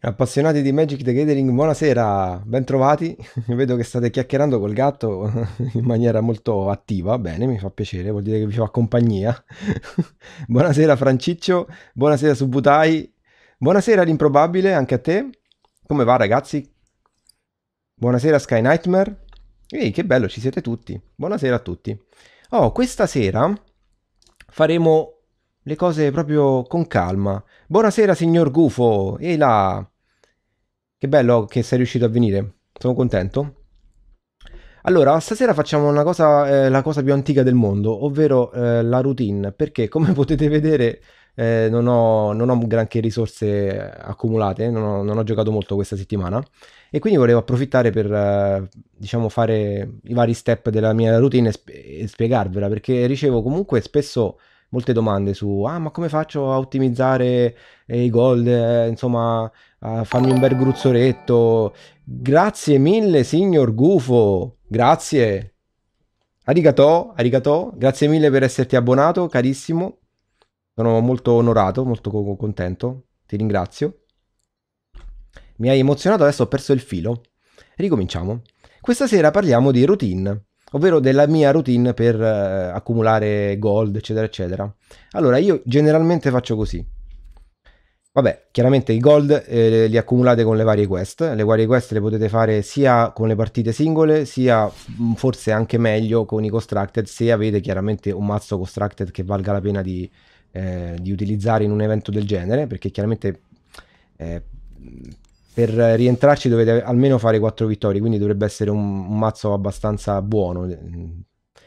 Appassionati di Magic the Gathering, buonasera, bentrovati. Vedo che state chiacchierando col gatto in maniera molto attiva, bene, mi fa piacere, vuol dire che vi fa compagnia. buonasera Franciccio, buonasera Subutai, buonasera l'improbabile anche a te. Come va ragazzi? Buonasera Sky Nightmare. Ehi, che bello, ci siete tutti. Buonasera a tutti. Oh, questa sera faremo le cose proprio con calma. Buonasera signor Gufo, e là... Che bello che sei riuscito a venire, sono contento. Allora, stasera facciamo una cosa, eh, la cosa più antica del mondo, ovvero eh, la routine, perché come potete vedere eh, non, ho, non, ho, granché risorse accumulate, non ho, non ho, giocato molto questa settimana e quindi volevo approfittare per, eh, diciamo, fare i vari step della mia routine e, spie e spiegarvela, perché ricevo comunque spesso molte domande su ah ma come faccio a ottimizzare eh, i gol, eh, insomma a farmi un bel gruzzoletto Grazie mille signor Gufo, grazie. Arigato, arigato, grazie mille per esserti abbonato carissimo, sono molto onorato, molto contento, ti ringrazio. Mi hai emozionato, adesso ho perso il filo. Ricominciamo. Questa sera parliamo di routine ovvero della mia routine per eh, accumulare gold, eccetera, eccetera. Allora, io generalmente faccio così. Vabbè, chiaramente i gold eh, li accumulate con le varie quest, le varie quest le potete fare sia con le partite singole, sia mm, forse anche meglio con i constructed, se avete chiaramente un mazzo constructed che valga la pena di, eh, di utilizzare in un evento del genere, perché chiaramente eh, per rientrarci dovete almeno fare 4 vittorie, quindi dovrebbe essere un, un, mazzo abbastanza buono.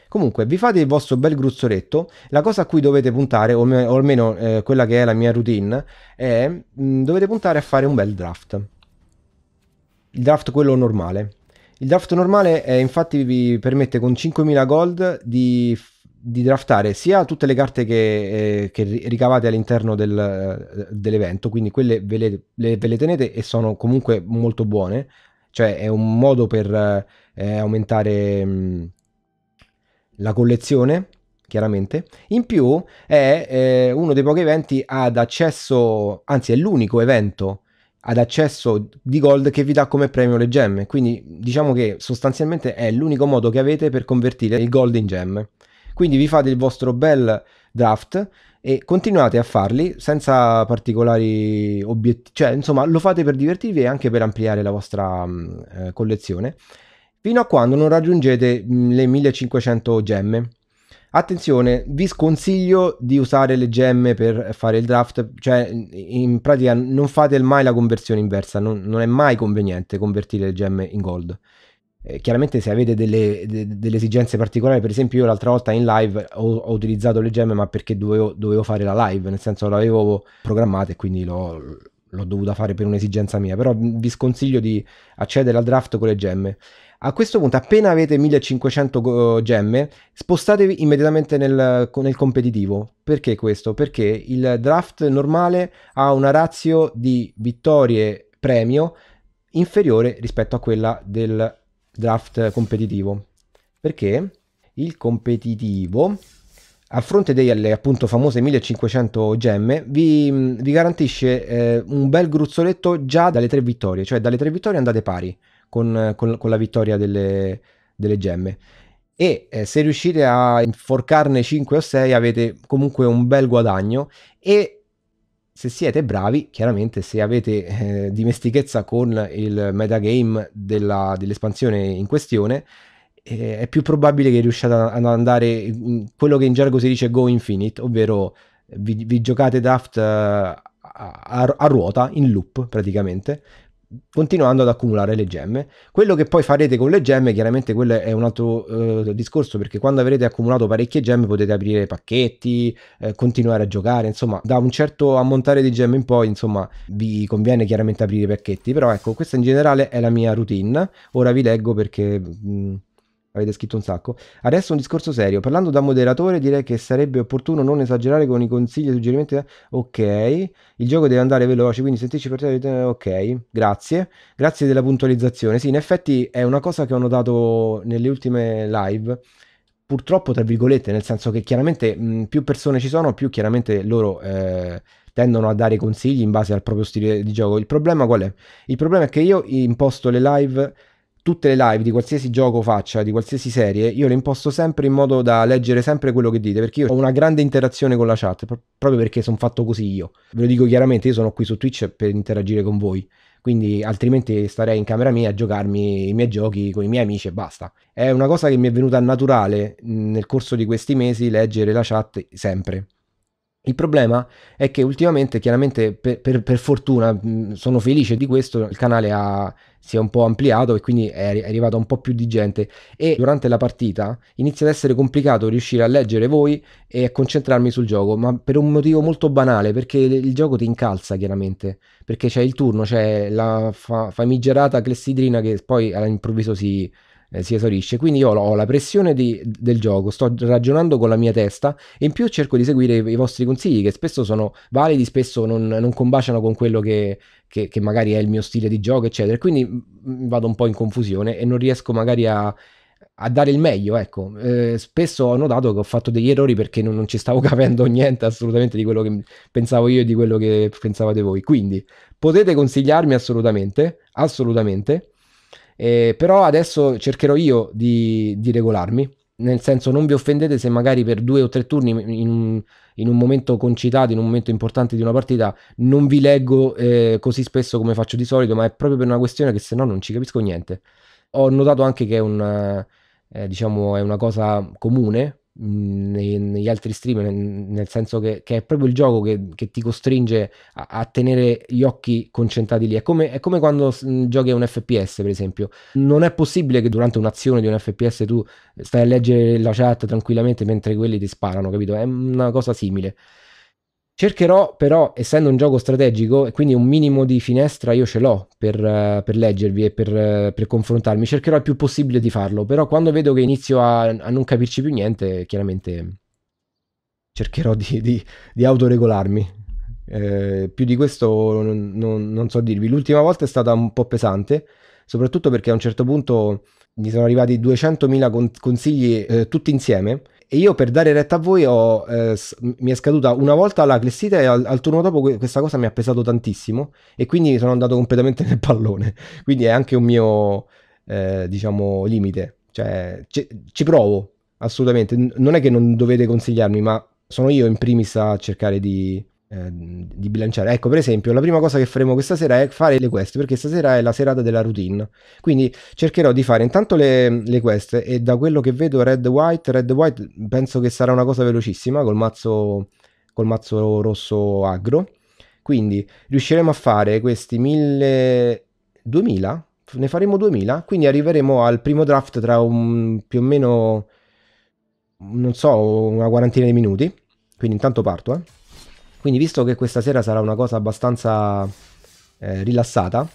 Comunque, vi fate il vostro bel gruzzoletto. La cosa a cui dovete puntare, o, me, o almeno eh, quella che è la mia routine, è mh, mm, dovete puntare a fare un bel draft. Il draft quello normale. Il draft normale è, infatti vi permette con 5.000 gold di di draftare sia tutte le carte che, eh, che ricavate all'interno del, eh, dell'evento, quindi quelle ve le, le, ve le, tenete e sono comunque molto buone, cioè è un modo per eh, aumentare mh, mm, la collezione, chiaramente. In più è eh, uno dei pochi eventi ad accesso, anzi è l'unico evento ad accesso di gold che vi dà come premio le gemme, quindi diciamo che sostanzialmente è l'unico modo che avete per convertire il gold in gemme. Quindi vi fate il vostro bel draft e continuate a farli senza particolari obiettivi, cioè insomma lo fate per divertirvi e anche per ampliare la vostra mh, mm, eh, collezione fino a quando non raggiungete mh, mm, le 1500 gemme. Attenzione, vi sconsiglio di usare le gemme per fare il draft, cioè in pratica non fate mai la conversione inversa, non, non è mai conveniente convertire le gemme in gold. Eh, chiaramente se avete delle, de, delle, esigenze particolari, per esempio io l'altra volta in live ho, ho utilizzato le gemme ma perché dovevo, dovevo, fare la live, nel senso l'avevo programmata e quindi l'ho, l'ho dovuta fare per un'esigenza mia, però vi sconsiglio di accedere al draft con le gemme. A questo punto, appena avete 1500 gemme, spostatevi immediatamente nel, nel, competitivo. Perché questo? Perché il draft normale ha una ratio di vittorie premio inferiore rispetto a quella del draft competitivo. Perché il competitivo, a fronte delle appunto famose 1500 gemme, vi, vi garantisce eh, un bel gruzzoletto già dalle tre vittorie, cioè dalle tre vittorie andate pari con, con, con la vittoria delle, delle gemme e eh, se riuscite a inforcarne 5 o 6 avete comunque un bel guadagno e se siete bravi, chiaramente se avete eh, dimestichezza con il metagame della, dell'espansione in questione, eh, è più probabile che riusciate ad andare in quello che in gergo si dice go infinite, ovvero vi, vi giocate draft eh, a, a, a, ruota, in loop praticamente, continuando ad accumulare le gemme. Quello che poi farete con le gemme, chiaramente quello è un altro eh, discorso, perché quando avrete accumulato parecchie gemme potete aprire pacchetti, eh, continuare a giocare, insomma, da un certo ammontare di gemme in poi, insomma, vi conviene chiaramente aprire i pacchetti. Però ecco, questa in generale è la mia routine. Ora vi leggo perché... Mh, mm, avete scritto un sacco. Adesso un discorso serio. Parlando da moderatore, direi che sarebbe opportuno non esagerare con i consigli e suggerimenti. Ok, il gioco deve andare veloce, quindi sentirci te. Ok, grazie. Grazie della puntualizzazione. Sì, in effetti è una cosa che ho notato nelle ultime live. Purtroppo, tra virgolette, nel senso che chiaramente mh, più persone ci sono, più chiaramente loro eh, tendono a dare consigli in base al proprio stile di gioco. Il problema qual è? Il problema è che io imposto le live tutte le live di qualsiasi gioco faccia, di qualsiasi serie, io le imposto sempre in modo da leggere sempre quello che dite, perché io ho una grande interazione con la chat, proprio perché sono fatto così io. Ve lo dico chiaramente, io sono qui su Twitch per interagire con voi, quindi altrimenti starei in camera mia a giocarmi i miei giochi con i miei amici e basta. È una cosa che mi è venuta naturale nel corso di questi mesi leggere la chat sempre. Il problema è che ultimamente, chiaramente per, per, per fortuna, sono felice di questo, il canale ha si è un po' ampliato e quindi è arrivata un po' più di gente e durante la partita inizia ad essere complicato riuscire a leggere voi e a concentrarmi sul gioco, ma per un motivo molto banale, perché il gioco ti incalza chiaramente, perché c'è il turno, c'è la fa- famigerata clessidrina che poi all'improvviso si, eh, si esaurisce. Quindi io ho la pressione di, del gioco, sto ragionando con la mia testa e in più cerco di seguire i, i vostri consigli che spesso sono validi, spesso non, non combaciano con quello che, che, che, magari è il mio stile di gioco, eccetera. quindi mm, vado un po' in confusione e non riesco magari a, a dare il meglio, ecco. Eh, spesso ho notato che ho fatto degli errori perché non, non, ci stavo capendo niente assolutamente di quello che pensavo io e di quello che pensavate voi. Quindi potete consigliarmi assolutamente, assolutamente. Eh, però adesso cercherò io di, di, regolarmi. Nel senso, non vi offendete se magari per due o tre turni in, in un momento concitato, in un momento importante di una partita, non vi leggo eh, così spesso come faccio di solito, ma è proprio per una questione che se no non ci capisco niente. Ho notato anche che è, un, eh, diciamo, è una cosa comune negli altri stream, nel, nel senso che, che, è proprio il gioco che, che ti costringe a, a, tenere gli occhi concentrati lì. È come, è come quando giochi a un FPS, per esempio. Non è possibile che durante un'azione di un FPS tu stai a leggere la chat tranquillamente mentre quelli ti sparano, capito? È una cosa simile. Cercherò però, essendo un gioco strategico, e quindi un minimo di finestra io ce l'ho per, eh, per leggervi e per, eh, per, confrontarmi, cercherò il più possibile di farlo, però quando vedo che inizio a, a non capirci più niente, chiaramente cercherò di, di, di autoregolarmi. Eh, più di questo non, non, non, so dirvi. L'ultima volta è stata un po' pesante, soprattutto perché a un certo punto mi sono arrivati 200.000 consigli eh, tutti insieme e io per dare retta a voi ho, eh, mi è scaduta una volta la clessita e al, al turno dopo questa cosa mi ha pesato tantissimo e quindi sono andato completamente nel pallone. Quindi è anche un mio, eh, diciamo, limite. Cioè, ci, ci provo, assolutamente. N- non è che non dovete consigliarmi, ma sono io in primis a cercare di eh, di bilanciare. Ecco, per esempio, la prima cosa che faremo questa sera è fare le quest, perché stasera è la serata della routine. Quindi cercherò di fare intanto le, le quest e da quello che vedo red white, red white penso che sarà una cosa velocissima col mazzo, col mazzo rosso agro. Quindi riusciremo a fare questi 1000 2000, ne faremo 2000, quindi arriveremo al primo draft tra un, più o meno non so, una quarantina di minuti. Quindi intanto parto, eh. Quindi visto che questa sera sarà una cosa abbastanza eh, rilassata,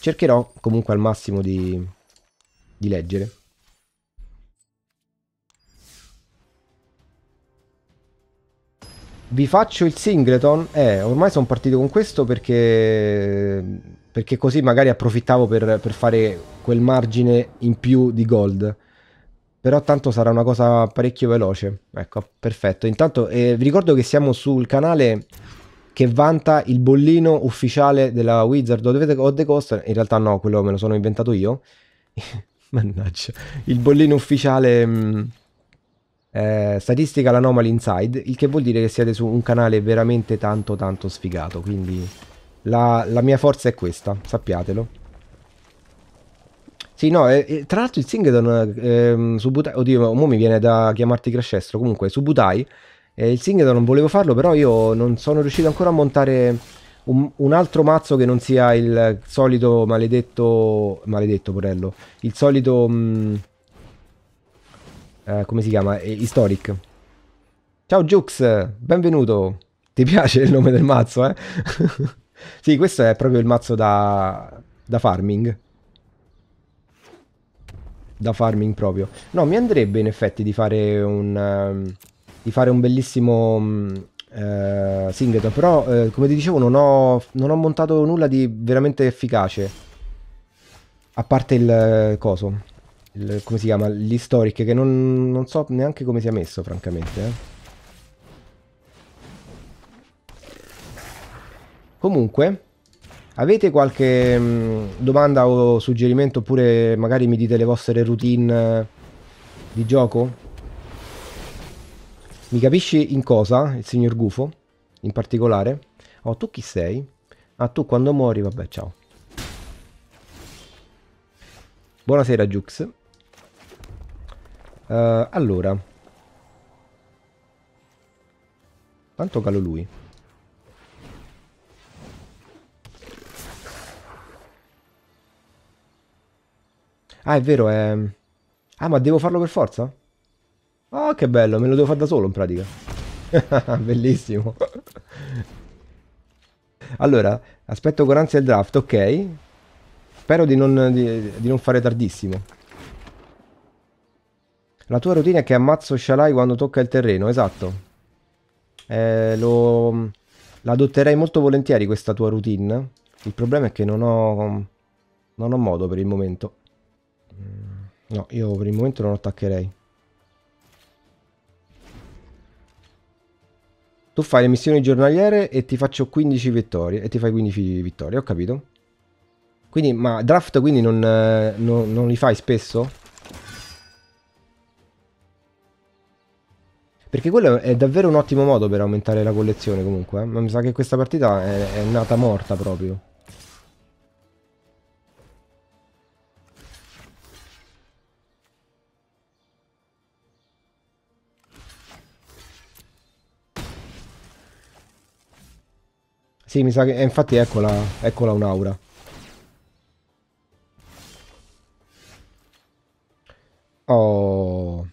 cercherò comunque al massimo di, di leggere. Vi faccio il singleton? Eh, ormai sono partito con questo perché, perché così magari approfittavo per, per fare quel margine in più di gold. Però tanto sarà una cosa parecchio veloce. Ecco, perfetto. Intanto eh, vi ricordo che siamo sul canale che vanta il bollino ufficiale della Wizard of the Coast. In realtà no, quello me lo sono inventato io. Mannaggia. Il bollino ufficiale mh, mm, eh, Statistica l'Anomaly Inside, il che vuol dire che siete su un canale veramente tanto tanto sfigato. Quindi la, la mia forza è questa, sappiatelo. Sì, no, eh, eh, tra l'altro il Singedon ehm, su Butai, oddio, mo mi viene da chiamarti Crashestro, comunque su Butai, eh, il Singedon non volevo farlo, però io non sono riuscito ancora a montare un, un, altro mazzo che non sia il solito maledetto, maledetto Porello, il solito, mh, mm, eh, come si chiama, eh, Historic. Ciao Jux, benvenuto, ti piace il nome del mazzo, eh? sì, questo è proprio il mazzo da, da farming da farming proprio. No, mi andrebbe in effetti di fare un, um, di fare un bellissimo um, mm, uh, eh, singleton, però uh, come ti dicevo non ho, non ho, montato nulla di veramente efficace, a parte il uh, coso, il, come si chiama, l'historic, che non, non, so neanche come sia messo francamente. Eh. Comunque, Avete qualche mh, mm, domanda o suggerimento oppure magari mi dite le vostre routine di gioco? Mi capisci in cosa il signor Gufo? In particolare? Oh, tu chi sei? Ah, tu quando muori, vabbè, ciao. Buonasera, Jux. Uh, allora. Tanto calo lui. Ah, è vero, è... Ah, ma devo farlo per forza? Oh, che bello, me lo devo fare da solo in pratica. Bellissimo. allora, aspetto con ansia il draft, ok. Spero di non, di, di non fare tardissimo. La tua routine è che ammazzo Shalai quando tocca il terreno, esatto. Eh, lo, la adotterei molto volentieri questa tua routine. Il problema è che non ho, non ho modo per il momento. Mm. No, io per il momento non attaccherei. Tu fai le missioni giornaliere e ti faccio 15 vittorie. E ti fai 15 vittorie, ho capito. Quindi, ma draft quindi non, eh, non, non li fai spesso? Perché quello è davvero un ottimo modo per aumentare la collezione comunque. Eh. Ma mi sa che questa partita è, è nata morta proprio. Sì, mi sa che... Eh, infatti eccola, eccola un'aura. Oh.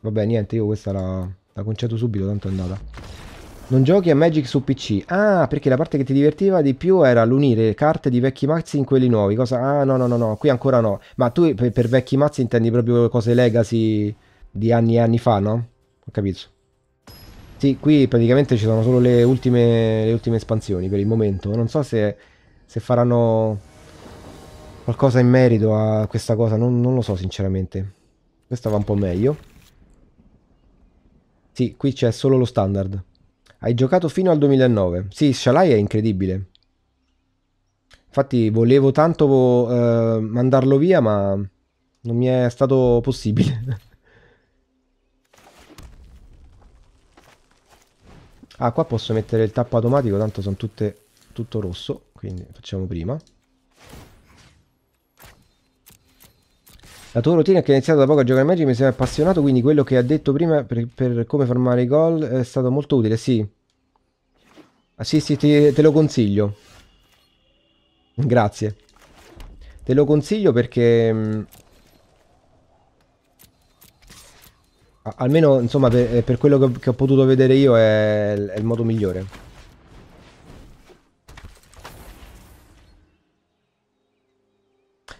Vabbè, niente, io questa la, la concedo subito, tanto è andata. Non giochi a Magic su PC. Ah, perché la parte che ti divertiva di più era l'unire carte di vecchi mazzi in quelli nuovi. Cosa? Ah, no, no, no, no, qui ancora no. Ma tu per, per vecchi mazzi intendi proprio cose legacy di anni e anni fa, no? Ho capito. Sì, qui praticamente ci sono solo le ultime, le ultime espansioni per il momento. Non so se, se faranno qualcosa in merito a questa cosa, non, non, lo so sinceramente. Questa va un po' meglio. Sì, qui c'è solo lo standard. Hai giocato fino al 2009. Sì, Shalai è incredibile. Infatti volevo tanto eh, mandarlo via, ma non mi è stato possibile. Ah, qua posso mettere il tappo automatico, tanto sono tutte tutto rosso, quindi facciamo prima. La tua routine è che ha iniziato da poco a giocare a Magic, mi sembra appassionato, quindi quello che ha detto prima per, per come formare i gol è stato molto utile, sì. Ah, sì, sì, ti, te lo consiglio. Grazie. Te lo consiglio perché... Mm, Almeno, insomma, per, eh, per quello che ho, che ho, potuto vedere io è, è il modo migliore.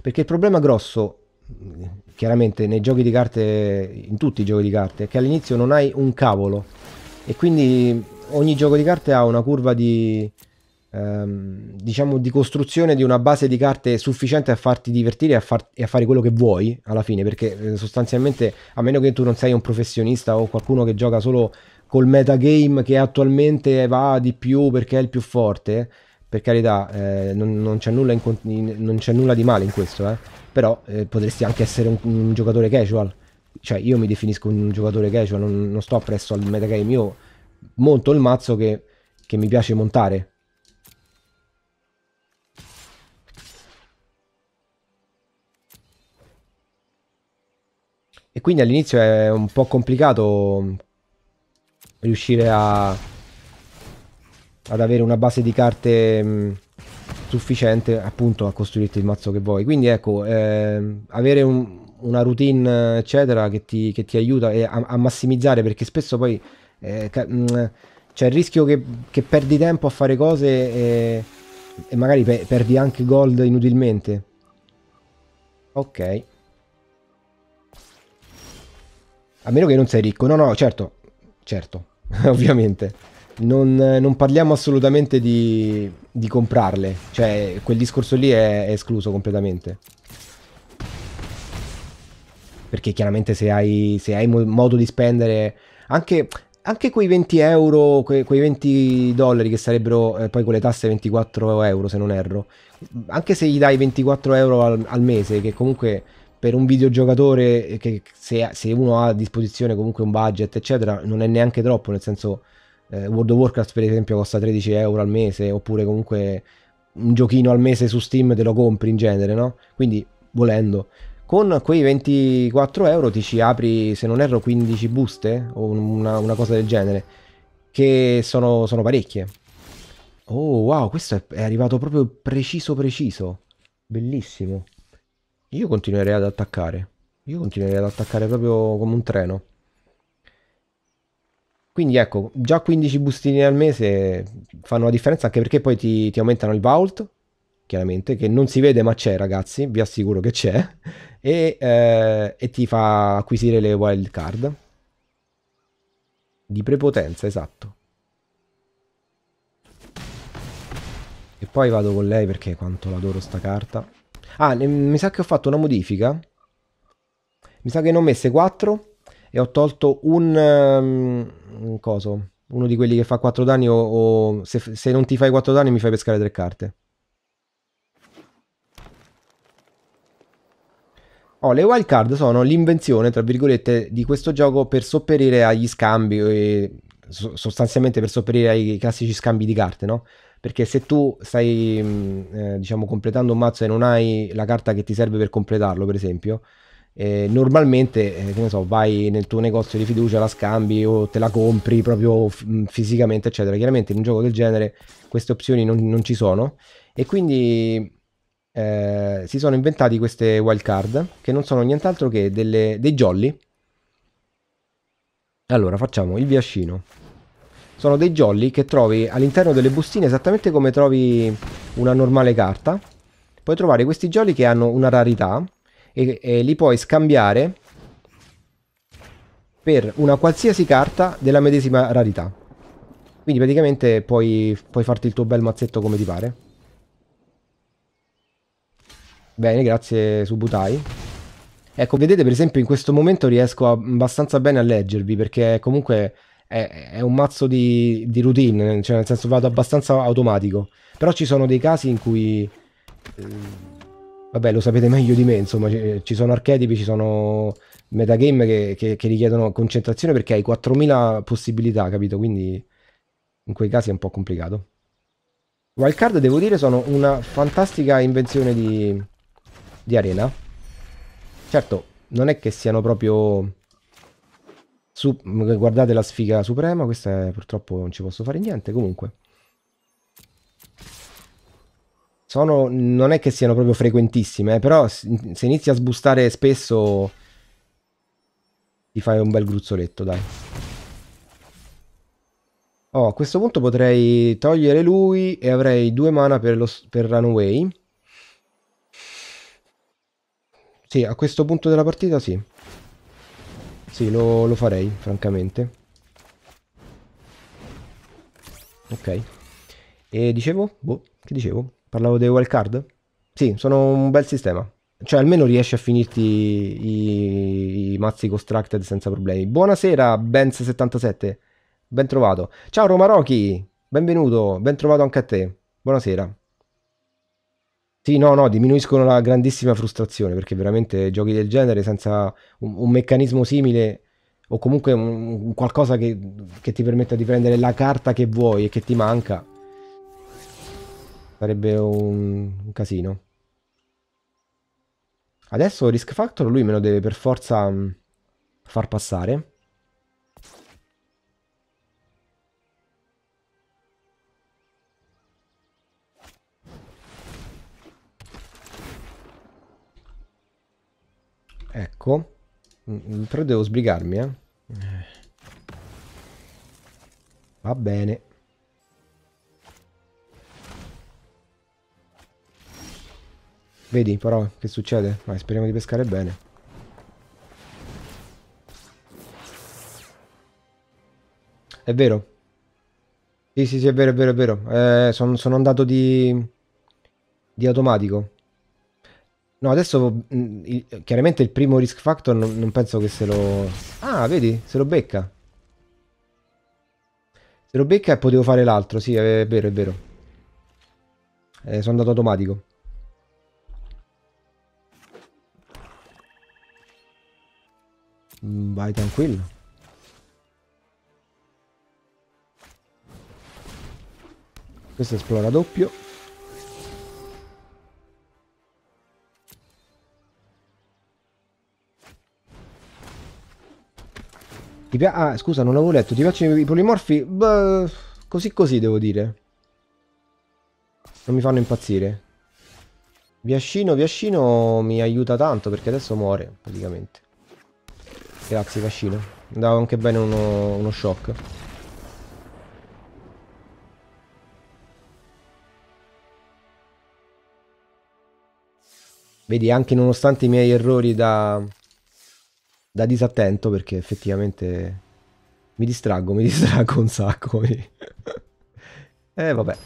Perché il problema grosso, mm, chiaramente nei giochi di carte, in tutti i giochi di carte, è che all'inizio non hai un cavolo. E quindi ogni gioco di carte ha una curva di, ehm, diciamo di costruzione di una base di carte sufficiente a farti divertire e a, far, e a fare quello che vuoi alla fine, perché eh, sostanzialmente a meno che tu non sei un professionista o qualcuno che gioca solo col metagame che attualmente va di più perché è il più forte, per carità, eh, non, non, c'è nulla in, nulla di male in questo, eh. però eh, potresti anche essere un, un, giocatore casual. Cioè, io mi definisco un giocatore casual, non, non sto appresso al metagame, io monto il mazzo che, che mi piace montare. E quindi all'inizio è un po' complicato riuscire a, ad avere una base di carte mh, mm, sufficiente appunto a costruirti il mazzo che vuoi. Quindi ecco, eh, avere un, una routine eccetera che ti, che ti aiuta a, a, massimizzare perché spesso poi eh, mm, c'è il rischio che, che, perdi tempo a fare cose e, e magari pe perdi anche gold inutilmente. Ok. A meno che non sei ricco. No, no, certo, certo, ovviamente. Non, non, parliamo assolutamente di, di, comprarle. Cioè, quel discorso lì è, è, escluso completamente. Perché chiaramente se hai, se hai modo di spendere anche, anche, quei 20 euro, que, quei 20 dollari che sarebbero eh, poi con le tasse 24 euro se non erro, anche se gli dai 24 euro al, al mese, che comunque per un videogiocatore che se, se, uno ha a disposizione comunque un budget eccetera non è neanche troppo nel senso eh, World of Warcraft per esempio costa 13 euro al mese oppure comunque un giochino al mese su Steam te lo compri in genere no? quindi volendo con quei 24 euro ti ci apri se non erro 15 buste o una, una cosa del genere che sono, sono parecchie oh wow questo è, è arrivato proprio preciso preciso bellissimo io continuerei ad attaccare. Io continuerei ad attaccare proprio come un treno. Quindi ecco, già 15 bustini al mese fanno la differenza anche perché poi ti, ti aumentano il vault, chiaramente, che non si vede ma c'è ragazzi, vi assicuro che c'è, e, eh, e, ti fa acquisire le wild card. Di prepotenza, esatto. E poi vado con lei perché quanto l'adoro sta carta. Ah, mi sa che ho fatto una modifica. Mi sa che ne ho messe 4 e ho tolto un, um, un coso, uno di quelli che fa 4 danni o, o se, se, non ti fai 4 danni mi fai pescare 3 carte. Oh, le wild card sono l'invenzione, tra virgolette, di questo gioco per sopperire agli scambi, e, eh, sostanzialmente per sopperire ai classici scambi di carte, no? Perché se tu stai, mm, eh, diciamo, completando un mazzo e non hai la carta che ti serve per completarlo, per esempio, eh, normalmente, eh, che ne so, vai nel tuo negozio di fiducia, la scambi o te la compri proprio f- mm, fisicamente, eccetera. Chiaramente in un gioco del genere queste opzioni non, non ci sono e quindi eh, si sono inventati queste wild card che non sono nient'altro che delle, dei jolly. Allora, facciamo il viascino sono dei jolly che trovi all'interno delle bustine esattamente come trovi una normale carta. Puoi trovare questi jolly che hanno una rarità e, e li puoi scambiare per una qualsiasi carta della medesima rarità. Quindi praticamente puoi, puoi farti il tuo bel mazzetto come ti pare. Bene, grazie Subutai. Ecco, vedete per esempio in questo momento riesco abbastanza bene a leggervi perché comunque è, è un mazzo di, di, routine, cioè nel senso vado abbastanza automatico. Però ci sono dei casi in cui... Eh, vabbè, lo sapete meglio di me, insomma, ci, sono archetipi, ci sono metagame che, che, che richiedono concentrazione perché hai 4000 possibilità, capito? Quindi in quei casi è un po' complicato. Wildcard, devo dire, sono una fantastica invenzione di, di arena. Certo, non è che siano proprio su, guardate la sfiga suprema, questa è, purtroppo non ci posso fare niente, comunque. Sono, non è che siano proprio frequentissime, eh, però se inizi a sbustare spesso ti fai un bel gruzzoletto, dai. Oh, a questo punto potrei togliere lui e avrei due mana per, lo, per Runaway. Sì, a questo punto della partita sì. Sì, lo, lo farei, francamente. Ok. E dicevo? Boh, che dicevo? Parlavo dei wildcard? Sì, sono un bel sistema. Cioè, almeno riesci a finirti i, i mazzi constructed senza problemi. Buonasera, Benz77. Ben trovato. Ciao Romarochi, benvenuto, ben trovato anche a te. Buonasera. Sì, no, no, diminuiscono la grandissima frustrazione perché veramente giochi del genere senza un, un meccanismo simile o comunque un, un qualcosa che, che, ti permetta di prendere la carta che vuoi e che ti manca sarebbe un, un casino. Adesso Risk Factor lui me lo deve per forza mh, mm, far passare. Ecco. Mm, mm, però devo sbrigarmi, eh. Va bene. Vedi però che succede? Vai, speriamo di pescare bene. È vero. Sì, sì, sì, è vero, è vero, è vero. Eh, sono son andato di... di automatico. No, adesso mm, chiaramente il primo risk factor non, non, penso che se lo... Ah, vedi? Se lo becca. Se lo becca e potevo fare l'altro, sì, è vero, è vero. Eh, sono andato automatico. Mm, vai tranquillo. Questo esplora doppio. Ti piace? Ah, scusa, non l'avevo letto. Ti piacciono i polimorfi? Beh, così così, devo dire. Non mi fanno impazzire. Viascino, Viascino mi aiuta tanto perché adesso muore, praticamente. Grazie, Viascino. Andava anche bene uno, uno shock. Vedi, anche nonostante i miei errori da, da disattento perché effettivamente mi distraggo, mi distraggo un sacco. Mi... eh vabbè.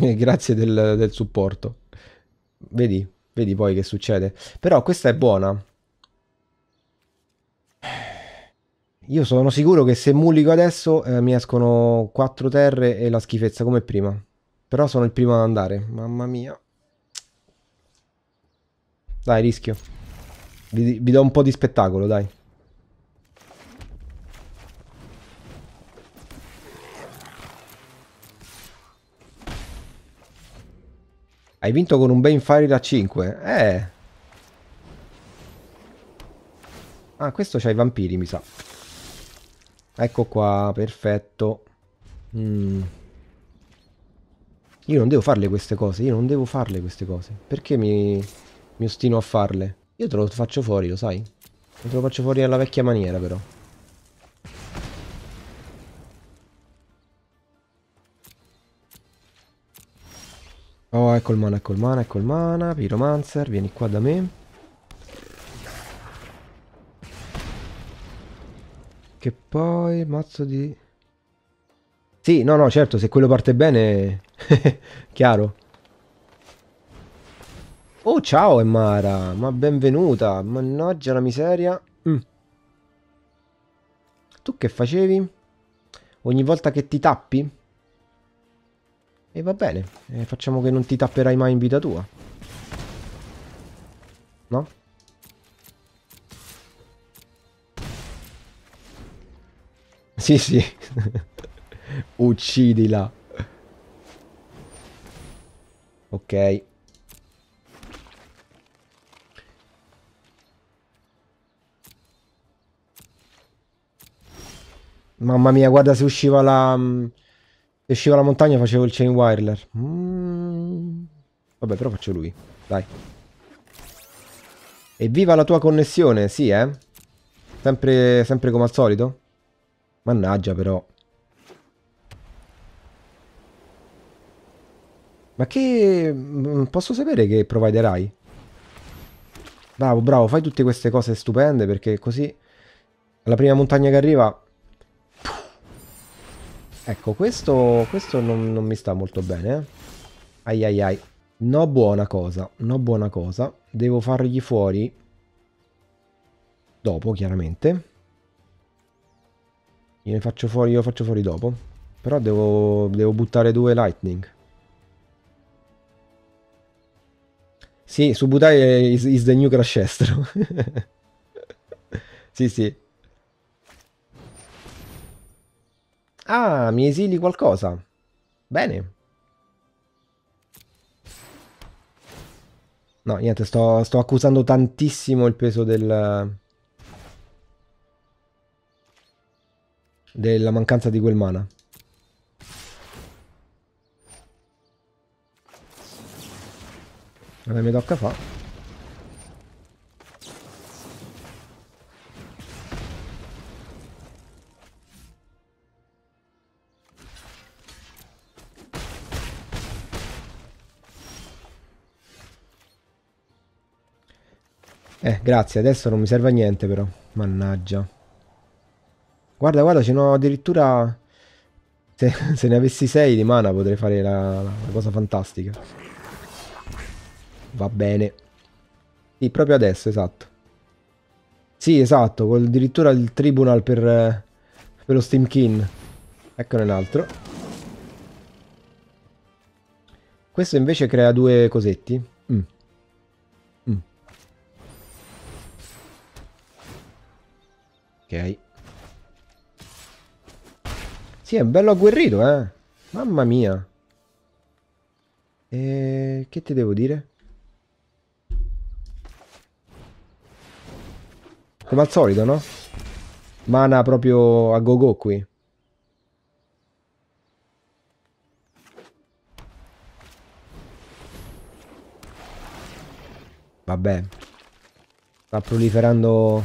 Eh, grazie del, del supporto. Vedi, vedi poi che succede. Però questa è buona. Io sono sicuro che se mullico adesso eh, mi escono quattro terre e la schifezza come prima. Però sono il primo ad andare. Mamma mia. Dai, rischio. Vi, vi do un po' di spettacolo, dai. Hai vinto con un Banefire da 5. Eh. Ah, questo c'ha i vampiri, mi sa. Ecco qua, perfetto. Mm. Io non devo farle queste cose, io non devo farle queste cose. Perché mi, mi ostino a farle? Io te lo faccio fuori, lo sai? Te lo faccio fuori alla vecchia maniera, però. Oh, ecco il mana, ecco il mana, ecco il mana. Pyromancer, vieni qua da me. Che poi mazzo di... Sì, no, no, certo, se quello parte bene... chiaro. Oh, ciao Emara, ma benvenuta. Mannaggia la miseria. Mm. Tu che facevi? Ogni volta che ti tappi? E va bene, eh, facciamo che non ti tapperai mai in vita tua. No? Sì, sì. Uccidila. Ok. Mamma mia, guarda se usciva la... Mm, se usciva la montagna facevo il chain wirler. Mm. Vabbè, però faccio lui. Dai. Evviva la tua connessione, sì, eh? Sempre, sempre come al solito. Mannaggia però. Ma che... Mm, posso sapere che provvederai? Bravo, bravo, fai tutte queste cose stupende perché così... La prima montagna che arriva... Ecco, questo, questo non, non mi sta molto bene. Eh. Ai ai ai. No buona cosa, no buona cosa. Devo fargli fuori... Dopo, chiaramente. Gliene faccio fuori, io faccio fuori dopo. Però devo, devo buttare due lightning. Sì, Subutai is, is the new Crashestro. sì, sì. Ah, mi esili qualcosa. Bene. No, niente, sto, sto accusando tantissimo il peso del... della mancanza di quel mana. Vabbè, mi tocca fa. Eh, grazie, adesso non mi serve a niente però. Mannaggia. Guarda, guarda, ce n'ho addirittura... Se, se, ne avessi 6 di mana potrei fare la, la cosa fantastica. Va bene. Sì, proprio adesso, esatto. Sì, esatto, con addirittura il tribunal per, per lo Steamkin. Eccone un altro. Questo invece crea due cosetti. Mm. Mm. Ok. Sì, è bello agguerrito, eh. Mamma mia. E... Che ti devo dire? Come al solito, no? Mana proprio a go-go qui. Vabbè. Sta proliferando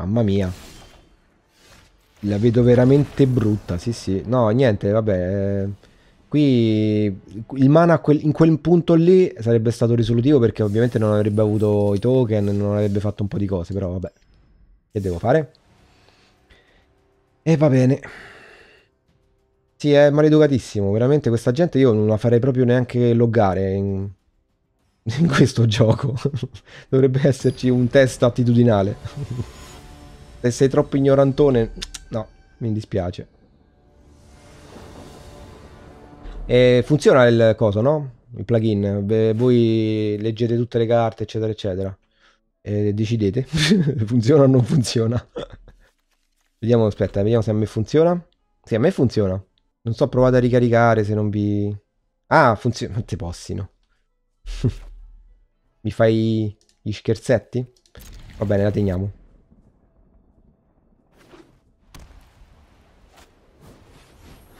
Mamma mia. La vedo veramente brutta, sì sì. No, niente, vabbè. Eh, qui il mana in quel punto lì sarebbe stato risolutivo perché ovviamente non avrebbe avuto i token, non avrebbe fatto un po' di cose, però vabbè. Che devo fare? E va bene. Sì, è maleducatissimo, veramente questa gente io non la farei proprio neanche loggare in, in questo gioco. Dovrebbe esserci un test attitudinale. Se sei troppo ignorantone, no, mi dispiace. E funziona il coso, no? Il plugin. Beh, voi leggete tutte le carte, eccetera, eccetera. E decidete. funziona o non funziona. vediamo, aspetta, vediamo se a me funziona. Sì, a me funziona. Non so, provate a ricaricare se non vi... Ah, funziona... Ma possino. Mi fai gli scherzetti? Va bene, la teniamo.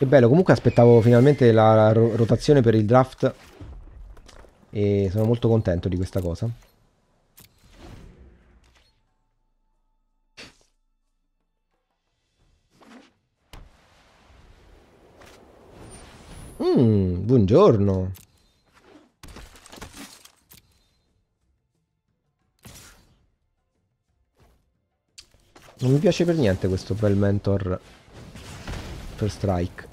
Che bello, comunque aspettavo finalmente la rotazione per il draft e sono molto contento di questa cosa. Mmm, buongiorno. Non mi piace per niente questo bel mentor per strike.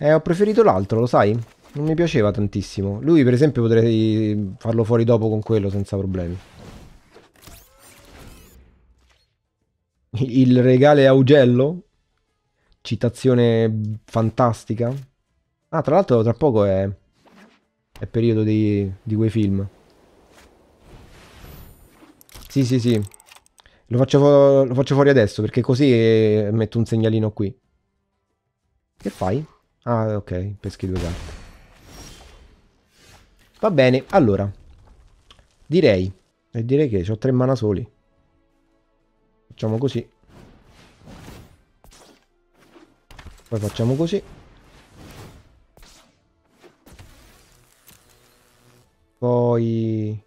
Eh, ho preferito l'altro, lo sai? Non mi piaceva tantissimo. Lui, per esempio, potrei farlo fuori dopo con quello senza problemi. Il regale Augello? Citazione fantastica. Ah, tra l'altro tra poco è... è periodo di, di quei film. Sì, sì, sì. Lo faccio, lo faccio fuori adesso perché così metto un segnalino qui. Che fai? Ah, ok, peschi due gatti. Va bene, allora. Direi. E eh, direi che ho tre mana soli. Facciamo così. Poi facciamo così. Poi...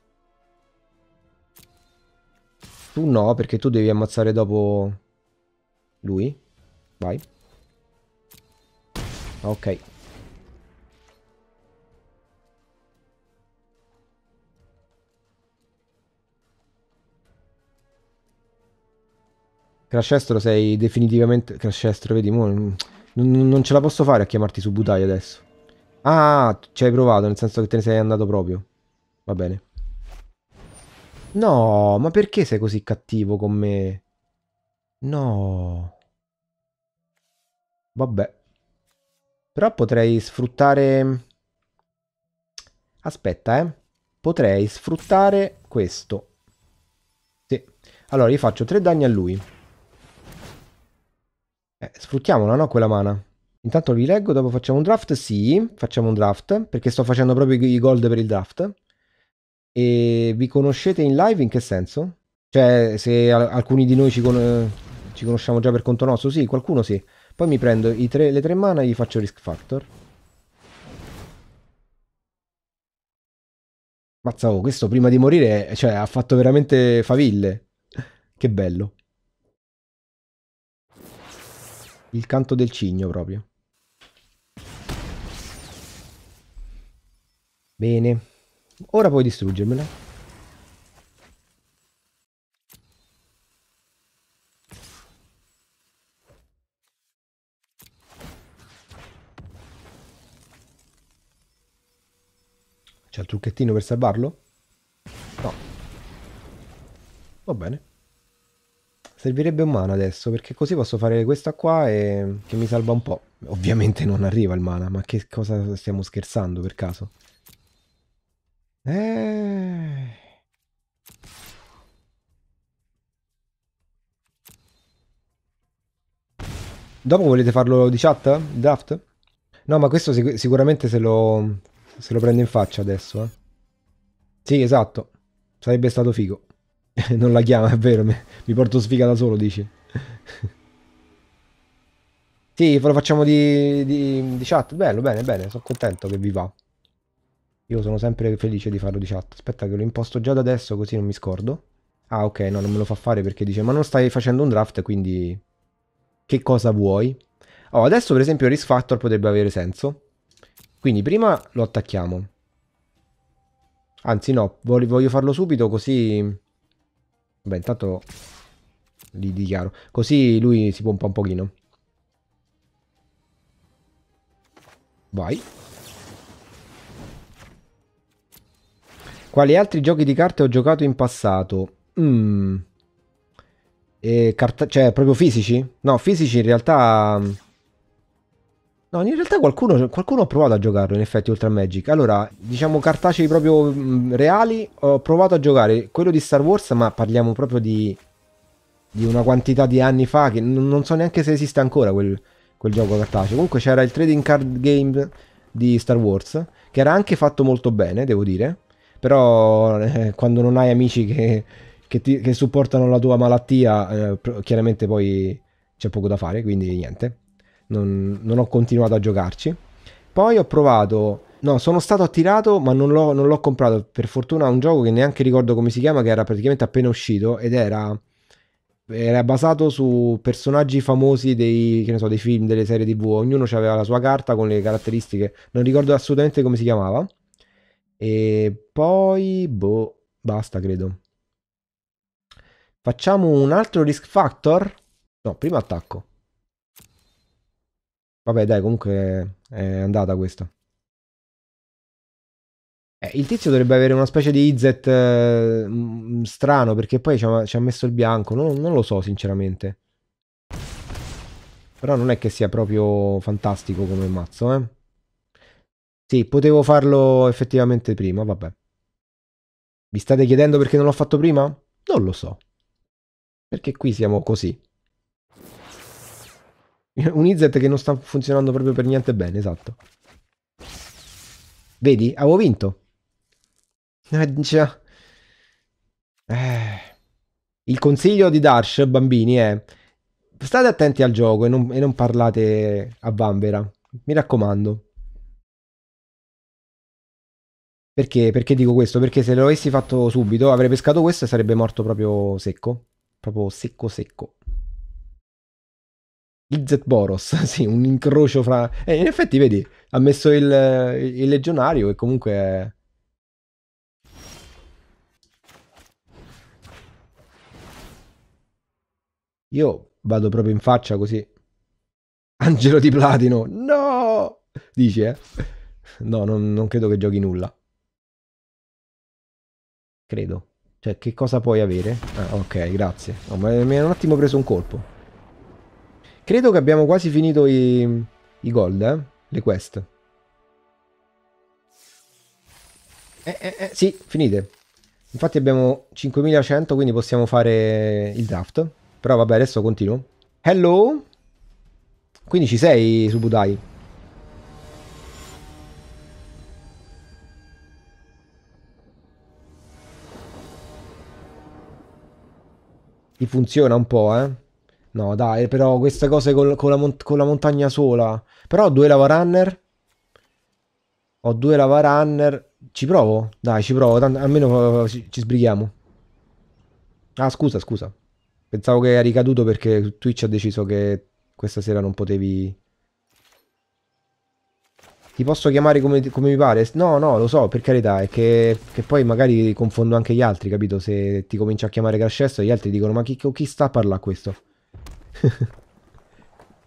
Tu no, perché tu devi ammazzare dopo lui. Vai. Ok. Crashestro sei definitivamente... Crashestro, vedi, mo... non, non ce la posso fare a chiamarti su Butai adesso. Ah, ci hai provato, nel senso che te ne sei andato proprio. Va bene. No, ma perché sei così cattivo con me? No. Vabbè. Però potrei sfruttare... Aspetta, eh. Potrei sfruttare questo. Sì. Allora, gli faccio tre danni a lui. Eh, sfruttiamola, no? Quella mana. Intanto vi leggo, dopo facciamo un draft. Sì, facciamo un draft, perché sto facendo proprio i gold per il draft. E vi conoscete in live in che senso? Cioè, se alcuni di noi ci, con ci conosciamo già per conto nostro? Sì, qualcuno sì. Poi mi prendo tre, le tre mana e gli faccio risk factor. Mazza, oh, questo prima di morire, cioè, ha fatto veramente faville. Che bello. Il canto del cigno proprio. Bene. Ora puoi distruggermela. C'è il trucchettino per salvarlo? No. Va bene. Servirebbe un mana adesso, perché così posso fare questa qua e che mi salva un po'. Ovviamente non arriva il mana, ma che cosa stiamo scherzando per caso? Eh... Dopo volete farlo di chat? Draft? No, ma questo sic sicuramente se lo, se lo prendo in faccia adesso, eh. Sì, esatto. Sarebbe stato figo. non la chiama, è vero. Mi porto sfiga da solo, dici. sì, lo facciamo di, di, di chat. Bello, bene, bene. Sono contento che vi va. Io sono sempre felice di farlo di chat. Aspetta che lo imposto già da adesso così non mi scordo. Ah, ok, no, non me lo fa fare perché dice ma non stai facendo un draft, quindi che cosa vuoi? Oh, adesso per esempio Risk Factor potrebbe avere senso. Quindi prima lo attacchiamo. Anzi no, voglio farlo subito così... Vabbè, intanto li dichiaro. Così lui si pompa un pochino. Vai. Quali altri giochi di carte ho giocato in passato? Mmm. cioè, proprio fisici? No, fisici in realtà... No, in realtà qualcuno, qualcuno, ha provato a giocarlo, in effetti, oltre a Magic. Allora, diciamo cartacei proprio mm, reali, ho provato a giocare quello di Star Wars, ma parliamo proprio di, di una quantità di anni fa che n- non so neanche se esiste ancora quel, quel gioco cartaceo. Comunque c'era il trading card game di Star Wars, che era anche fatto molto bene, devo dire. Però eh, quando non hai amici che, che, ti, che supportano la tua malattia, eh, chiaramente poi c'è poco da fare, quindi niente non, non ho continuato a giocarci. Poi ho provato No, sono stato attirato, ma non l'ho, non l'ho, comprato. Per fortuna un gioco che neanche ricordo come si chiama, che era praticamente appena uscito ed era, era basato su personaggi famosi dei, so, dei, film, delle serie tv. Ognuno aveva la sua carta con le caratteristiche. Non ricordo assolutamente come si chiamava. E poi, boh, basta credo. Facciamo un altro risk factor? No, primo attacco. Vabbè, dai, comunque è andata questa. Eh, il tizio dovrebbe avere una specie di Izet eh, strano perché poi ci ha, ci ha, messo il bianco. Non, non lo so, sinceramente. Però non è che sia proprio fantastico come mazzo, eh. Sì, potevo farlo effettivamente prima, vabbè. Vi state chiedendo perché non l'ho fatto prima? Non lo so. Perché qui siamo così. Un Izzet che non sta funzionando proprio per niente bene, esatto. Vedi? Avevo vinto. Eh. Il consiglio di Darsh, bambini, è... State attenti al gioco e non, e non parlate a vanvera. Mi raccomando. Perché? Perché dico questo? Perché se lo avessi fatto subito avrei pescato questo e sarebbe morto proprio secco. Proprio secco secco il Izzet Boros, sì, un incrocio fra... eh, in effetti, vedi, ha messo il, il legionario e comunque... È... Io vado proprio in faccia così. Angelo di Platino, no! Dice, eh? No, non, non credo che giochi nulla. Credo. Cioè, che cosa puoi avere? Ah, ok, grazie. No, oh, ma mi ha un attimo preso un colpo. Credo che abbiamo quasi finito i, i gold, eh? Le quest. Eh, eh, eh, sì, finite. Infatti abbiamo 5100, quindi possiamo fare il draft. Però vabbè, adesso continuo. Hello? Quindi ci sei, Subutai? funziona un po', eh? No, dai, però queste cose col, con, la con, la montagna sola. Però ho due lava runner. Ho due lava runner. Ci provo? Dai, ci provo. Tanto, almeno eh, ci, ci sbrighiamo. Ah, scusa, scusa. Pensavo che era ricaduto perché Twitch ha deciso che questa sera non potevi... Ti posso chiamare come, come mi pare? No, no, lo so, per carità. È che, che, poi magari confondo anche gli altri, capito? Se ti comincio a chiamare Crash gli altri dicono ma chi, chi sta a parlare questo?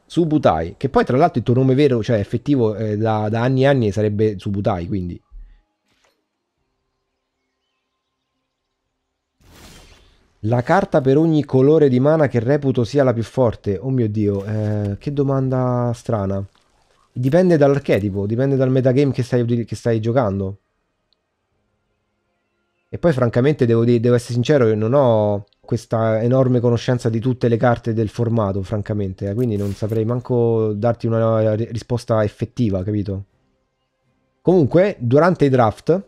Subutai, che poi tra l'altro il tuo nome vero, cioè effettivo, eh, da, da, anni e anni sarebbe Subutai, quindi. La carta per ogni colore di mana che reputo sia la più forte. Oh mio Dio, eh, che domanda strana. Dipende dall'archetipo, dipende dal metagame che stai, che stai giocando. E poi francamente devo, devo essere sincero, io non ho questa enorme conoscenza di tutte le carte del formato, francamente. Quindi non saprei manco darti una risposta effettiva, capito? Comunque, durante i draft,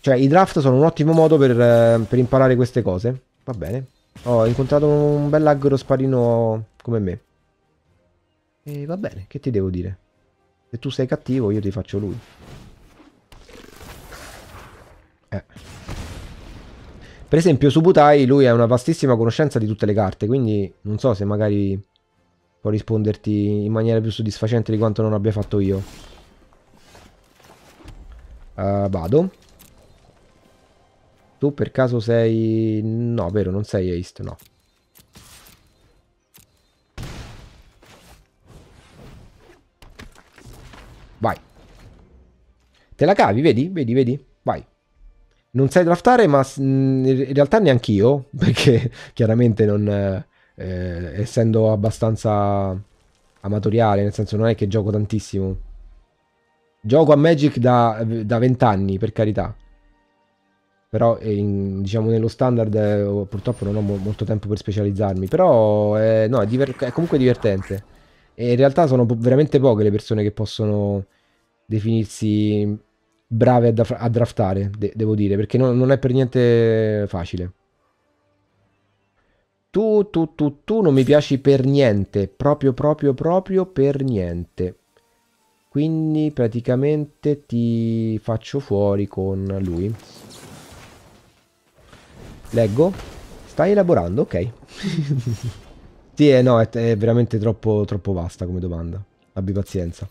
cioè i draft sono un ottimo modo per, eh, per imparare queste cose. Va bene. Oh, ho incontrato un bel aggro sparino come me. E va bene, che ti devo dire? Se tu sei cattivo, io ti faccio lui. Eh. Per esempio su Butai lui ha una vastissima conoscenza di tutte le carte, quindi non so se magari può risponderti in maniera più soddisfacente di quanto non abbia fatto io. Uh, vado. Tu per caso sei... No, vero, non sei Ace, no. Vai. Te la cavi, vedi? Vedi, vedi? non sai draftare, ma mm, in realtà neanche io, perché chiaramente non, eh, essendo abbastanza amatoriale, nel senso non è che gioco tantissimo. Gioco a Magic da, vent'anni, per carità. Però eh, in, diciamo nello standard eh, purtroppo non ho mo molto tempo per specializzarmi, però eh, no, è, è comunque divertente. E in realtà sono veramente poche le persone che possono definirsi brave a, a draftare, de- devo dire, perché no- non è per niente facile. Tu, tu, tu, tu non mi piaci per niente, proprio, proprio, proprio per niente. Quindi praticamente ti faccio fuori con lui. Leggo. Stai elaborando, ok. sì, eh, no, è, è veramente troppo, troppo vasta come domanda. Abbi pazienza.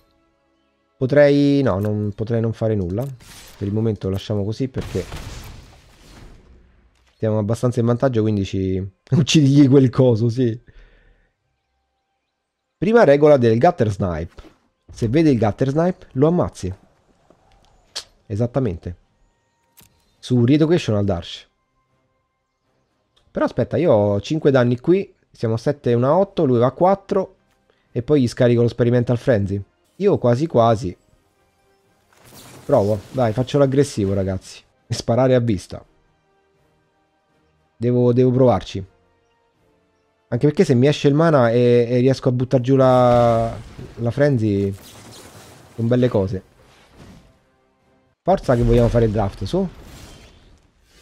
Potrei... no, non, potrei non fare nulla. Per il momento lo lasciamo così perché... Siamo abbastanza in vantaggio, quindi ci... Uccidigli quel coso, sì. Prima regola del Gutter Snipe. Se vede il Gutter Snipe, lo ammazzi. Esattamente. Su Reeducation al Darsh. Però aspetta, io ho 5 danni qui. Siamo a 7 e 1 8, lui va a 4. E poi gli scarico lo Sperimental Frenzy. Io quasi quasi. Provo, dai, faccio l'aggressivo, ragazzi. E sparare a vista. Devo, devo, provarci. Anche perché se mi esce il mana e, e riesco a buttare giù la, la frenzy, sono belle cose. Forza che vogliamo fare il draft, su.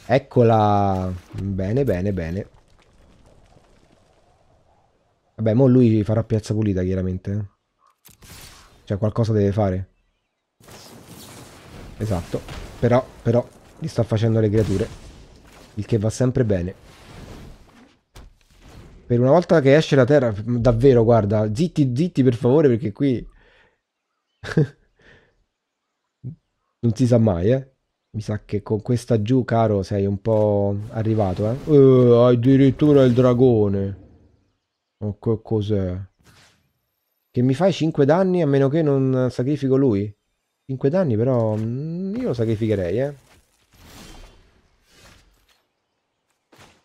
Eccola. Bene, bene, bene. Vabbè, mo lui farà piazza pulita, chiaramente. Eh. Cioè qualcosa deve fare. Esatto. Però, però, gli sta facendo le creature. Il che va sempre bene. Per una volta che esce la terra, davvero, guarda, zitti, zitti per favore, perché qui... non si sa mai, eh. Mi sa che con questa giù, caro, sei un po' arrivato, eh. eh addirittura il dragone. Ma oh, che cos'è? Che mi fai 5 danni a meno che non sacrifico lui? 5 danni però mm, io lo sacrificherei, eh.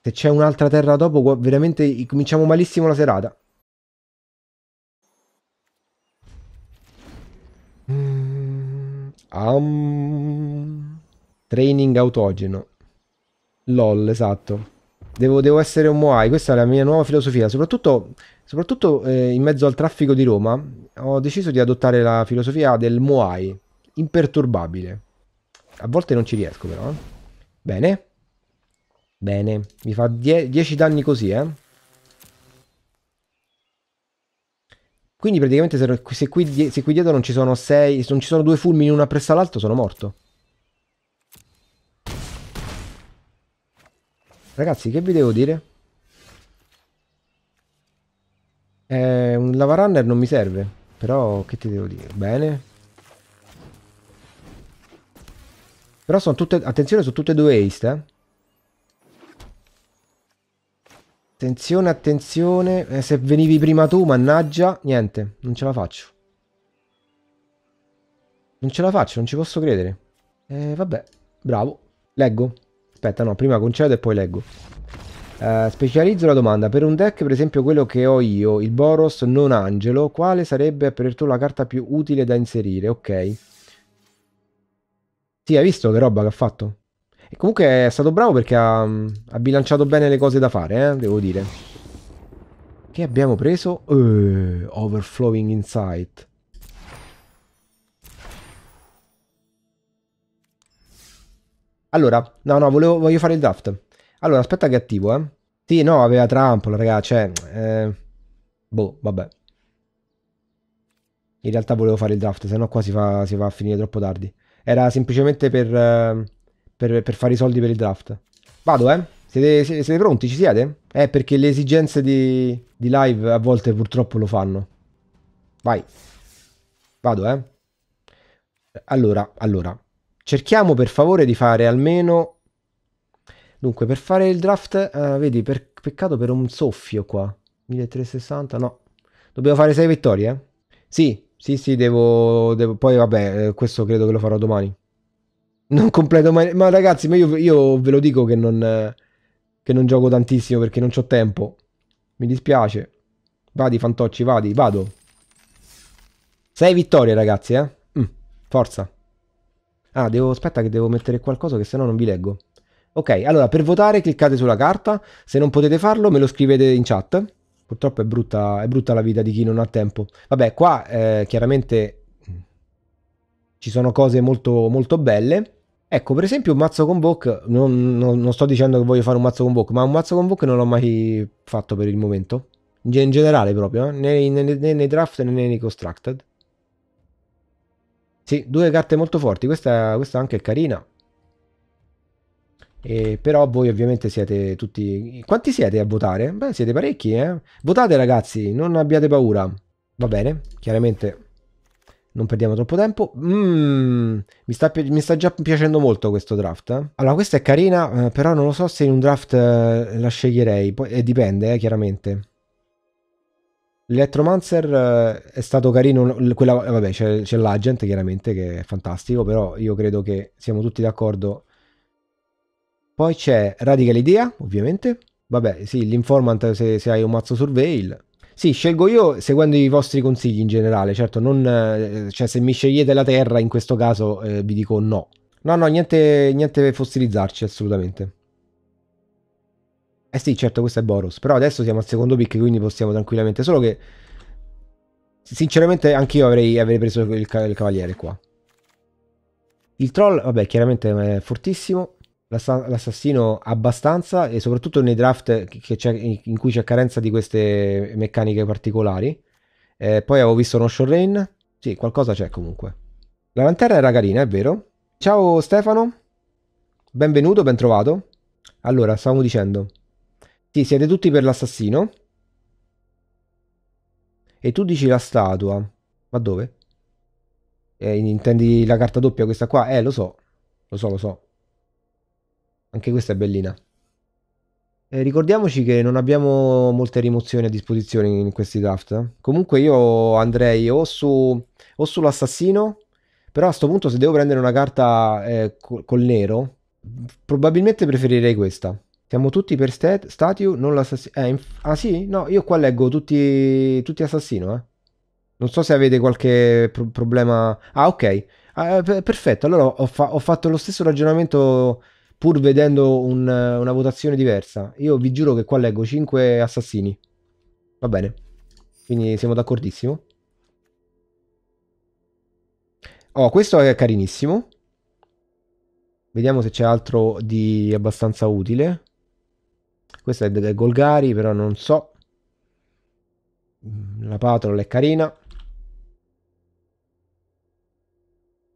Se c'è un'altra terra dopo, veramente cominciamo malissimo la serata. Mm, um, training autogeno. LOL, esatto. Devo, devo, essere un Moai, questa è la mia nuova filosofia, soprattutto, soprattutto eh, in mezzo al traffico di Roma ho deciso di adottare la filosofia del Moai, imperturbabile. A volte non ci riesco però. Eh. Bene, bene, mi fa 10 die danni così, eh. Quindi praticamente se, qui, se qui dietro non ci sono 6, non ci sono due fulmini uno appresso all'altro sono morto. Ragazzi, che vi devo dire? Eh, un lava runner non mi serve, però che ti devo dire? Bene. Però sono tutte... Attenzione, sono tutte e due haste, eh. Attenzione, attenzione. Eh, se venivi prima tu, mannaggia. Niente, non ce la faccio. Non ce la faccio, non ci posso credere. Eh, vabbè, bravo. Leggo. Aspetta, no, prima concedo e poi leggo. Uh, specializzo la domanda. Per un deck, per esempio quello che ho io, il Boros non angelo, quale sarebbe per tu la carta più utile da inserire? Ok. Sì, hai visto che roba che ha fatto? E comunque è stato bravo perché ha, mm, ha bilanciato bene le cose da fare, eh, devo dire. Che abbiamo preso? Uh, overflowing Insight. Allora, no, no, volevo, voglio fare il draft. Allora, aspetta che attivo, eh. Sì, no, aveva Trampol, raga, cioè... Eh, boh, vabbè. In realtà volevo fare il draft, sennò qua si, si va a finire troppo tardi. Era semplicemente per, eh, per, per fare i soldi per il draft. Vado, eh. Siete, siete, pronti? Ci siete? Eh, perché le esigenze di, di live a volte purtroppo lo fanno. Vai. Vado, eh. Allora, allora cerchiamo per favore di fare almeno... Dunque, per fare il draft, uh, vedi, per... peccato per un soffio qua. 1360, no. Dobbiamo fare 6 vittorie? Eh? Sì, sì, sì, devo... devo... Poi vabbè, eh, questo credo che lo farò domani. Non completo mai... Ma ragazzi, ma io, io ve lo dico che non... Che non gioco tantissimo perché non ho tempo. Mi dispiace. Vadi, fantocci, vadi, vado. 6 vittorie, ragazzi, eh. Mm, forza. Ah, devo, aspetta che devo mettere qualcosa che sennò non vi leggo. Ok, allora per votare cliccate sulla carta, se non potete farlo me lo scrivete in chat. Purtroppo è brutta, è brutta la vita di chi non ha tempo. Vabbè, qua eh, chiaramente ci sono cose molto, molto belle. Ecco, per esempio un mazzo con Vogue, non, non, non, sto dicendo che voglio fare un mazzo con Vogue, ma un mazzo con Vogue non l'ho mai fatto per il momento. In, generale proprio, eh. né nei draft né nei constructed. Sì, due carte molto forti. Questa, questa anche è carina. E però voi ovviamente siete tutti... Quanti siete a votare? Beh, siete parecchi, eh? Votate ragazzi, non abbiate paura. Va bene, chiaramente non perdiamo troppo tempo. Mm, mi, sta, mi, sta, già piacendo molto questo draft. Eh? Allora, questa è carina, eh, però non lo so se in un draft eh, la sceglierei. Poi, eh, dipende, eh, chiaramente. L'Electromancer eh, è stato carino, quella, eh, vabbè c'è, c'è l'agent chiaramente che è fantastico, però io credo che siamo tutti d'accordo. Poi c'è Radical Idea, ovviamente. Vabbè, sì, l'informant se, se hai un mazzo surveil. Sì, scelgo io seguendo i vostri consigli in generale, certo, non, eh, cioè se mi scegliete la terra in questo caso eh, vi dico no. No, no, niente, niente fossilizzarci assolutamente. Eh sì, certo, questo è Boros. Però adesso siamo al secondo pick, quindi possiamo tranquillamente. Solo che, sinceramente, anch'io avrei, avrei preso il, il, cavaliere qua. Il troll, vabbè, chiaramente è fortissimo. L'assassino abbastanza e soprattutto nei draft in cui c'è carenza di queste meccaniche particolari. Eh, poi avevo visto uno short Rain. Sì, qualcosa c'è comunque. La lanterna era carina, è vero. Ciao Stefano. Benvenuto, ben trovato. Allora, stavamo dicendo. Sì, siete tutti per l'assassino? E tu dici la statua. Ma dove? Eh, intendi la carta doppia questa qua? Eh, lo so. Lo so, lo so. Anche questa è bellina. Eh, ricordiamoci che non abbiamo molte rimozioni a disposizione in questi draft. Comunque io andrei o, su, o sull'assassino, però a sto punto se devo prendere una carta eh, col, col nero, probabilmente preferirei questa. Siamo tutti per stat Statue, non l'assassino. Eh, ah sì? No, io qua leggo tutti, tutti assassino, eh. Non so se avete qualche pro problema... Ah, ok. Ah, eh, perfetto, allora ho, fa ho, fatto lo stesso ragionamento pur vedendo un, una votazione diversa. Io vi giuro che qua leggo 5 assassini. Va bene. Quindi siamo d'accordissimo. Oh, questo è carinissimo. Vediamo se c'è altro di abbastanza utile. Questa è del Golgari, però non so. Mm, la Patrol è carina.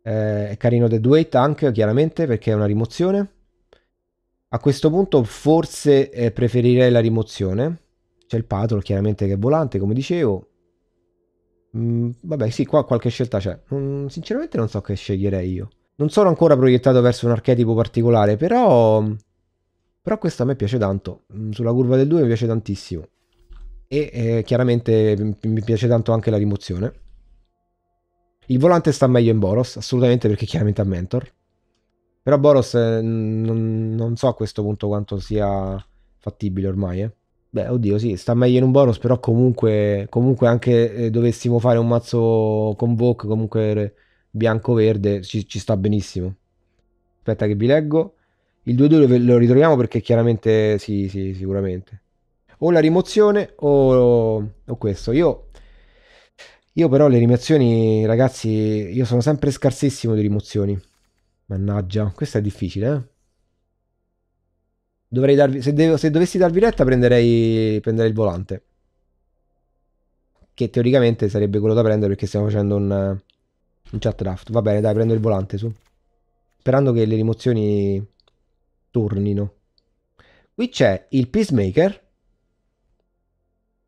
Eh, è carino The Duet anche, chiaramente, perché è una rimozione. A questo punto forse eh, preferirei la rimozione. C'è il Patrol, chiaramente, che è volante, come dicevo. Mm, vabbè, sì, qua qualche scelta c'è. Mm, sinceramente non so che sceglierei io. Non sono ancora proiettato verso un archetipo particolare, però mm, però questa a me piace tanto, mm, sulla curva del 2 mi piace tantissimo. E eh, chiaramente mi piace tanto anche la rimozione. Il volante sta meglio in Boros, assolutamente perché chiaramente ha Mentor. Però Boros eh, non, non, so a questo punto quanto sia fattibile ormai. Eh. Beh, oddio, sì, sta meglio in un Boros, però comunque, comunque anche eh, dovessimo fare un mazzo con Vogue, comunque eh, bianco-verde, ci, ci sta benissimo. Aspetta che vi leggo. Il 2-2 lo ritroviamo perché chiaramente sì, sì, sicuramente. O la rimozione o, o questo. Io, io però le rimozioni, ragazzi, io sono sempre scarsissimo di rimozioni. Mannaggia, questa è difficile, eh? Dovrei darvi, se, devo, se dovessi darvi retta prenderei, prenderei il volante. Che teoricamente sarebbe quello da prendere perché stiamo facendo un, un chat draft. Va bene, dai, prendo il volante su. Sperando che le rimozioni tornino. Qui c'è il Peacemaker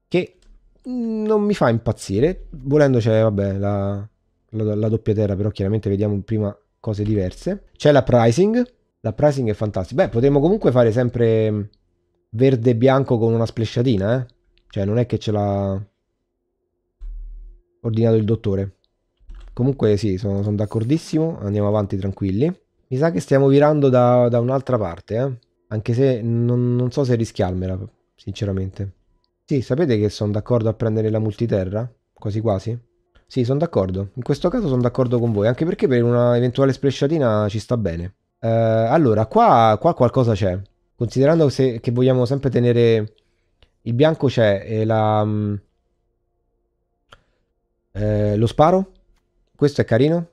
che non mi fa impazzire, volendo c'è vabbè, la, la, la, doppia terra, però chiaramente vediamo prima cose diverse. C'è la pricing, la pricing è fantastica. Beh, potremmo comunque fare sempre verde e bianco con una splesciatina, eh? Cioè non è che ce l'ha ordinato il dottore. Comunque sì, sono, sono d'accordissimo, andiamo avanti tranquilli. Mi sa che stiamo virando da, da un'altra parte, eh? Anche se non, non, so se rischiarmela, sinceramente. Sì, sapete che sono d'accordo a prendere la multiterra? Quasi quasi? Sì, sono d'accordo. In questo caso sono d'accordo con voi, anche perché per una eventuale spresciatina ci sta bene. Eh, allora, qua, qua, qualcosa c'è. Considerando se, che vogliamo sempre tenere... Il bianco c'è e la... Mm, eh, lo sparo. Questo è carino.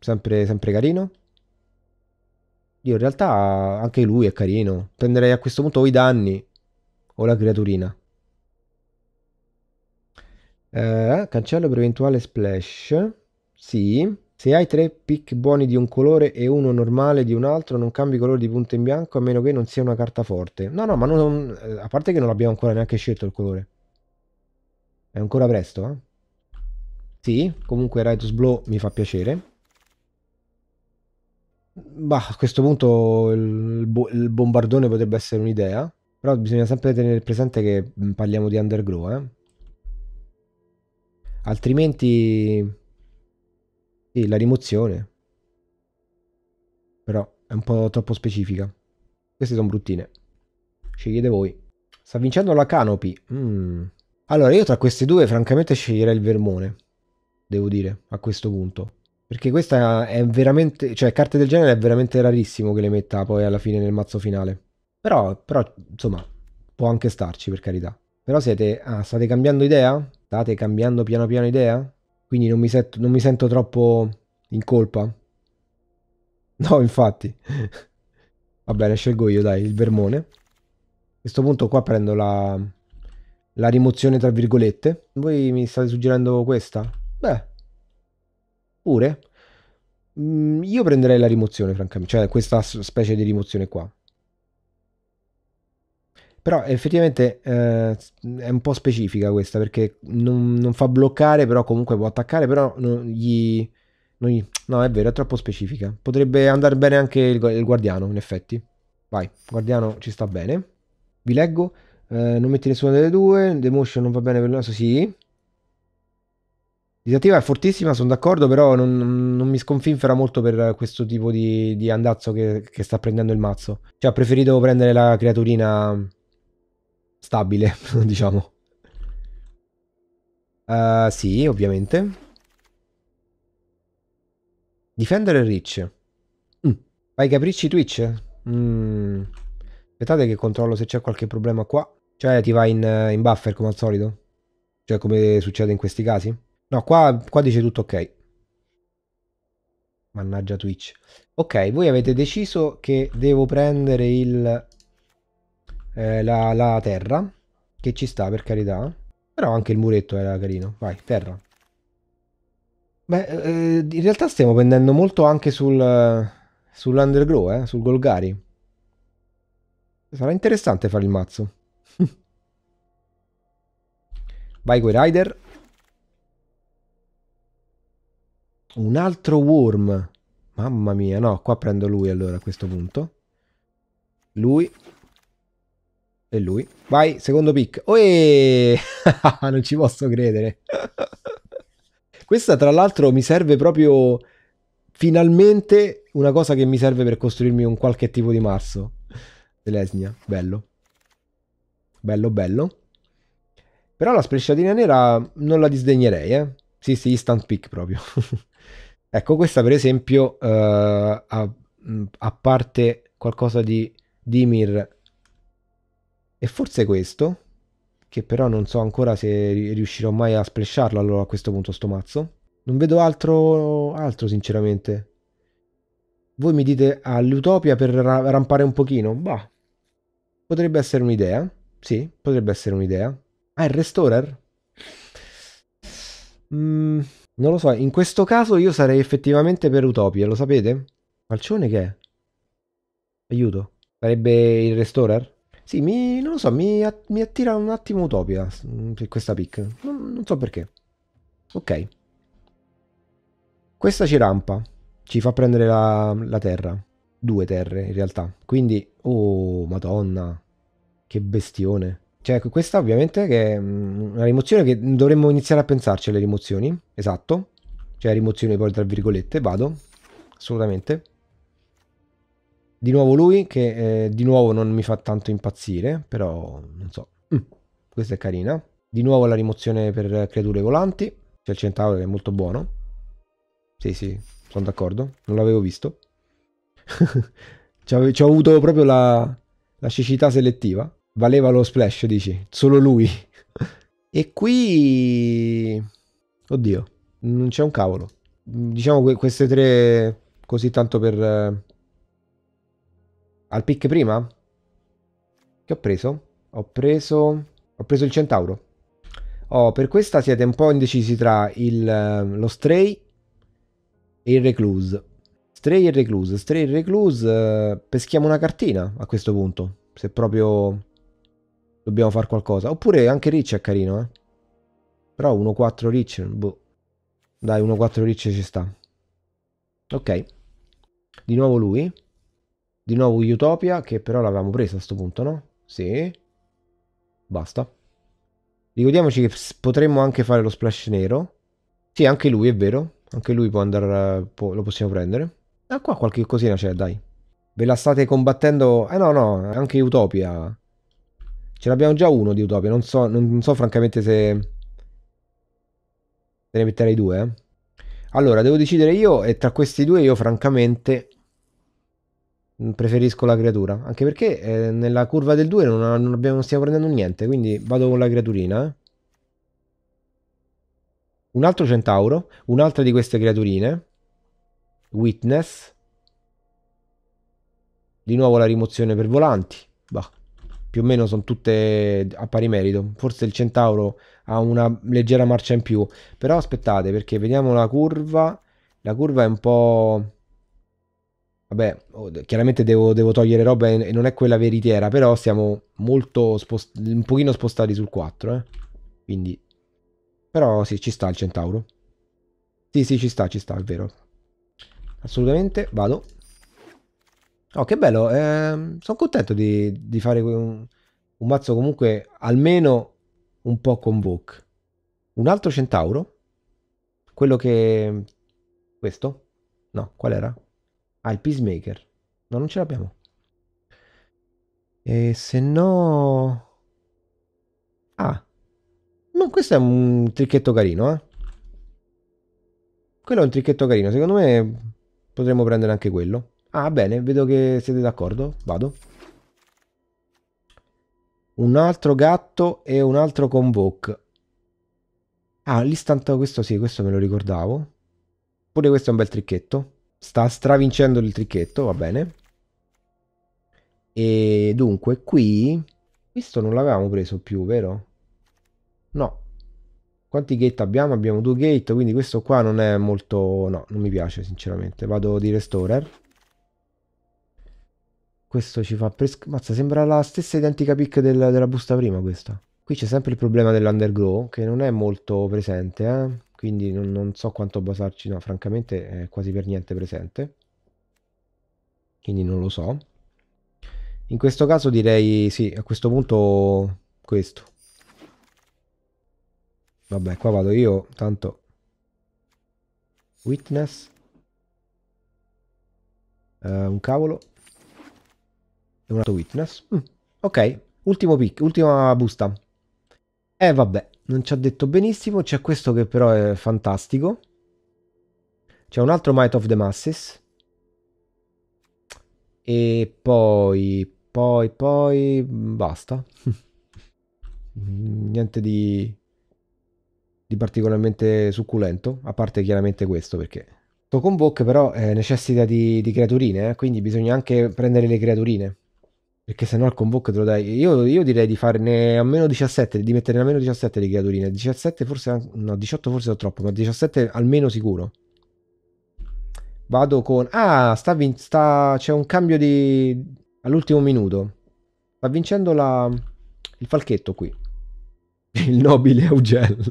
sempre, sempre carino. Io in realtà anche lui è carino. Prenderei a questo punto o i danni o la creaturina. Eh, cancello per eventuale splash. Sì. Se hai tre pick buoni di un colore e uno normale di un altro, non cambi colore di punto in bianco a meno che non sia una carta forte. No, no, ma non, eh, a parte che non l'abbiamo ancora neanche scelto il colore. È ancora presto, eh? Sì, comunque Ritus Blow mi fa piacere. Bah, a questo punto il, bo- il bombardone potrebbe essere un'idea, però bisogna sempre tenere presente che parliamo di undergrow, eh. Altrimenti... Sì, la rimozione. Però è un po' troppo specifica. Queste sono bruttine. Scegliete voi. Sta vincendo la Canopy. Mm. Allora, io tra queste due francamente sceglierei il Vermone. Devo dire, a questo punto. Perché questa è veramente, cioè carte del genere è veramente rarissimo che le metta poi alla fine nel mazzo finale. Però, però insomma, può anche starci per carità. Però siete, ah, state cambiando idea? State cambiando piano piano idea? Quindi non mi, set, non mi sento troppo in colpa? No, infatti. Va bene, scelgo io, dai, il vermone. A questo punto qua prendo la, la rimozione tra virgolette. Voi mi state suggerendo questa? Beh, Pure? Mm, io prenderei la rimozione, francamente, cioè questa specie di rimozione qua. Però effettivamente eh, è un po' specifica questa perché non, non, fa bloccare, però comunque può attaccare, però non gli, non gli, No, è vero, è troppo specifica. Potrebbe andare bene anche il, il guardiano, in effetti. Vai, guardiano ci sta bene. Vi leggo. Eh, non metti nessuna delle due. the motion non va bene per il naso, sì. L'iniziativa è fortissima, sono d'accordo, però non, non, mi sconfinfera molto per questo tipo di, di andazzo che, che, sta prendendo il mazzo. Cioè, ho preferito prendere la creaturina stabile, diciamo. Uh, sì, ovviamente. Difendere Rich. Mm. Fai capricci Twitch? Mm. Aspettate che controllo se c'è qualche problema qua. Cioè, ti va in, in buffer come al solito? Cioè, come succede in questi casi? No, qua, qua dice tutto ok. Mannaggia Twitch. Ok, voi avete deciso che devo prendere il, eh, la, la terra, che ci sta per carità. Però anche il muretto era carino. Vai, terra. Beh, eh, in realtà stiamo prendendo molto anche sul, sull'undergrow, eh, sul Golgari. Sarà interessante fare il mazzo. Vai coi rider. Un altro worm. Mamma mia, no, qua prendo lui allora a questo punto. Lui. E lui. Vai, secondo pick. Oe! non ci posso credere. Questa tra l'altro mi serve proprio finalmente una cosa che mi serve per costruirmi un qualche tipo di marzo. Dell'esnia, bello. Bello, bello. Però la spresciatina nera non la disdegnerei, eh. Sì, sì, instant pick proprio. Ecco, questa per esempio uh, eh, a, a, parte qualcosa di Dimir e forse questo, che però non so ancora se riuscirò mai a splasharlo allora a questo punto sto mazzo. Non vedo altro, altro sinceramente. Voi mi dite all'utopia ah, per ra rampare un pochino? Bah, potrebbe essere un'idea. Sì, potrebbe essere un'idea. Ah, il Restorer? Mmm... Non lo so, in questo caso io sarei effettivamente per Utopia, lo sapete? Falcione che è? Aiuto. Sarebbe il Restorer? Sì, mi, non lo so, mi, mi attira un attimo Utopia mm, questa pick. Non, non so perché. Ok. Questa ci rampa. Ci fa prendere la, la terra. Due terre, in realtà. Quindi... Oh, madonna. Che bestione. Cioè, questa ovviamente è mm, una rimozione che dovremmo iniziare a pensarci alle rimozioni, esatto. Cioè, rimozione poi tra virgolette, vado, assolutamente. Di nuovo lui, che eh, di nuovo non mi fa tanto impazzire, però non so. Mm, questa è carina. Di nuovo la rimozione per creature volanti, c'è il centauro che è molto buono. Sì, sì, sono d'accordo, non l'avevo visto. ci ho avuto proprio la, la cecità selettiva valeva lo splash, dici? Solo lui. e qui... Oddio, non c'è un cavolo. Diciamo que- queste tre così tanto per... Eh, al pick prima? Che ho preso? Ho preso... Ho preso il centauro. Oh, per questa siete un po' indecisi tra il, eh, lo stray e il recluse. Stray e recluse. Stray e recluse, eh, peschiamo una cartina a questo punto. Se proprio dobbiamo fare qualcosa. Oppure anche Rich è carino, eh. Però 1-4 Rich, boh. Dai, 1-4 Rich ci sta. Ok. Di nuovo lui. Di nuovo Utopia, che però l'avevamo presa a questo punto, no? Sì. Basta. Ricordiamoci che potremmo anche fare lo splash nero. Sì, anche lui, è vero. Anche lui può andare... Può, lo possiamo prendere. Ah, qua qualche cosina c'è, dai. Ve la state combattendo... Eh no, no, anche Utopia Ce l'abbiamo già uno di Utopia, non so, non, non so francamente se... Se ne metterei due, eh. Allora, devo decidere io e tra questi due io francamente mm, preferisco la creatura. Anche perché eh, nella curva del 2 non, abbiamo, non, stiamo prendendo niente, quindi vado con la creaturina. Eh. Un altro centauro, un'altra di queste creaturine. Witness. Di nuovo la rimozione per volanti. Bah più o meno sono tutte a pari merito. Forse il Centauro ha una leggera marcia in più. Però aspettate, perché vediamo la curva. La curva è un po'... Vabbè, oh, chiaramente devo, devo togliere roba e non è quella veritiera, però siamo molto spost- un pochino spostati sul 4, eh. Quindi... Però sì, ci sta il Centauro. Sì, sì, ci sta, ci sta, è vero. Assolutamente, vado. Oh, che bello, eh, sono contento di, di fare un, un, mazzo comunque almeno un po' con Vogue. Un altro centauro? Quello che... questo? No, qual era? Ah, il Peacemaker. No, non ce l'abbiamo. E se no... Ah. ma questo è un tricchetto carino, eh. Quello è un tricchetto carino, secondo me potremmo prendere anche quello. Ah, bene, vedo che siete d'accordo. Vado. Un altro gatto e un altro convoke. Ah, l'istante questo sì, questo me lo ricordavo. Pure questo è un bel tricchetto. Sta stravincendo il tricchetto, va bene. E dunque, qui... Questo non l'avevamo preso più, vero? No. Quanti gate abbiamo? Abbiamo due gate, quindi questo qua non è molto... No, non mi piace, sinceramente. Vado di restorer. Questo ci fa... presc... Mazza, sembra la stessa identica pick del, della busta prima questa. Qui c'è sempre il problema dell'underglow, che non è molto presente, eh? quindi non, non, so quanto basarci, no, francamente è quasi per niente presente. Quindi non lo so. In questo caso direi, sì, a questo punto questo. Vabbè, qua vado io, tanto... Witness. Uh, un cavolo. E un altro witness. Mm, ok, ultimo pick, ultima busta. eh, vabbè, non ci ha detto benissimo. C'è questo che però è fantastico. C'è un altro Might of the Masses. E poi, poi, poi, mm, basta. Niente di, di particolarmente succulento, a parte chiaramente questo perché... Tocombook però eh, necessita di, di creaturine, eh, quindi bisogna anche prendere le creaturine. Perché se no al convoco te lo dai. Io, io, direi di farne almeno 17, di mettere almeno 17 le creaturine. 17 forse, no, 18 forse è troppo, ma 17 almeno sicuro. Vado con... Ah, sta, vin... c'è un cambio di... all'ultimo minuto. Sta vincendo la... il falchetto qui. Il nobile Augello.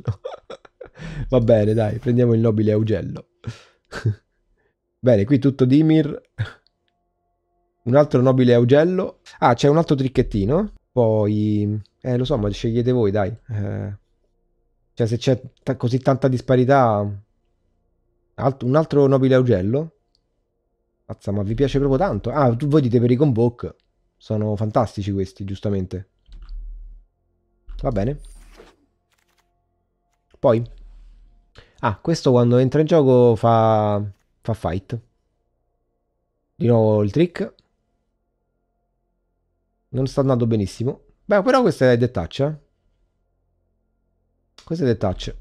Va bene, dai, prendiamo il nobile Augello. bene, qui tutto Dimir un altro nobile augello. Ah, c'è un altro tricchettino. Poi, eh, lo so, ma scegliete voi, dai. Eh, cioè, se c'è così tanta disparità, alt- un altro nobile augello. Mazza, ma vi piace proprio tanto? Ah, tu, voi dite per i convoke. Sono fantastici questi, giustamente. Va bene. Poi. Ah, questo quando entra in gioco fa, fa fight. Di nuovo il trick. Non sta andando benissimo. Beh, però questa è dettaccia. Eh? Questa è dettaccia.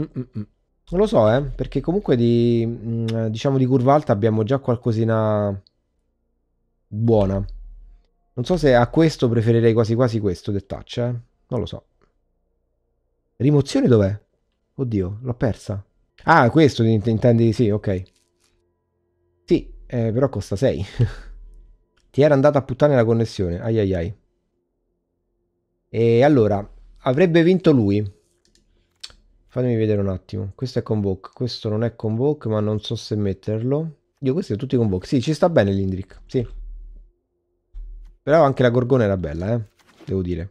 Mm -mm. mm. Non lo so, eh, perché comunque di, mm, diciamo di curva alta abbiamo già qualcosina buona. Non so se a questo preferirei quasi quasi questo dettaccia, eh. Non lo so. Rimozione dov'è? Oddio, l'ho persa. Ah, questo intendi? Sì, ok. Sì, eh, però costa 6. Ti era andata a puttane la connessione. Ai ai ai. E allora, avrebbe vinto lui. Fatemi vedere un attimo. Questo è Convoke. Questo non è Convoke, ma non so se metterlo. Io questi sono tutti Convoke. Sì, ci sta bene l'Indric. Sì. Però anche la Gorgone era bella, eh. Devo dire.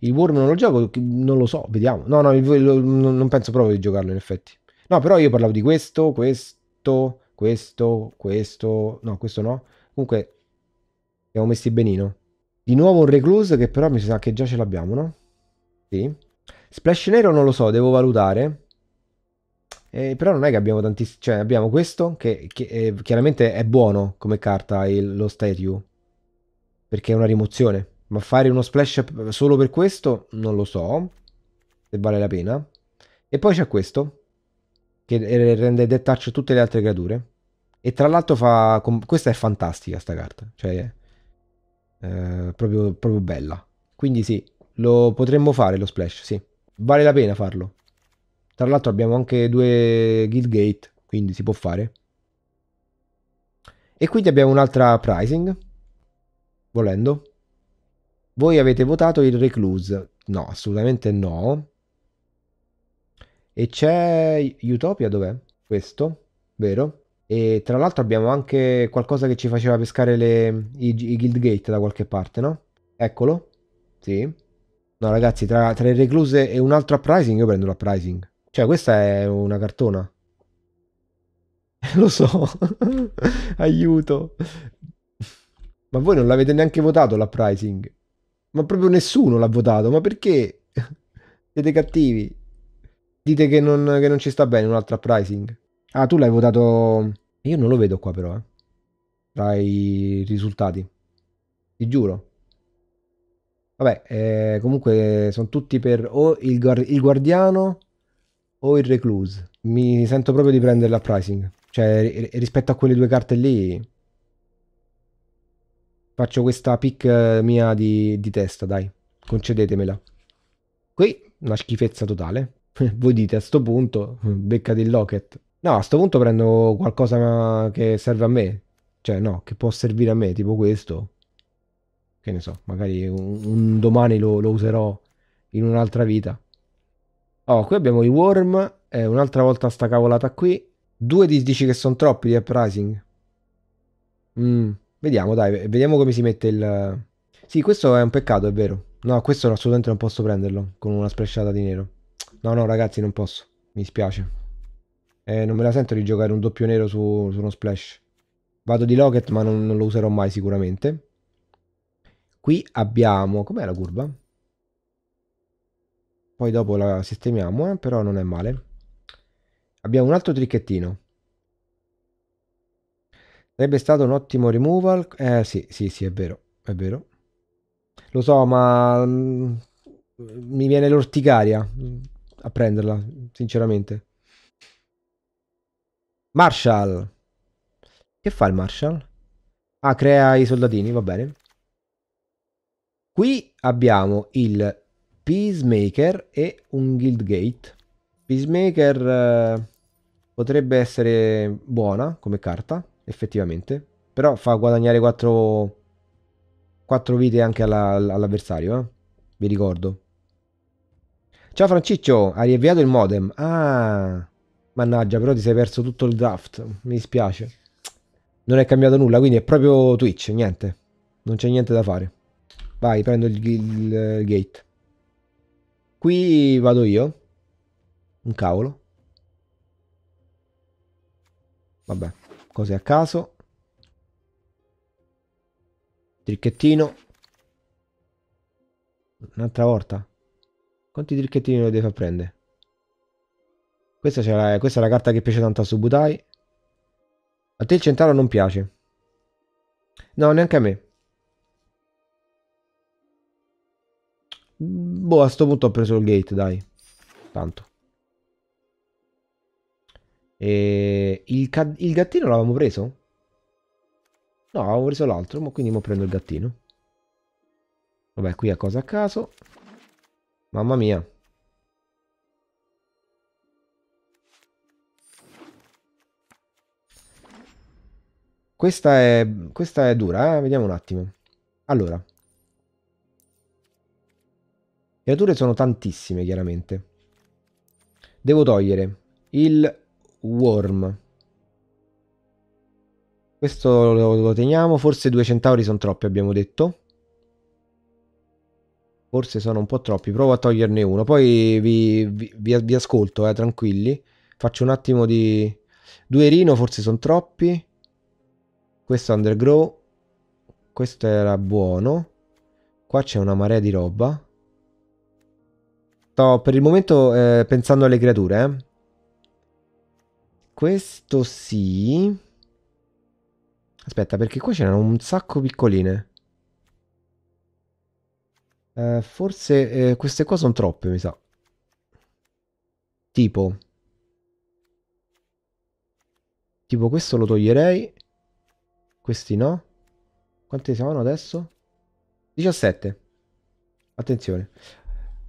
Il Worm non lo gioco, non lo so, vediamo. No, no, il, non penso proprio di giocarlo in effetti. No, però io parlavo di questo, questo, questo, questo, no, questo no Comunque, siamo messi benino. Di nuovo un recluse che però mi sa che già ce l'abbiamo, no? Sì. Splash nero non lo so, devo valutare. Eh, però non è che abbiamo tantissimo... Cioè, abbiamo questo, che, che eh, chiaramente è buono come carta il, lo statue. Perché è una rimozione. Ma fare uno splash solo per questo, non lo so. Se vale la pena. E poi c'è questo, che eh, rende detach tutte le altre creature. E tra l'altro fa... Com- questa è fantastica, sta carta. Cioè, eh, proprio, proprio bella. Quindi sì, lo potremmo fare lo splash, sì. Vale la pena farlo. Tra l'altro abbiamo anche due guild gate, quindi si può fare. E quindi abbiamo un'altra pricing, volendo. Voi avete votato il Recluse? No, assolutamente no. E c'è Utopia, dov'è? Questo, vero? E tra l'altro abbiamo anche qualcosa che ci faceva pescare le, i, i guild gate da qualche parte, no? Eccolo. Sì. No, ragazzi, tra, tra le recluse e un altro uprising, io prendo l'uprising. Cioè, questa è una cartona. Lo so. Aiuto. Ma voi non l'avete neanche votato l'uprising. Ma proprio nessuno l'ha votato. Ma perché? Siete cattivi. Dite che non, che non ci sta bene un altro uprising. Ah, tu l'hai votato io non lo vedo qua però, eh. Tra i risultati. Ti giuro. Vabbè, eh, comunque sono tutti per o il, guard il, guardiano o il recluse. Mi sento proprio di prenderla a pricing. Cioè, rispetto a quelle due carte lì... Faccio questa pick eh, mia di, di testa, dai. Concedetemela. Qui, una schifezza totale. Voi dite, a sto punto, beccate il locket. No, a sto punto prendo qualcosa che serve a me. Cioè, no, che può servire a me, tipo questo. Che ne so, magari un, un domani lo, lo, userò in un'altra vita. Oh, qui abbiamo i worm. Eh, un'altra volta sta cavolata qui. Due di, dici che sono troppi di uprising. Mm, vediamo, dai, vediamo come si mette il... Sì, questo è un peccato, è vero. No, questo assolutamente non posso prenderlo con una spresciata di nero. No, no, ragazzi, non posso. Mi spiace. Eh, non me la sento di giocare un doppio nero su, su uno splash. Vado di Locket, ma non, non, lo userò mai sicuramente. Qui abbiamo... Com'è la curva? Poi dopo la sistemiamo, eh, però non è male. Abbiamo un altro tricchettino. Sarebbe stato un ottimo removal. Eh sì, sì, sì, è vero, è vero. Lo so, ma... Mm, mi viene l'orticaria a prenderla, sinceramente. Marshall. Che fa il Marshall? Ah, crea i soldatini, va bene. Qui abbiamo il Peacemaker e un Guildgate. Peacemaker eh, potrebbe essere buona come carta, effettivamente. Però fa guadagnare 4, 4 vite anche all'avversario, all eh? vi ricordo. Ciao Franciccio, hai riavviato il modem. Ah... Mannaggia, però ti sei perso tutto il draft. Mi dispiace. Non è cambiato nulla, quindi è proprio Twitch, niente. Non c'è niente da fare. Vai, prendo il, il, il gate. Qui vado io. Un cavolo. Vabbè, cose a caso. Tricchettino. Un'altra volta. Quanti tricchettini lo devi far prendere? Questa, la, questa è la carta che piace tanto a Subutai. A te il centauro non piace. No, neanche a me. Boh, a sto punto ho preso il gate, dai. Tanto. E il, il gattino l'avevamo preso? No, avevamo preso l'altro, ma quindi mo prendo il gattino. Vabbè, qui è cosa a caso. Mamma mia. Questa è, questa è dura, eh? vediamo un attimo. Allora. creature sono tantissime, chiaramente. Devo togliere il worm. Questo lo, lo teniamo, forse due centauri sono troppi, abbiamo detto. Forse sono un po' troppi, provo a toglierne uno, poi vi, vi, vi, vi ascolto, eh, tranquilli. Faccio un attimo di... Due rino forse sono troppi. Questo undergrow. Questo era buono. Qua c'è una marea di roba. Sto per il momento eh, pensando alle creature. Eh. Questo sì. Aspetta, perché qua c'erano un sacco piccoline. Eh, forse eh, queste qua sono troppe, mi sa. Tipo. Tipo questo lo toglierei. Questi no. Quanti siamo adesso? 17. Attenzione.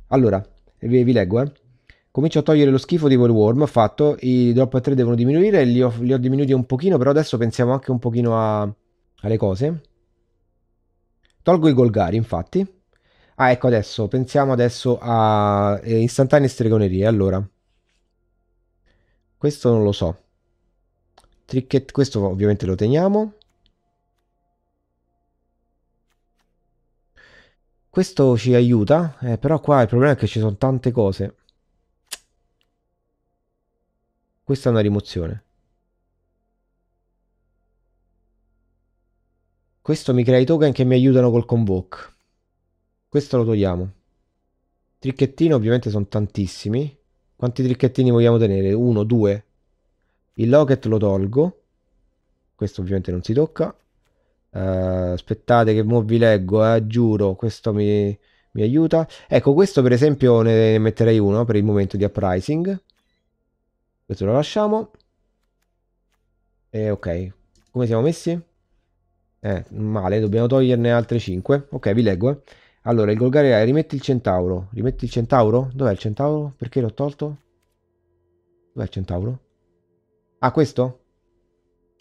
Allora, vi, vi leggo, eh. Comincio a togliere lo schifo di Worm, ho fatto, i drop 3 devono diminuire, li ho, li ho, diminuiti un pochino, però adesso pensiamo anche un pochino a, alle cose. Tolgo i Golgari, infatti. Ah, ecco adesso, pensiamo adesso a eh, istantanee stregonerie, allora. Questo non lo so. Tricket, questo ovviamente lo teniamo. Questo ci aiuta, eh, però qua il problema è che ci sono tante cose. Questa è una rimozione. Questo mi crea i token che mi aiutano col convoke. Questo lo togliamo. Tricchettini ovviamente sono tantissimi. Quanti tricchettini vogliamo tenere? Uno, due. Il locket lo tolgo. Questo ovviamente non si tocca. Eh, aspettate che mo vi leggo, eh, giuro, questo mi, mi, aiuta. Ecco, questo per esempio ne metterei uno per il momento di uprising. Questo lo lasciamo. E ok, come siamo messi? Eh, male, dobbiamo toglierne altre 5. Ok, vi leggo. Eh. Allora, il Golgaria, rimetti il centauro. Rimetti il centauro? Dov'è il centauro? Perché l'ho tolto? Dov'è il centauro? Ah, questo?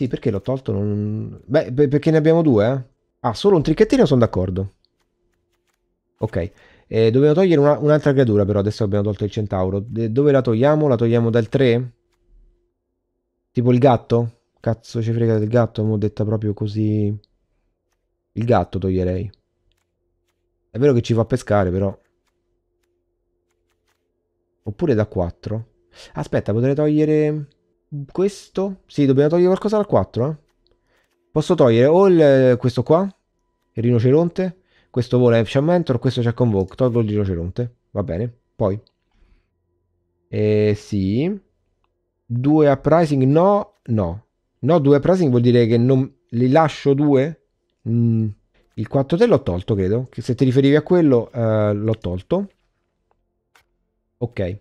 Sì, perché l'ho tolto? Non... Beh, perché ne abbiamo due, eh? Ah, solo un tricchettino sono d'accordo. Ok. Eh, dovevo togliere un'altra creatura, però adesso abbiamo tolto il centauro. De dove la togliamo? La togliamo dal 3? Tipo il gatto? Cazzo ci frega del gatto, M'ho detta proprio così... Il gatto toglierei. È vero che ci fa pescare, però. Oppure da 4. Aspetta, potrei togliere questo? Sì, dobbiamo togliere qualcosa dal 4, eh? Posso togliere o il, eh, questo qua, il rinoceronte, questo vola Epsha Mentor, questo c'è Convoke, tolgo il rinoceronte, va bene, poi. Eh, sì. Due uprising, no, no. No, due uprising vuol dire che non... Li lascio due? Mm. Il 4 te l'ho tolto, credo. Che se ti riferivi a quello, eh, l'ho tolto. Ok.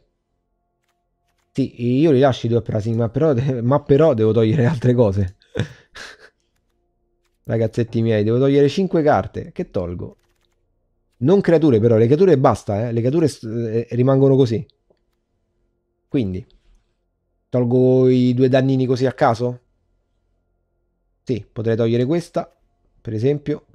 Sì, io li lascio i due prasing, ma però, ma però devo togliere altre cose. Ragazzetti miei, devo togliere 5 carte. Che tolgo? Non creature però, le creature basta, eh? le creature eh, rimangono così. Quindi, tolgo i due dannini così a caso? Sì, potrei togliere questa, per esempio.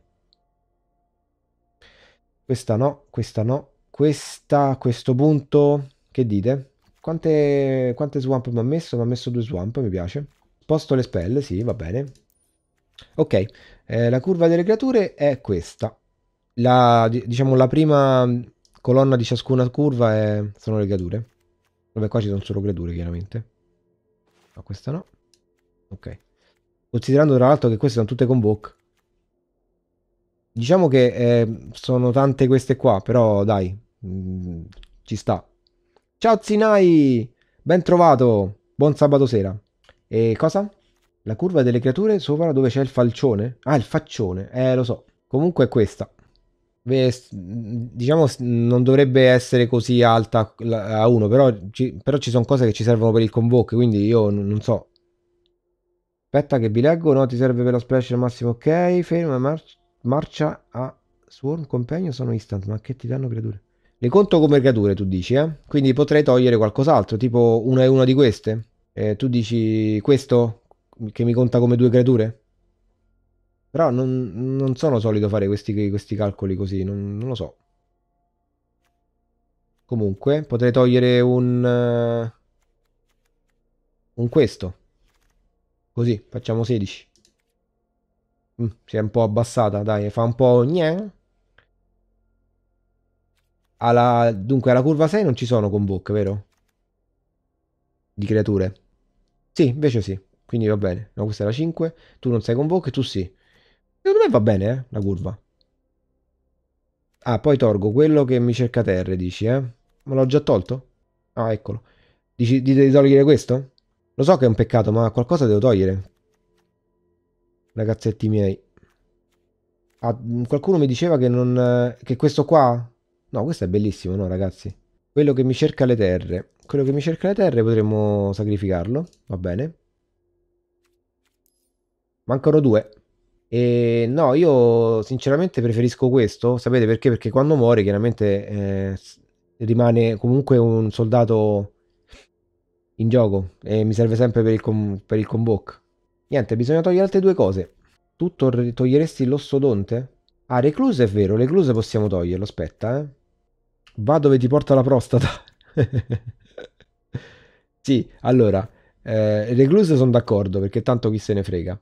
Questa no, questa no. Questa a questo punto, che dite? Quante, quante swamp mi ha messo? Mi ha messo due swamp, mi piace. Posto le spell, sì, va bene. Ok, eh, la curva delle creature è questa. La, diciamo, la prima colonna di ciascuna curva è... sono le creature. Vabbè, qua ci sono solo creature, chiaramente. Ma questa no. Ok. Considerando tra l'altro che queste sono tutte con book. Diciamo che eh, sono tante queste qua, però dai, mh, mm, ci sta. Ciao Zinai! Ben trovato! Buon sabato sera. E cosa? La curva delle creature sopra dove c'è il falcione? Ah, il faccione. Eh, lo so. Comunque è questa. Beh, diciamo non dovrebbe essere così alta a uno, però ci, però ci sono cose che ci servono per il convoke, quindi io non so. Aspetta che vi leggo, no, ti serve per lo splash al massimo, ok, ferma, mar marcia a Swarm Compagno sono instant, ma che ti danno creature? Le conto come creature, tu dici, eh? Quindi potrei togliere qualcos'altro, tipo una e una di queste. Eh, tu dici questo che mi conta come due creature? Però non, non sono solito fare questi, questi calcoli così, non, non, lo so. Comunque, potrei togliere un... Uh, un questo. Così, facciamo 16. Mm, si è un po' abbassata, dai, fa un po'... Gnan alla, dunque, alla curva 6 non ci sono convoke, vero? Di creature. Sì, invece sì. Quindi va bene. No, questa è la 5. Tu non sei convoke, tu sì. Secondo me va bene, eh, la curva. Ah, poi torgo quello che mi cerca terre, dici, eh? Ma l'ho già tolto? Ah, eccolo. Dici di, di togliere questo? Lo so che è un peccato, ma qualcosa devo togliere. Ragazzetti miei. Ah, mm, qualcuno mi diceva che non... Eh, che questo qua No, questo è bellissimo, no ragazzi? Quello che mi cerca le terre. Quello che mi cerca le terre potremmo sacrificarlo, va bene. Mancano due. E no, io sinceramente preferisco questo, sapete perché? Perché quando muore chiaramente eh, rimane comunque un soldato in gioco e mi serve sempre per il, com per il convoc. Niente, bisogna togliere altre due cose. Tu toglieresti l'ossodonte? Ah, recluse è vero, recluse possiamo toglierlo, aspetta, eh va dove ti porta la prostata. sì, allora, eh, recluse sono d'accordo perché tanto chi se ne frega.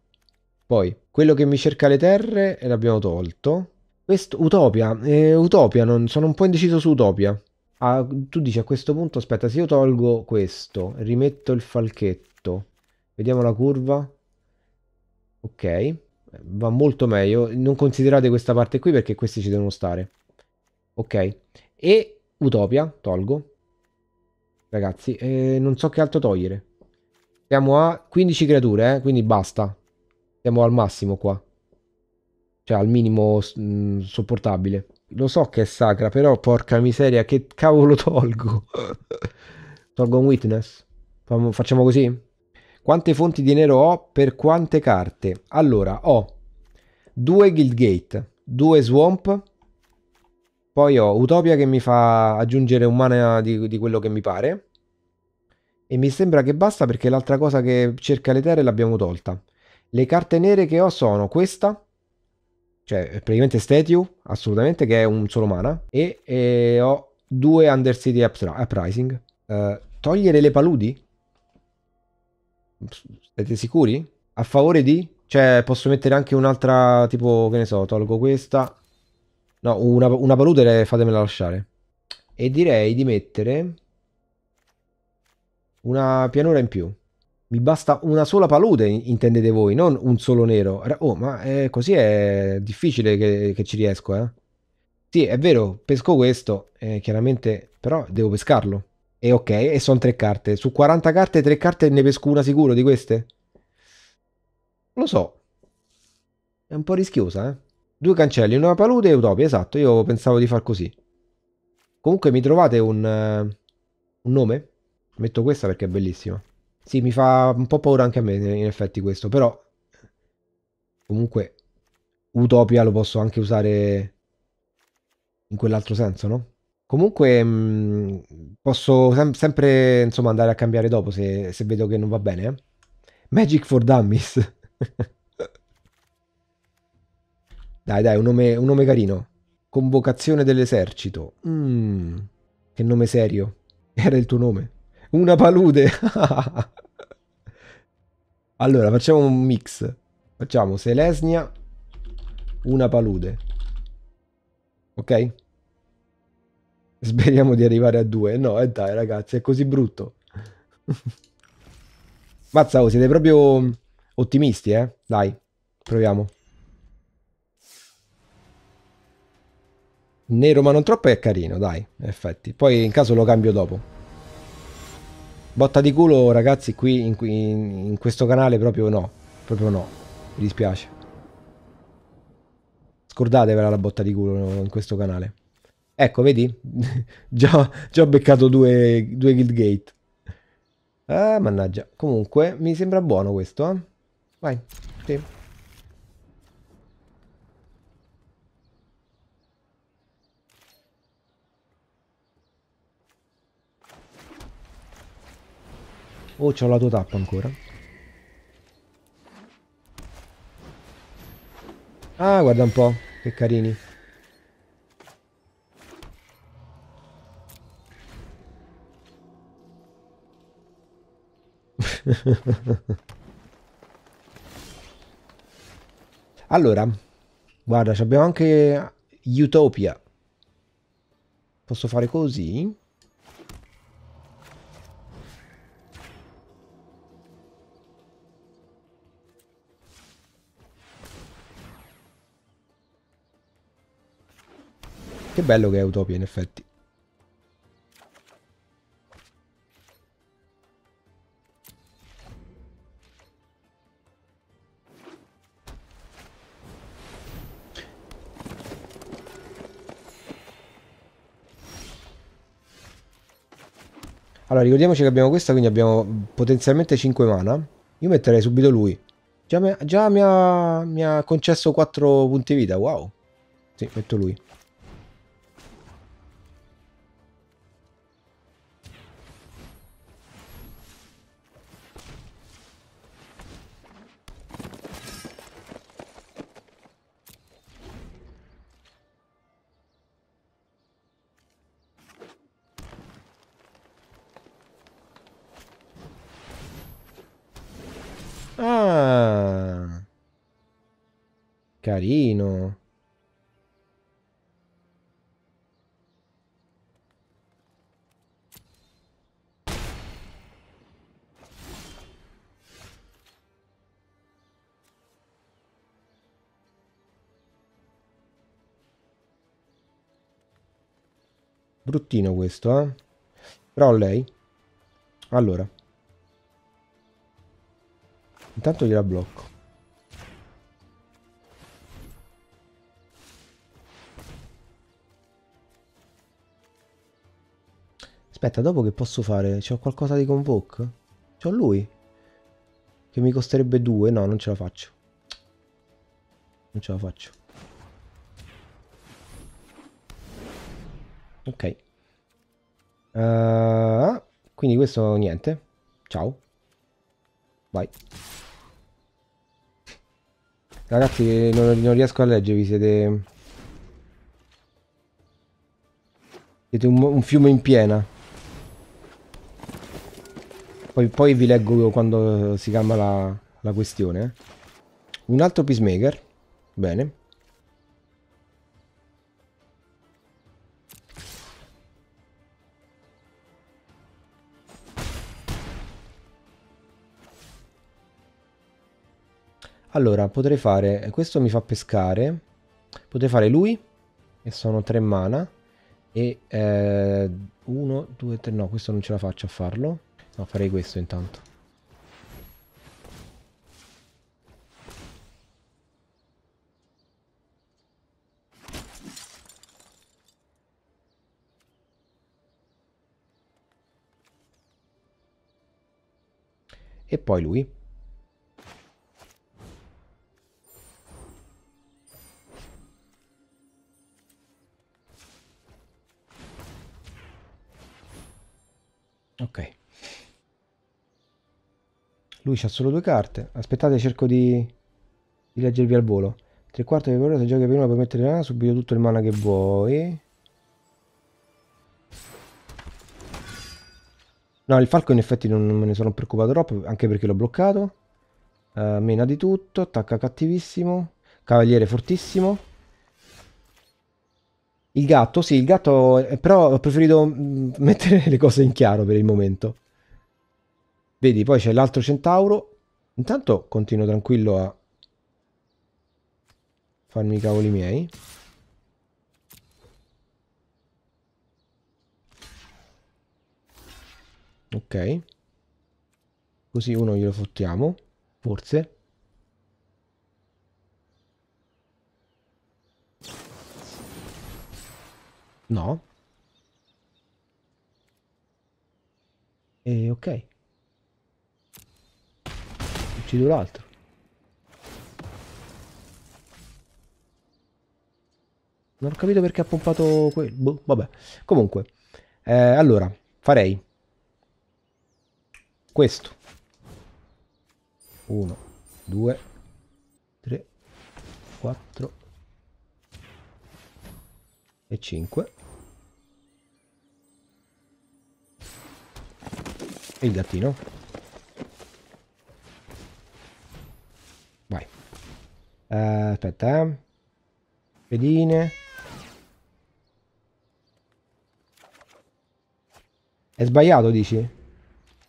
Poi, quello che mi cerca le terre eh, l'abbiamo tolto. Questo, Utopia, eh, Utopia, non, sono un po' indeciso su Utopia. Ah, tu dici a questo punto, aspetta, se io tolgo questo, rimetto il falchetto, vediamo la curva. Ok, eh, va molto meglio. Non considerate questa parte qui perché questi ci devono stare. Ok, e Utopia, tolgo. Ragazzi, eh, non so che altro togliere. Siamo a 15 creature, eh, quindi basta. Siamo al massimo qua. Cioè al minimo mh, mm, sopportabile. Lo so che è sacra, però porca miseria, che cavolo tolgo? tolgo un witness. Facciamo così? Quante fonti di nero ho per quante carte? Allora, ho 2 Guildgate, 2 Swamp, poi ho Utopia che mi fa aggiungere un mana di, di quello che mi pare. E mi sembra che basta perché l'altra cosa che cerca le terre l'abbiamo tolta. Le carte nere che ho sono questa, cioè eh, praticamente Statue, assolutamente, che è un solo mana, e, e ho due Undercity Uprising. Uh, togliere le paludi? Siete sicuri? A favore di? Cioè posso mettere anche un'altra, tipo, che ne so, tolgo questa, No, una, una palude fatemela lasciare. E direi di mettere una pianura in più. Mi basta una sola palude, intendete voi, non un solo nero. Oh, ma è eh, così è difficile che, che, ci riesco, eh? Sì, è vero, pesco questo, eh, chiaramente, però devo pescarlo. E ok, e sono tre carte. Su 40 carte, tre carte ne pesco una sicuro di queste? Lo so. È un po' rischiosa, eh? Due cancelli, una palude e Utopia, esatto, io pensavo di far così. Comunque mi trovate un, uh, un nome? Metto questa perché è bellissima. Sì, mi fa un po' paura anche a me in effetti questo, però comunque Utopia lo posso anche usare in quell'altro senso, no? Comunque mh, mm, posso sem sempre insomma andare a cambiare dopo se, se vedo che non va bene. Eh? Magic for Dummies. Dai, dai, un nome, un nome carino. Convocazione dell'esercito. Mm, che nome serio. Era il tuo nome. Una palude. allora, facciamo un mix. Facciamo Selesnia, una palude. Ok? Speriamo di arrivare a due. No, e eh, dai, ragazzi, è così brutto. Mazza, siete proprio ottimisti, eh? Dai, proviamo. Nero ma non troppo è carino, dai, in effetti. Poi in caso lo cambio dopo. Botta di culo, ragazzi, qui in, in, in questo canale proprio no. Proprio no. Mi dispiace. Scordatevela la botta di culo in questo canale. Ecco, vedi? già, già, ho beccato due, due guild gate. Ah, mannaggia. Comunque, mi sembra buono questo, eh? Vai, sì. Oh, c'ho la tua tappa ancora. Ah, guarda un po', che carini. allora, guarda, abbiamo anche Utopia. Posso fare così? Che bello che è Utopia in effetti. Allora, ricordiamoci che abbiamo questa, quindi abbiamo potenzialmente 5 mana. Io metterei subito lui. Già, mi ha, già mi ha, mi ha concesso 4 punti vita, wow. Sì, metto lui. bruttino questo, eh. Però lei... Allora. Intanto gliela blocco. Aspetta, dopo che posso fare? C'ho qualcosa di convoke? C'ho lui? Che mi costerebbe due? No, non ce la faccio. Non ce la faccio. Ok. Uh, quindi questo niente. Ciao. Vai. Ragazzi, non, non, riesco a leggervi, siete... Siete un, un fiume in piena. Poi, poi, vi leggo quando si calma la, la questione. Eh. Un altro peacemaker. Bene. Allora, potrei fare... Questo mi fa pescare. Potrei fare lui. E sono tre mana. E eh, uno, due, tre... No, questo non ce la faccio a farlo. No, farei questo intanto. E poi lui. Ok. Lui ha solo due carte. Aspettate, cerco di, di leggervi al volo. Tre quarti di ora se giochi per una puoi mettere là, subito tutto il mana che vuoi. No, il falco in effetti non, non me ne sono preoccupato troppo, anche perché l'ho bloccato. Uh, mena di tutto, attacca cattivissimo. Cavaliere fortissimo. Il gatto, sì, il gatto, eh, però ho preferito mm, mettere le cose in chiaro per il momento. Vedi, poi c'è l'altro centauro. Intanto continuo tranquillo a farmi i cavoli miei. Ok. Così uno glielo fottiamo, forse. No. E ok. Uccido l'altro. Non ho capito perché ha pompato quel... Boh, vabbè. Comunque. Eh, allora, farei. Questo. Uno, due, tre, quattro, e 5 e il gattino vai uh, aspetta eh. pedine è sbagliato dici?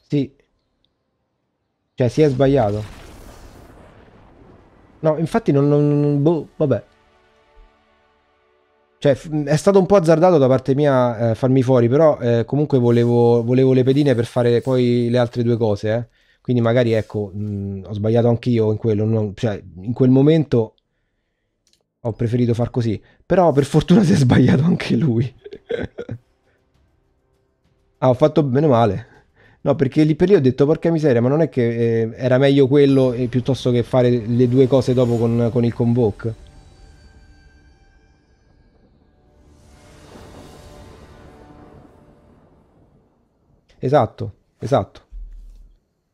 sì cioè si è sbagliato no infatti non, non boh vabbè cioè, è stato un po' azzardato da parte mia eh, farmi fuori, però eh, comunque volevo, volevo, le pedine per fare poi le altre due cose. Eh. Quindi magari ecco, mh, ho sbagliato anch'io in quello, non, cioè, in quel momento ho preferito far così, però per fortuna si è sbagliato anche lui. ah, ho fatto meno male. No, perché lì per lì ho detto, porca miseria, ma non è che eh, era meglio quello piuttosto che fare le due cose dopo con, con il convoke? Esatto, esatto.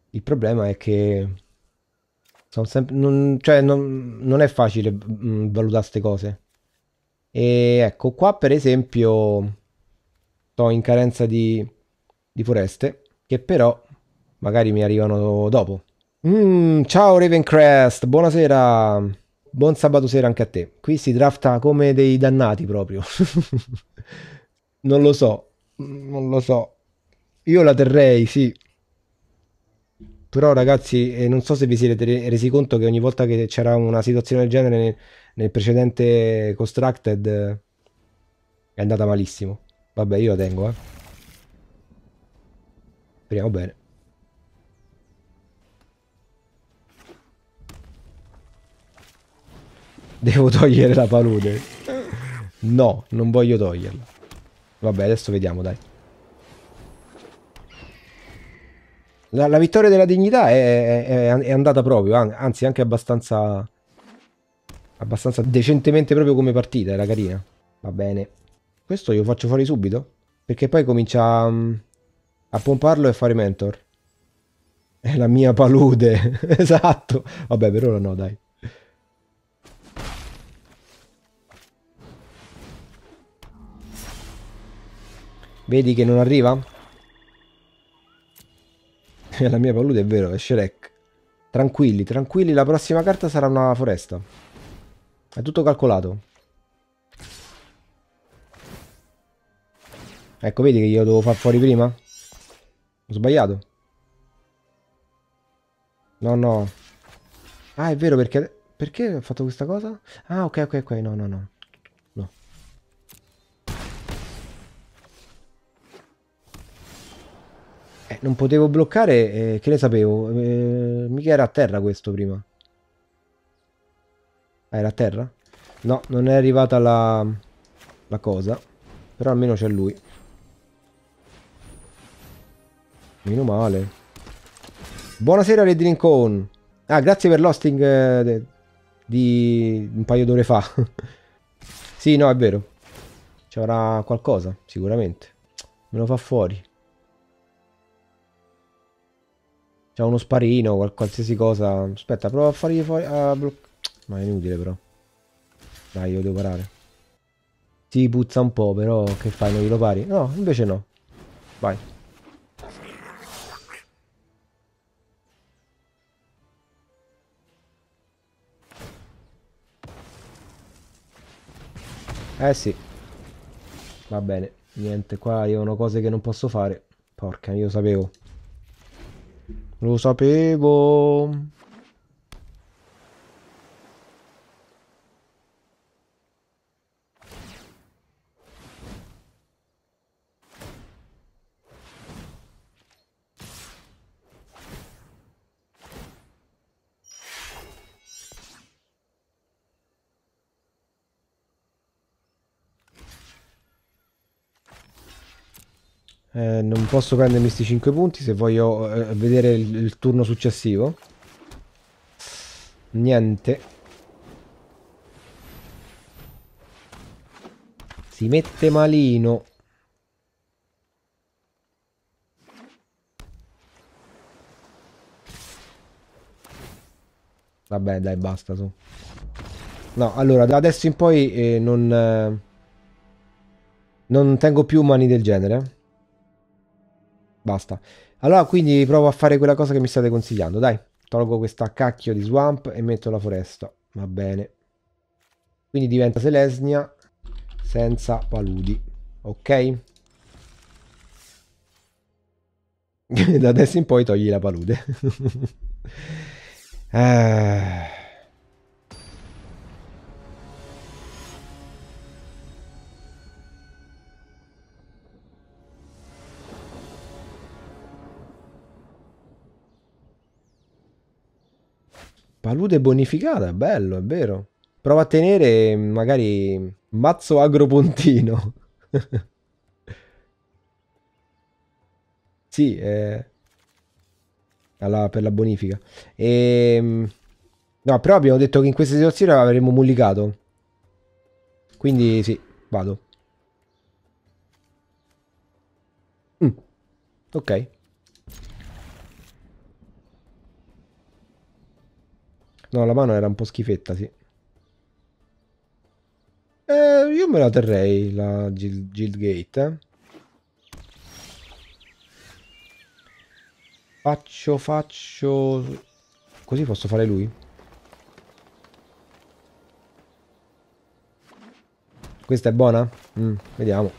Il problema è che sono sempre, non, cioè non, non è facile mh, mm, valutare queste cose. E ecco, qua per esempio sto in carenza di, di foreste, che però magari mi arrivano dopo. Mm, ciao Ravencrest, buonasera. Buon sabato sera anche a te. Qui si drafta come dei dannati proprio. non lo so, non lo so. Io la terrei, sì. Però ragazzi, eh, non so se vi siete resi conto che ogni volta che c'era una situazione del genere nel, nel precedente Constructed eh, è andata malissimo. Vabbè, io la tengo, eh. Speriamo bene. Devo togliere la palude. No, non voglio toglierla. Vabbè, adesso vediamo, dai. la, la vittoria della dignità è, è, è, andata proprio, anzi anche abbastanza, abbastanza decentemente proprio come partita, era carina. Va bene. Questo io faccio fuori subito? Perché poi comincia um, a pomparlo e a fare mentor. È la mia palude, esatto. Vabbè, per ora no, dai. Vedi che non arriva? la mia palude, è vero, è Shrek. Tranquilli, tranquilli, la prossima carta sarà una foresta. È tutto calcolato. Ecco, vedi che io devo far fuori prima? Ho sbagliato. No, no. Ah, è vero, perché... Perché ho fatto questa cosa? Ah, ok, ok, ok, no, no, no. non potevo bloccare, eh, che ne sapevo? Eh, mica era a terra questo prima. Ah, era a terra? No, non è arrivata la, la cosa. Però almeno c'è lui. Meno male. Buonasera Red Rincon. Ah, grazie per l'hosting eh, di un paio d'ore fa. sì, no, è vero. Ci avrà qualcosa, sicuramente. Me lo fa fuori. C'è uno sparino, qual qualsiasi cosa. Aspetta, prova a fargli fuori. Ah, Ma è inutile però. Dai, io devo parare. Si puzza un po', però che fai? Non glielo pari? No, invece no. Vai. Eh sì. Va bene. Niente, qua io cose che non posso fare. Porca, io sapevo. Lo sabemos. Eh, non posso prendermi questi 5 punti se voglio eh, vedere il, il, turno successivo. Niente. Si mette malino. Vabbè, dai, basta su. No, allora, da adesso in poi eh, non... Eh, non tengo più mani del genere. Eh. Basta. Allora, quindi provo a fare quella cosa che mi state consigliando. Dai, tolgo questa cacchio di swamp e metto la foresta. Va bene. Quindi diventa Selesnia senza paludi. Ok? da adesso in poi togli la palude. eh... Palude bonificata, bello, è vero. Prova a tenere magari mazzo agropontino. sì, eh, alla, per la bonifica. E, ehm, no, però abbiamo detto che in questa situazione avremmo mullicato. Quindi sì, vado. Mm, ok. No, la mano era un po' schifetta, sì. Eh, io me la terrei la Guild, Guild Gate, eh. Faccio, faccio... Così posso fare lui? Questa è buona? Mm, vediamo.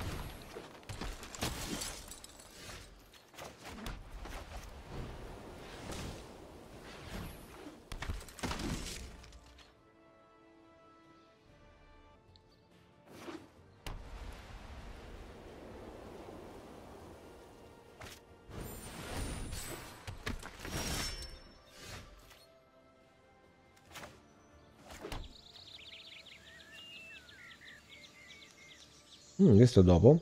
stodową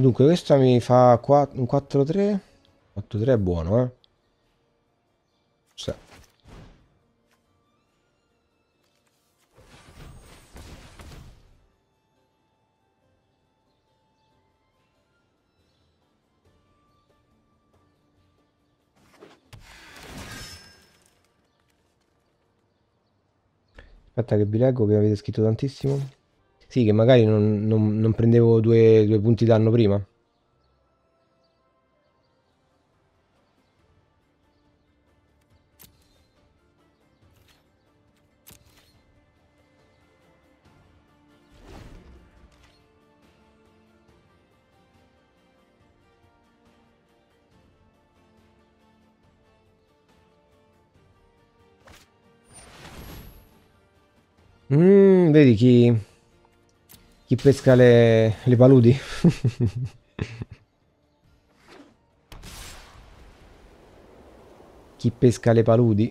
Dunque, questa mi fa un 4-3. 8-3 è buono, eh. Sì. Aspetta che vi leggo che avete scritto tantissimo. Sì, che magari non, non, non prendevo due, due punti danno prima. Mm, vedi chi chi pesca le, le paludi? Chi pesca le paludi?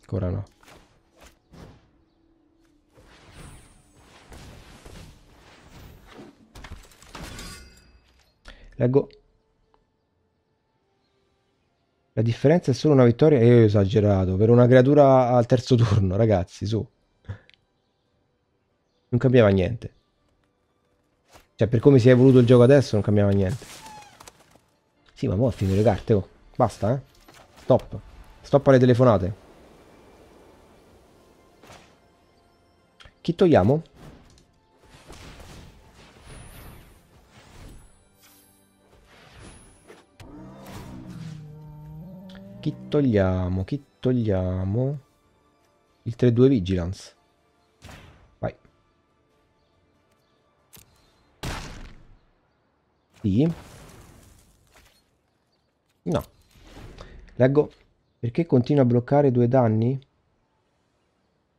Ancora no. Leggo. La differenza è solo una vittoria Io ho esagerato. Per una creatura al terzo turno, ragazzi, su. Non cambiava niente. Cioè, per come si è evoluto il gioco adesso, non cambiava niente. Sì, ma mo' finire le carte, oh. Basta, eh. Stop. Stop alle telefonate. Chi togliamo? Chi togliamo? Chi togliamo? Il 3-2 Vigilance. Vai. Sì. No. Leggo. Perché continua a bloccare due danni?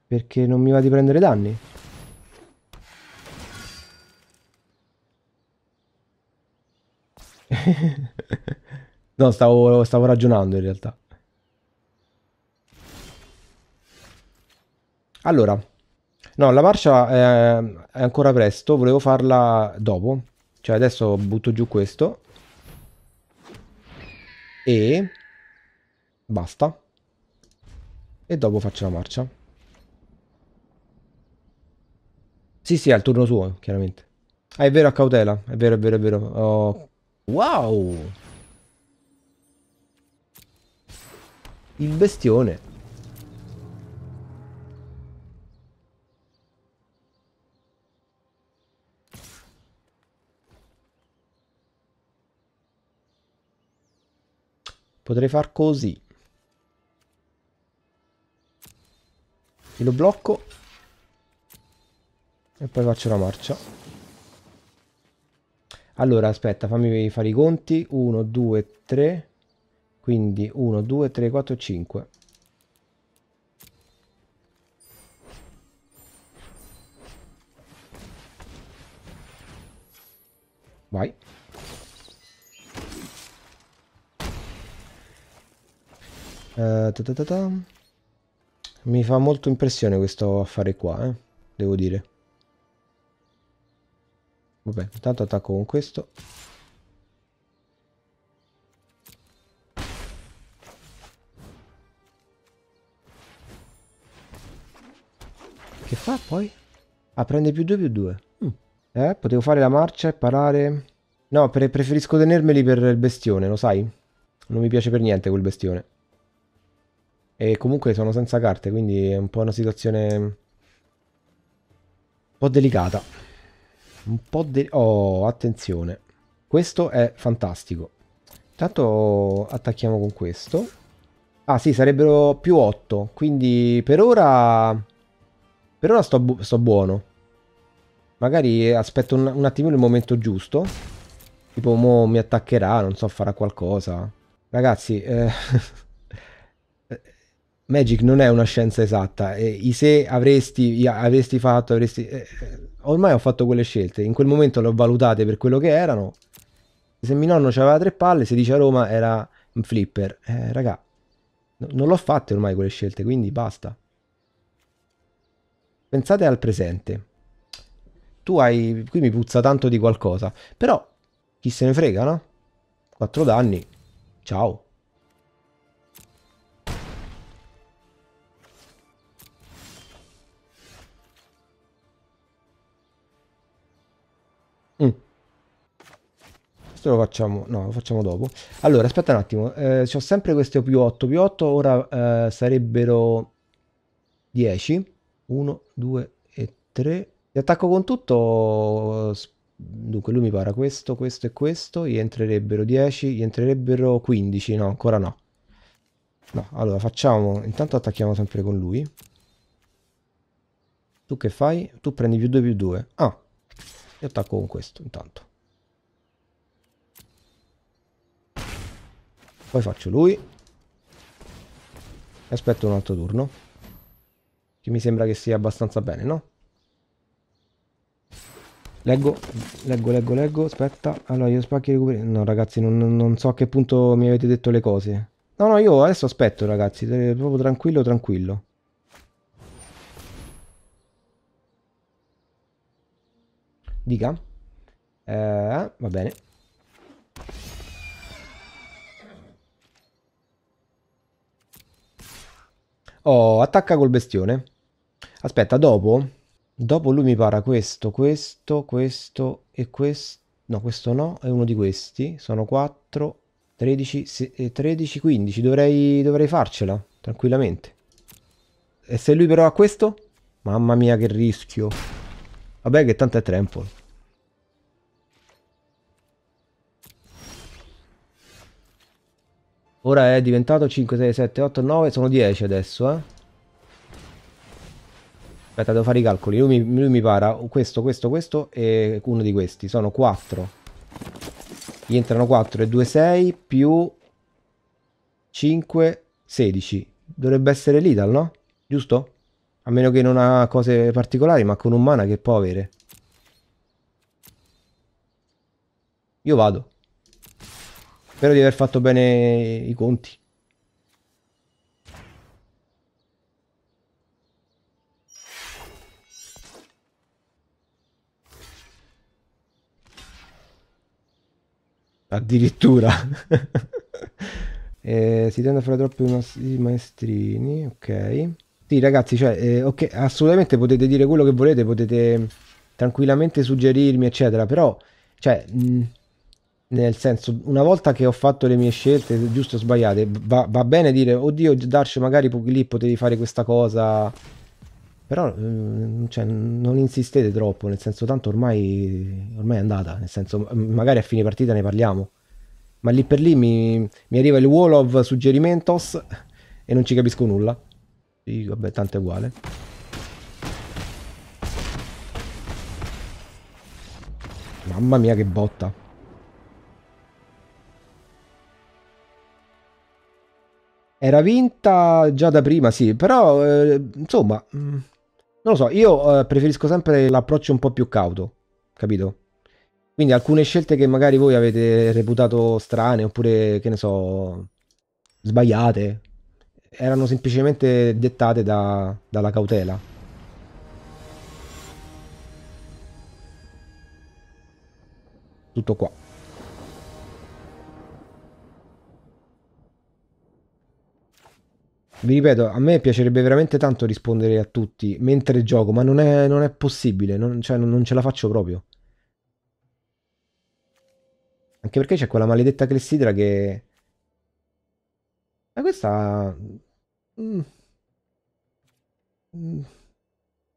Perché non mi va di prendere danni? no, stavo, stavo ragionando in realtà. Allora, no, la marcia eh, è ancora presto, volevo farla dopo. Cioè adesso butto giù questo. E... Basta. E dopo faccio la marcia. Sì, sì, è il turno suo, chiaramente. Ah, è vero, a cautela. È vero, è vero, è vero. Oh. Wow! Il bestione. Potrei far così. E lo blocco. E poi faccio la marcia. Allora, aspetta, fammi fare i conti. 1, 2, 3. Quindi 1, 2, 3, 4, 5. Vai. Uh, ta ta ta Mi fa molto impressione questo affare qua, eh? devo dire. Vabbè, intanto attacco con questo. Che fa poi? Ah, prende più 2 più 2. Mm. Eh, potevo fare la marcia e parare... No, pre preferisco tenermeli per il bestione, lo sai? Non mi piace per niente quel bestione. E comunque sono senza carte, quindi è un po' una situazione... Un po' delicata. Un po' de... Oh, attenzione. Questo è fantastico. Intanto attacchiamo con questo. Ah sì, sarebbero più 8, quindi per ora... Per ora sto, bu sto buono. Magari aspetto un, un, attimino il momento giusto. Tipo, mo mi attaccherà, non so, farà qualcosa. Ragazzi, eh... Magic non è una scienza esatta. Eh, I se avresti, avresti fatto, avresti... Eh, eh, ormai ho fatto quelle scelte, in quel momento le ho valutate per quello che erano. Se mio nonno aveva tre palle, se dice a Roma era un flipper. Eh, raga, no, non l'ho fatte ormai quelle scelte, quindi basta. Pensate al presente. Tu hai... qui mi puzza tanto di qualcosa, però chi se ne frega, no? Quattro danni. Ciao. Questo lo facciamo, no, lo facciamo dopo. Allora, aspetta un attimo, eh, ho sempre queste più 8, più 8, ora eh, sarebbero 10. 1, 2 e 3. Ti attacco con tutto, dunque lui mi para questo, questo e questo, gli entrerebbero 10, gli entrerebbero 15, no, ancora no. No, allora facciamo, intanto attacchiamo sempre con lui. Tu che fai? Tu prendi più 2 più 2. Ah, io attacco con questo intanto. Poi faccio lui. E aspetto un altro turno. Che mi sembra che sia abbastanza bene, no? Leggo, leggo, leggo, leggo, aspetta. Allora, io spacchi recuperi... No, ragazzi, non, non, so a che punto mi avete detto le cose. No, no, io adesso aspetto, ragazzi. Eh, proprio tranquillo, tranquillo. Dica. Eh, va bene. Oh, attacca col bestione. Aspetta, dopo? Dopo lui mi para questo, questo, questo e questo. No, questo no, è uno di questi. Sono 4, 13, 13, 15. Dovrei, dovrei farcela, tranquillamente. E se lui però ha questo? Mamma mia che rischio. Vabbè che tanto è trample. Ora è diventato 5, 6, 7, 8, 9, sono 10 adesso, eh. Aspetta, devo fare i calcoli. Lui mi, lui mi para questo, questo, questo e uno di questi. Sono 4. Gli entrano 4 e 2, 6 più 5, 16. Dovrebbe essere l'Idal, no? Giusto? A meno che non ha cose particolari, ma con un mana che può avere. Io vado. Spero di aver fatto bene i conti. Addirittura. eh, si tende a fare troppi maestrini, ok. Sì ragazzi, cioè, eh, okay, assolutamente potete dire quello che volete, potete tranquillamente suggerirmi, eccetera, però, cioè... Mh, nel senso una volta che ho fatto le mie scelte giuste o sbagliate va, va bene dire oddio darci magari lì potevi fare questa cosa però mm, cioè, non insistete troppo nel senso tanto ormai, ormai è andata nel senso magari a fine partita ne parliamo ma lì per lì mi, mi arriva il wall of suggerimentos e non ci capisco nulla sì, vabbè tanto è uguale mamma mia che botta Era vinta già da prima, sì, però eh, insomma, mm, non lo so, io eh, preferisco sempre l'approccio un po' più cauto, capito? Quindi alcune scelte che magari voi avete reputato strane oppure, che ne so, sbagliate, erano semplicemente dettate da, dalla cautela. Tutto qua. vi ripeto, a me piacerebbe veramente tanto rispondere a tutti mentre gioco, ma non è, non è possibile, non, cioè, non, non ce la faccio proprio. Anche perché c'è quella maledetta clessidra che... Ma questa... Mm. Mm.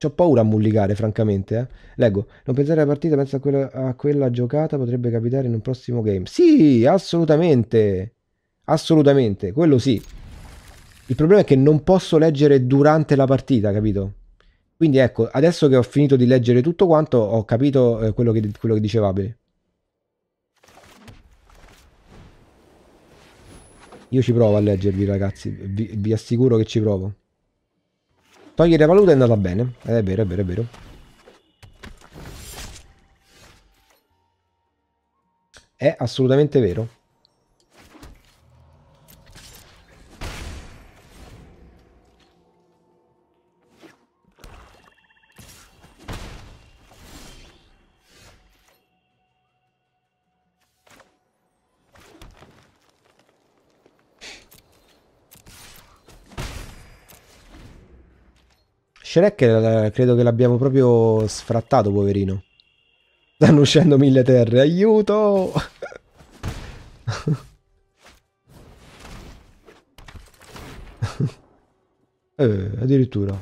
Ho paura a mullicare, francamente. Eh. Leggo, non pensare alla partita, pensa a, a quella, giocata, potrebbe capitare in un prossimo game. Sì, assolutamente. Assolutamente, quello sì. Il problema è che non posso leggere durante la partita, capito? Quindi ecco, adesso che ho finito di leggere tutto quanto, ho capito eh, quello, che, quello che diceva Abele. Io ci provo a leggervi, ragazzi. Vi, vi assicuro che ci provo. Togliere valuta è andata bene. Eh, è vero, è vero, è vero. È assolutamente vero. Shrek eh, credo che l'abbiamo proprio sfrattato, poverino. Stanno uscendo mille terre, aiuto! eh, addirittura.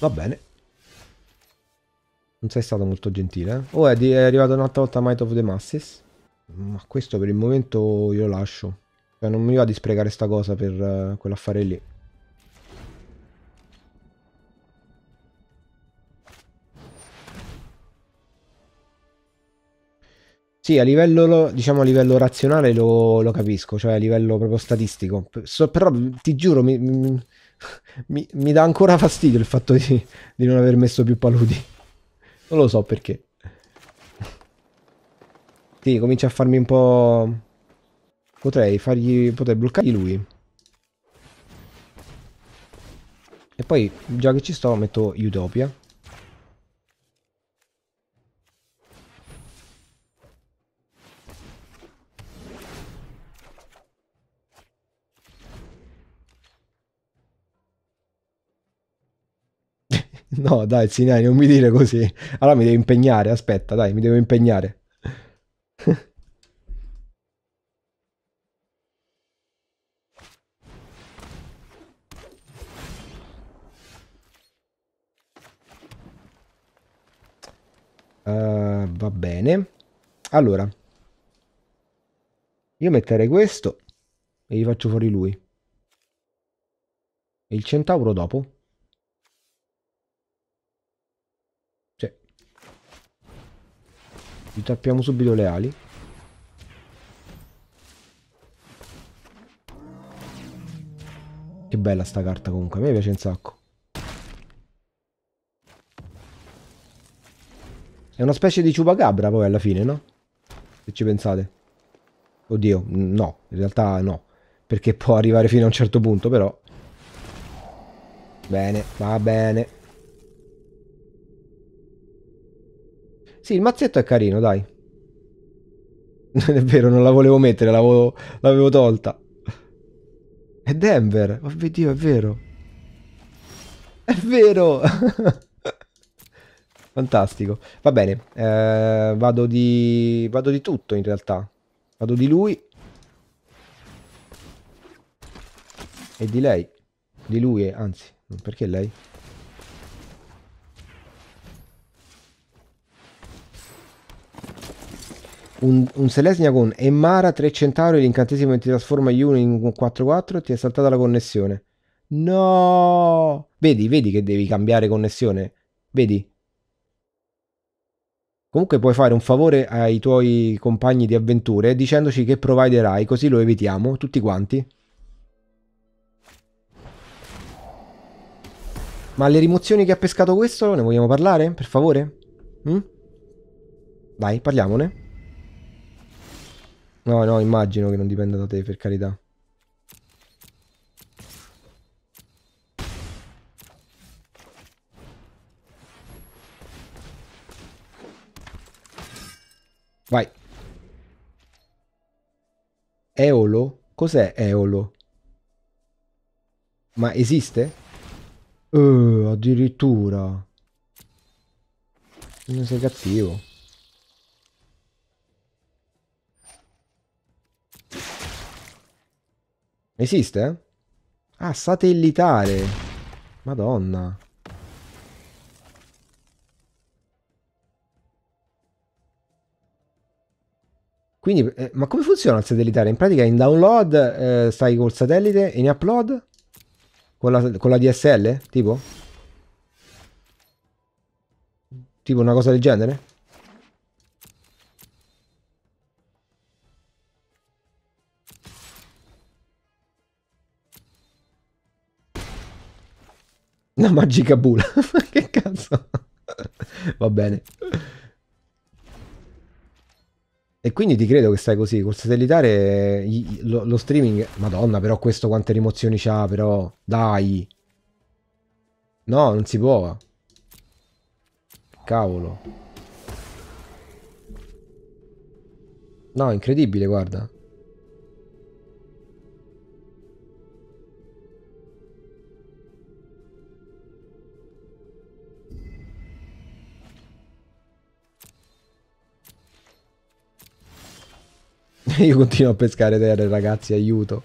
Va bene. Non sei stato molto gentile. Eh? Oh, è, è arrivato un'altra volta Might of the Masses. Mm, ma questo per il momento io lo lascio. Cioè, non mi va di sprecare sta cosa per uh, quell'affare lì. Sì, a livello, diciamo, a livello razionale lo, lo, capisco, cioè a livello proprio statistico. So, però ti giuro, mi, mi, mi, dà ancora fastidio il fatto di, di non aver messo più paludi. Non lo so perché. Sì, comincia a farmi un po'... Potrei fargli... Potrei bloccargli lui. E poi, già che ci sto, metto Utopia. No, dai, Zinani, non mi dire così. Allora mi devo impegnare, aspetta, dai, mi devo impegnare. Uh, va bene. Allora, io metterei questo e gli faccio fuori lui. E il centauro dopo? Gli tappiamo subito le ali. Che bella sta carta comunque, a me piace un sacco. È una specie di ciupacabra poi alla fine, no? Se ci pensate. Oddio, no, in realtà no. Perché può arrivare fino a un certo punto, però... Bene, va bene. Sì, il mazzetto è carino, dai. Non è vero, non la volevo mettere, l'avevo tolta. È Denver, oh Dio, è vero. È vero! Fantastico. Va bene, eh, vado, di... vado di tutto in realtà. Vado di lui. E di lei. Di lui, anzi, perché lei? un, un Selesnia con Emmara, 3 centauri, l'incantesimo che ti trasforma Yuno in 4-4, ti è saltata la connessione. No! Vedi, vedi che devi cambiare connessione. Vedi? Comunque puoi fare un favore ai tuoi compagni di avventure dicendoci che provider hai, così lo evitiamo tutti quanti. Ma le rimozioni che ha pescato questo, ne vogliamo parlare? Per favore? Mm? Dai, parliamone. No, no, immagino che non dipenda da te, per carità. Vai. Eolo? Cos'è Eolo? Ma esiste? Uh, addirittura. Non sei cattivo. Esiste? Ah, satellitare. Madonna. Quindi, eh, ma come funziona il satellitare? In pratica in download eh, stai col satellite e in upload? Con la, con la DSL? Tipo? Tipo una cosa del genere? Una magica bula. che cazzo? Va bene. E quindi ti credo che stai così, col satellitare lo, lo streaming... Madonna, però questo quante rimozioni c'ha, però... Dai! No, non si può. Cavolo. No, incredibile, guarda. Io continuo a pescare terre, ragazzi, aiuto.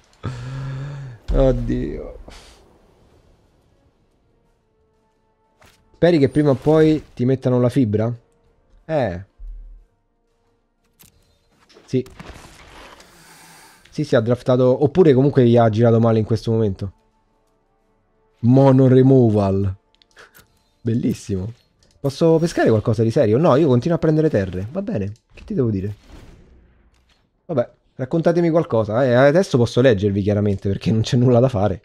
Oddio. Speri che prima o poi ti mettano la fibra? Eh. Sì. Sì, sì, ha draftato... Oppure comunque gli ha girato male in questo momento. Mono removal. Bellissimo. Posso pescare qualcosa di serio? No, io continuo a prendere terre. Va bene. Che ti devo dire? Vabbè, raccontatemi qualcosa. Eh, adesso posso leggervi chiaramente perché non c'è nulla da fare.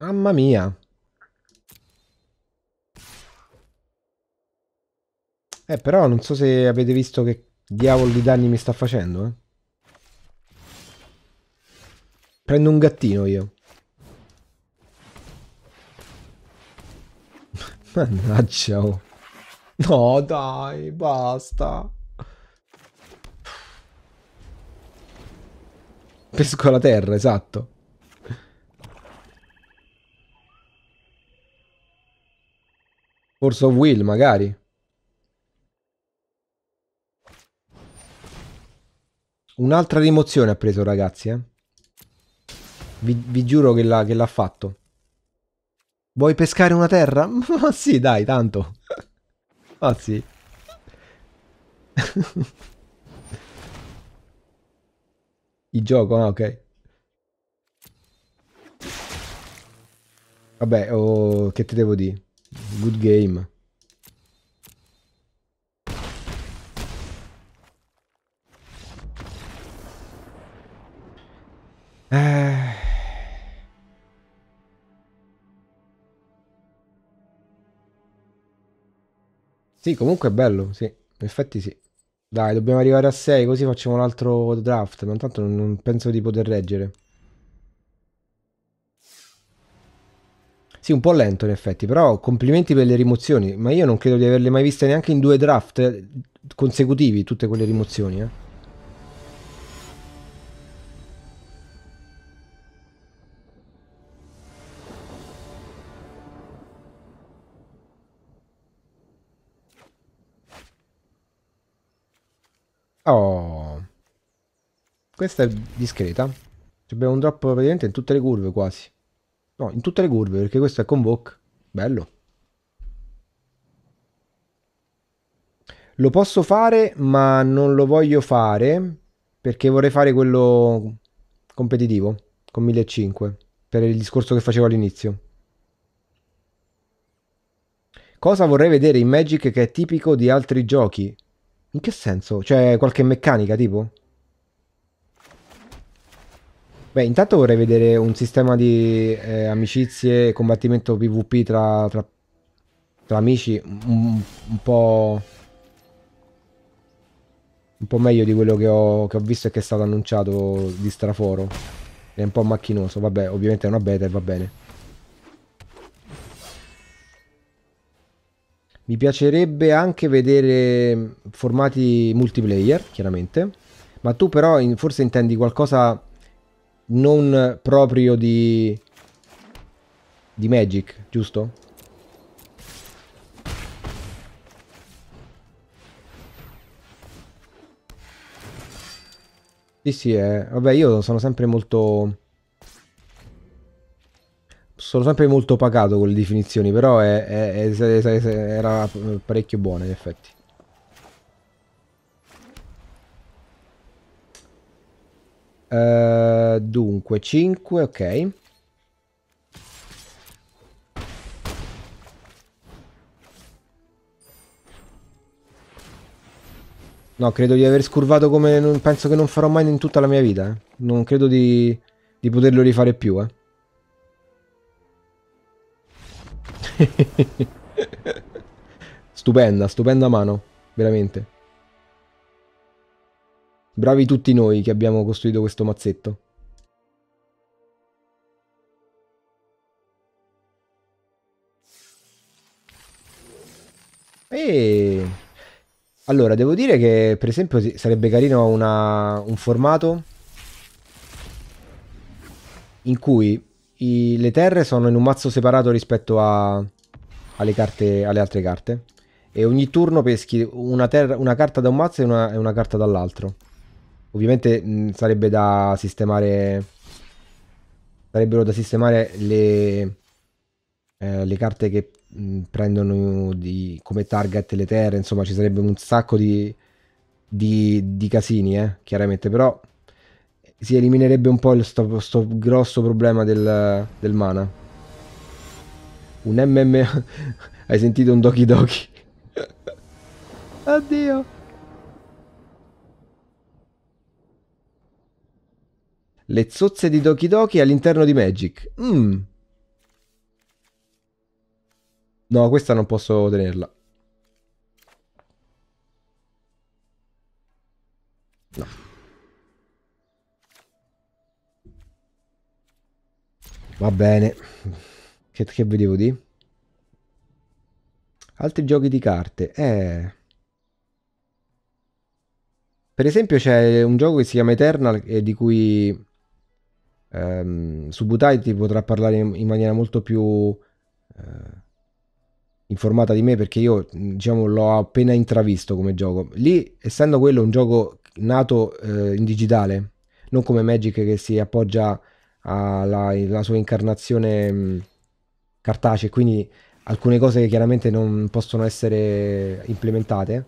Mamma mia. Eh, però non so se avete visto che diavolo di danni mi sta facendo, eh. Prendo un gattino io. Mannaggia, oh. No, dai, basta. Pesco la terra, esatto. Forse of Will, magari. Un'altra rimozione ha preso, ragazzi, eh. Vi, vi giuro che l'ha fatto. Vuoi pescare una terra? Ma sì, dai, tanto. Ma sì. Il gioco, ah, ok. Vabbè, oh, che te devo dire? Good game. Eh. Sì, comunque è bello, sì. In effetti sì. Dai, dobbiamo arrivare a 6, così facciamo un altro draft, ma intanto non penso di poter reggere. Sì, un po' lento in effetti, però complimenti per le rimozioni, ma io non credo di averle mai viste neanche in due draft eh, consecutivi tutte quelle rimozioni, eh. Oh. Questa è discreta. Abbiamo un drop praticamente in tutte le curve quasi. No, in tutte le curve, perché questo è convoke. Bello. Lo posso fare, ma non lo voglio fare, perché vorrei fare quello competitivo, con 1500, per il discorso che facevo all'inizio. Cosa vorrei vedere in Magic che è tipico di altri giochi? In che senso? Cioè, qualche meccanica, tipo? Beh, intanto vorrei vedere un sistema di eh, amicizie e combattimento PvP tra, tra, tra amici un, un, po'... Un po' meglio di quello che ho, che ho, visto e che è stato annunciato di straforo. È un po' macchinoso, vabbè, ovviamente è una beta e va bene. Mi piacerebbe anche vedere mm, formati multiplayer, chiaramente. Ma tu però in, forse intendi qualcosa non proprio di... di Magic, giusto? Sì, sì, eh. vabbè, io sono sempre molto sono sempre molto pagato con le definizioni, però è, è, è, era parecchio buona in effetti. Uh, dunque, 5, ok. No, credo di aver scurvato come penso che non farò mai in tutta la mia vita. Eh. Non credo di, di poterlo rifare più, eh. stupenda, stupenda mano, veramente. Bravi tutti noi che abbiamo costruito questo mazzetto. E... Allora, devo dire che per esempio sarebbe carino una, un formato in cui i, le terre sono in un mazzo separato rispetto a, alle, carte, alle altre carte. E ogni turno peschi una, terra, una carta da un mazzo e una, e una carta dall'altro. Ovviamente mh, mm, sarebbe da sistemare. Sarebbero da sistemare le, eh, le carte che mh, mm, prendono di, come target le terre. Insomma, ci sarebbe un sacco di, di, di casini, eh, chiaramente. Però si eliminerebbe un po' questo grosso problema del, del mana. Un MM... Hai sentito un Doki Doki? Addio! Le zozze di Doki Doki all'interno di Magic. Mm. No, questa non posso tenerla. No. Va bene. Che, che vi devo dire? Altri giochi di carte. Eh... Per esempio c'è un gioco che si chiama Eternal e di cui ehm, Subutai ti potrà parlare in maniera molto più eh, informata di me perché io diciamo l'ho appena intravisto come gioco. Lì, essendo quello un gioco nato eh, in digitale, non come Magic che si appoggia ha la, sua incarnazione mm, cartacea, quindi alcune cose che chiaramente non possono essere implementate.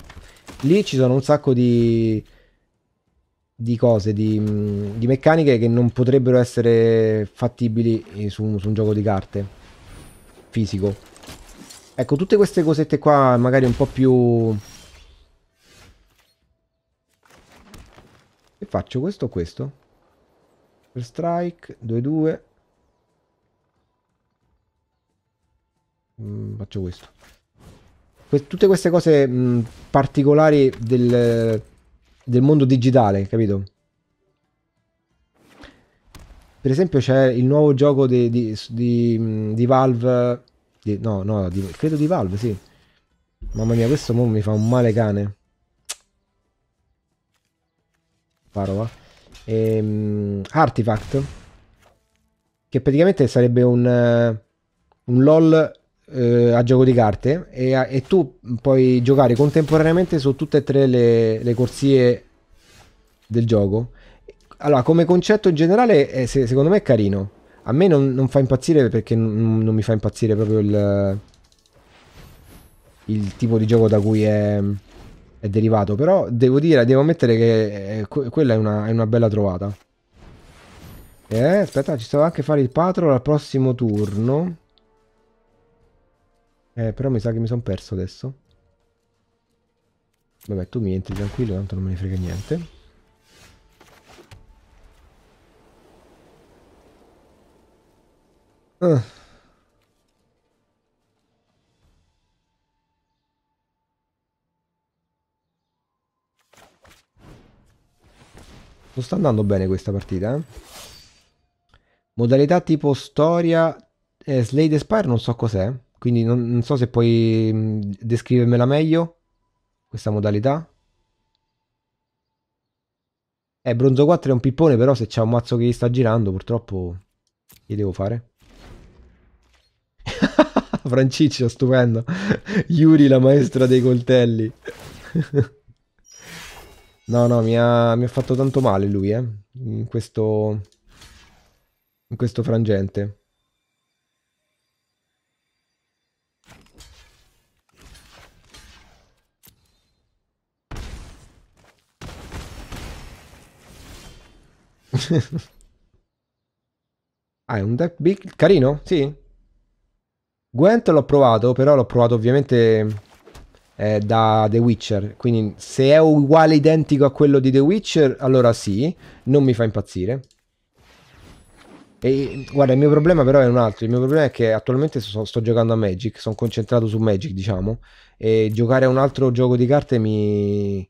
Lì ci sono un sacco di, di cose, di, mm, di, meccaniche che non potrebbero essere fattibili eh, su, su un gioco di carte fisico. Ecco, tutte queste cosette qua magari un po' più... E faccio questo o questo? Per strike, 2-2. Mm, faccio questo. Que tutte queste cose mh, mm, particolari del, del mondo digitale, capito? Per esempio c'è il nuovo gioco di, di, di, mm, di Valve, no, no, credo di Valve, sì. Mamma mia, questo mi fa un male cane. Paro, va ehm, Artifact, che praticamente sarebbe un, eh, un LOL eh, a gioco di carte e, e, tu puoi giocare contemporaneamente su tutte e tre le, le corsie del gioco. Allora, come concetto in generale, è, secondo me è carino. A me non, non fa impazzire perché non, non mi fa impazzire proprio il, il tipo di gioco da cui è è derivato, però devo dire, devo ammettere che eh, quella è una, è una bella trovata. Eh, aspetta, ci stava anche a fare il patrol al prossimo turno. Eh, però mi sa che mi sono perso adesso. Vabbè, tu mi entri tranquillo, tanto non me ne frega niente. Ah. Non sta andando bene questa partita. Eh? Modalità tipo storia eh, Slade Spire non so cos'è. Quindi non, non, so se puoi mm, descrivermela meglio. Questa modalità. Eh, bronzo 4 è un pippone, però se c'è un mazzo che gli sta girando, purtroppo gli devo fare. Franciccio, stupendo. Yuri, la maestra dei coltelli. No, no, mi ha, mi ha fatto tanto male lui, eh. In questo... In questo frangente. ah, è un deck big carino? Sì. Gwent l'ho provato, però l'ho provato ovviamente eh, da The Witcher. Quindi se è uguale identico a quello di The Witcher, allora sì, non mi fa impazzire. E guarda, il mio problema però è un altro. Il mio problema è che attualmente so, sto giocando a Magic, sono concentrato su Magic, diciamo, e giocare a un altro gioco di carte mi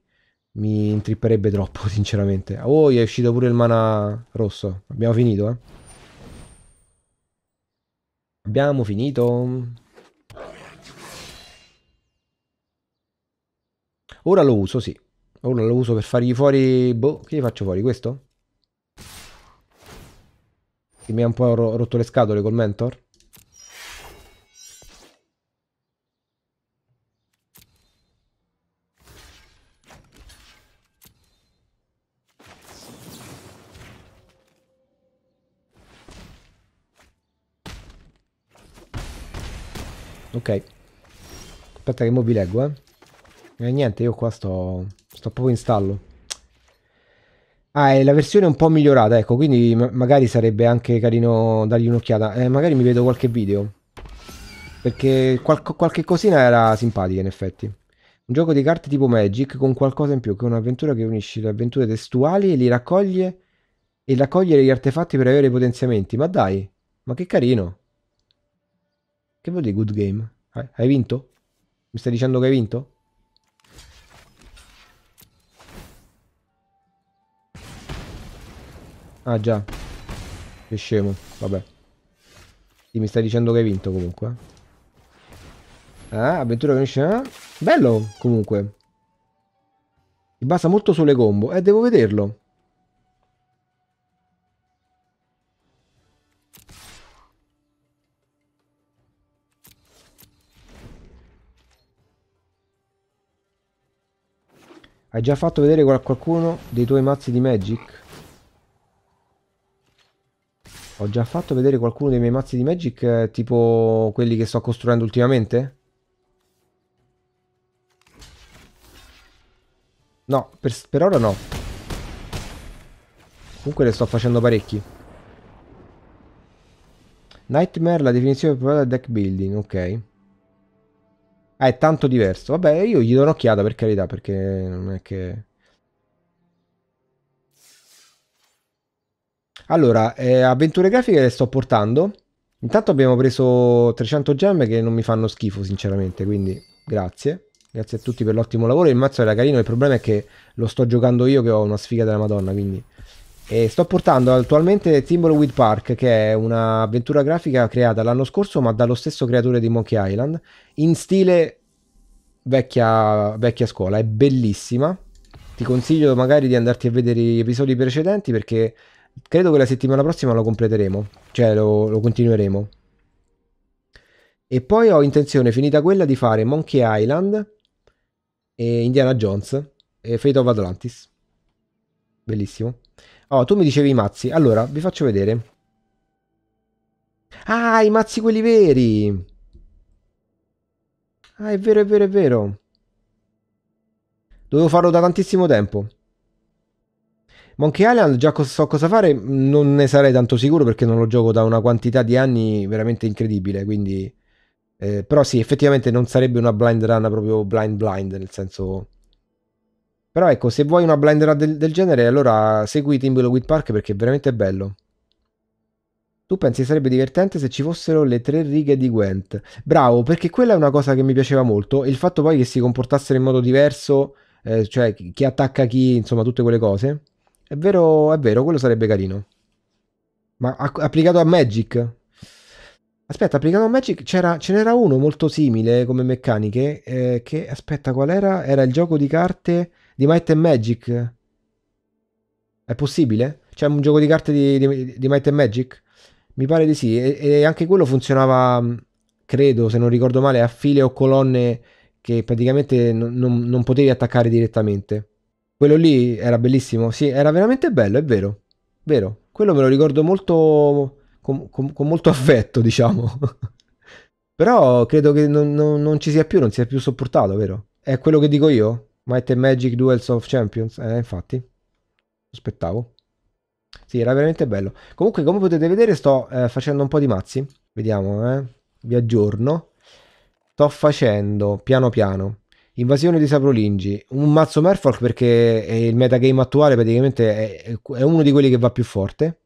mi intripperebbe troppo, sinceramente. Oh, è uscito pure il mana rosso. Abbiamo finito, eh? Abbiamo finito. Ora lo uso, sì. Ora lo uso per fargli fuori... Boh, che gli faccio fuori? Questo? Che mi ha un po' rotto le scatole col mentor? Ok. Aspetta che mo vi leggo, eh. E eh, niente, io qua sto, sto proprio in stallo. Ah, è la versione un po' migliorata, ecco, quindi ma magari sarebbe anche carino dargli un'occhiata. Eh, magari mi vedo qualche video. Perché qual qualche cosina era simpatica, in effetti. Un gioco di carte tipo Magic con qualcosa in più, che è un'avventura che unisce le avventure testuali e li raccoglie e raccogliere gli artefatti per avere potenziamenti. Ma dai, ma che carino. Che vuol dire good game? Eh, hai vinto? Mi stai dicendo che hai vinto? Ah già. Che scemo. Vabbè. Sì, mi stai dicendo che hai vinto comunque. Eh. Ah, avventura che non scena. Eh? Bello comunque. Si basa molto sulle combo. Eh, devo vederlo. Hai già fatto vedere qualcuno dei tuoi mazzi di Magic? Ho già fatto vedere qualcuno dei miei mazzi di Magic, eh, tipo quelli che sto costruendo ultimamente? No, per, per ora no. Comunque ne sto facendo parecchi. Nightmare, la definizione del deck building, ok. Ah, è tanto diverso. Vabbè, io gli do un'occhiata per carità, perché non è che... Allora, eh, avventure grafiche le sto portando. Intanto abbiamo preso 300 gemme che non mi fanno schifo, sinceramente, quindi grazie. Grazie a tutti per l'ottimo lavoro. Il mazzo era carino, il problema è che lo sto giocando io che ho una sfiga della Madonna, quindi... E sto portando attualmente Timberweed Park, che è un'avventura grafica creata l'anno scorso, ma dallo stesso creatore di Monkey Island, in stile vecchia, vecchia scuola. È bellissima. Ti consiglio magari di andarti a vedere gli episodi precedenti perché credo che la settimana prossima lo completeremo, cioè lo, lo continueremo. E poi ho intenzione, finita quella, di fare Monkey Island e Indiana Jones e Fate of Atlantis. Bellissimo. Oh, tu mi dicevi i mazzi. Allora, vi faccio vedere. Ah, i mazzi quelli veri! Ah, è vero, è vero, è vero. Dovevo farlo da tantissimo tempo. Monkey Island già so cosa fare, non ne sarei tanto sicuro perché non lo gioco da una quantità di anni veramente incredibile, quindi... Eh, però sì, effettivamente non sarebbe una blind run proprio blind blind, nel senso... Però ecco, se vuoi una blind run del, del genere, allora segui Timbalo Park perché è veramente bello. Tu pensi sarebbe divertente se ci fossero le tre righe di Gwent? Bravo, perché quella è una cosa che mi piaceva molto, il fatto poi che si comportassero in modo diverso, eh, cioè chi attacca chi, insomma, tutte quelle cose. È vero, è vero, quello sarebbe carino. Ma applicato a Magic? Aspetta, applicato a Magic c'era, ce n'era uno molto simile come meccaniche. Eh, che aspetta, qual era? Era il gioco di carte di Might and Magic. È possibile? C'è un gioco di carte di, di, di Might and Magic? Mi pare di sì. E, e, anche quello funzionava, mm, credo, se non ricordo male, a file o colonne che praticamente non, non, non potevi attaccare direttamente. Quello lì era bellissimo, sì, era veramente bello, è vero, vero. Quello me lo ricordo molto, con, con, con molto affetto, diciamo. Però credo che non, non, non, ci sia più, non sia più sopportato, vero? È quello che dico io? Might and Magic Duels of Champions? Eh, infatti. Aspettavo. Sì, era veramente bello. Comunque, come potete vedere, sto eh, facendo un po' di mazzi. Vediamo, eh. Vi aggiorno. Sto facendo piano piano Invasione di Saprolingi, un mazzo Merfolk perché il metagame attuale praticamente è, è uno di quelli che va più forte.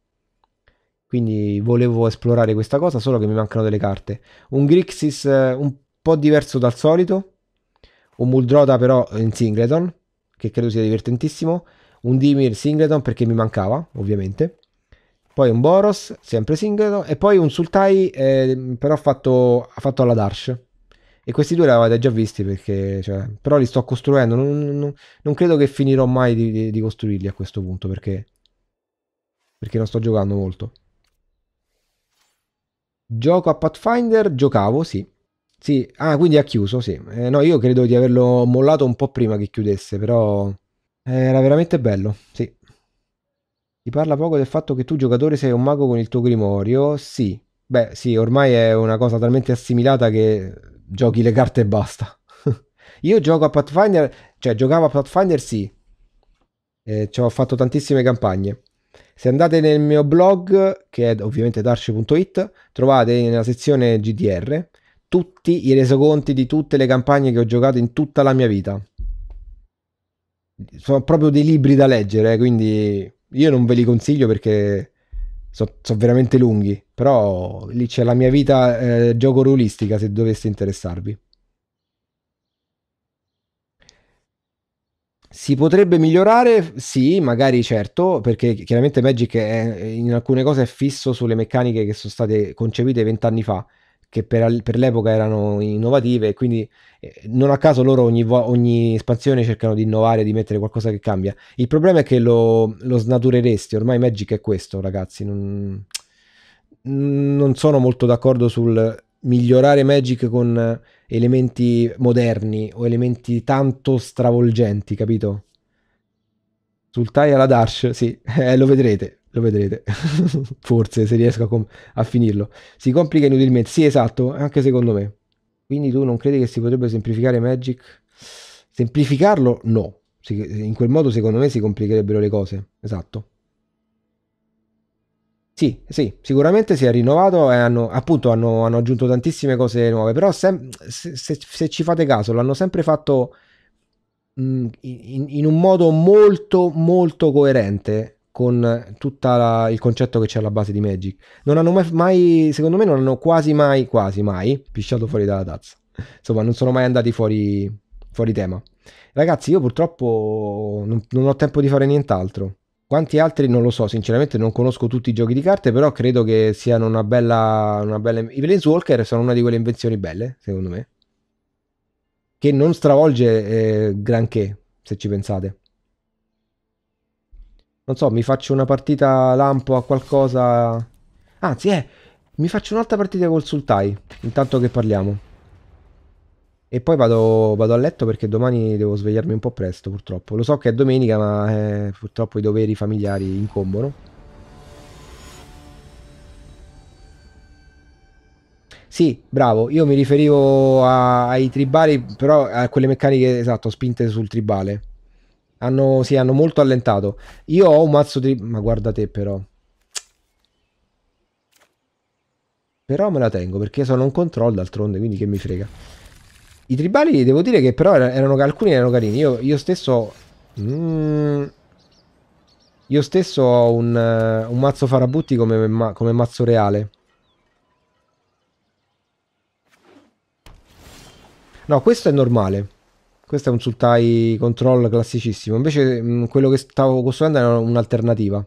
Quindi volevo esplorare questa cosa, solo che mi mancano delle carte. Un Grixis eh, un po' diverso dal solito, un Muldrota però in Singleton, che credo sia divertentissimo, un Dimir Singleton perché mi mancava, ovviamente. Poi un Boros, sempre Singleton, e poi un Sultai eh, però fatto, fatto alla Darsh e questi due li avete già visti perché, cioè, però li sto costruendo. Non, non, non credo che finirò mai di, di, di, costruirli a questo punto perché, perché non sto giocando molto. Gioco a Pathfinder? Giocavo, sì. Sì, ah, quindi ha chiuso, sì. Eh, no, io credo di averlo mollato un po' prima che chiudesse, però era veramente bello, sì. Ti parla poco del fatto che tu giocatore sei un mago con il tuo grimorio? Sì. Beh, sì, ormai è una cosa talmente assimilata che giochi le carte e basta. Io gioco a Pathfinder, cioè giocavo a Pathfinder sì, eh, ci ho fatto tantissime campagne. Se andate nel mio blog, che è ovviamente darci.it, trovate nella sezione GDR tutti i resoconti di tutte le campagne che ho giocato in tutta la mia vita. Sono proprio dei libri da leggere, quindi io non ve li consiglio perché sono so veramente lunghi. Però lì c'è la mia vita eh, gioco rulistica se doveste interessarvi. Si potrebbe migliorare? Sì, magari certo, perché chiaramente Magic è, in alcune cose è fisso sulle meccaniche che sono state concepite vent'anni fa, che per, per, l'epoca erano innovative, quindi eh, non a caso loro ogni, ogni, espansione cercano di innovare, di mettere qualcosa che cambia. Il problema è che lo, lo snatureresti, ormai Magic è questo ragazzi, non non sono molto d'accordo sul migliorare Magic con elementi moderni o elementi tanto stravolgenti, capito? Sul tie alla dash, sì, eh, lo vedrete, lo vedrete. Forse se riesco a, a, finirlo. Si complica inutilmente, sì, esatto, anche secondo me. Quindi tu non credi che si potrebbe semplificare Magic? Semplificarlo? No. In quel modo secondo me si complicherebbero le cose, esatto. Sì, sì, sicuramente si è rinnovato e hanno, appunto hanno, hanno aggiunto tantissime cose nuove, però se, se, se ci fate caso l'hanno sempre fatto mm, in, in, un modo molto molto coerente con tutto il concetto che c'è alla base di Magic. Non hanno mai, mai, secondo me non hanno quasi mai, quasi mai pisciato fuori dalla tazza. Insomma, non sono mai andati fuori, fuori tema. Ragazzi, io purtroppo non, non ho tempo di fare nient'altro. Quanti altri non lo so, sinceramente non conosco tutti i giochi di carte, però credo che siano una bella... Una bella... I Planeswalker sono una di quelle invenzioni belle, secondo me, che non stravolge eh, granché, se ci pensate. Non so, mi faccio una partita lampo a qualcosa... Anzi, eh, mi faccio un'altra partita col Sultai, intanto che parliamo. E poi vado, vado, a letto perché domani devo svegliarmi un po' presto, purtroppo. Lo so che è domenica, ma eh, purtroppo i doveri familiari incombono. Sì, bravo, io mi riferivo a, ai tribali, però a quelle meccaniche, esatto, spinte sul tribale. Hanno, sì, hanno molto allentato. Io ho un mazzo di... ma guarda te però. Però me la tengo, perché sono un control d'altronde, quindi che mi frega. I tribali devo dire che però erano, alcuni erano carini. Io, io stesso... Mm, io stesso ho un, eh, un mazzo farabutti come, come mazzo reale. No, questo è normale. Questo è un Sultai Control classicissimo. Invece mh, mm, quello che stavo costruendo era un'alternativa.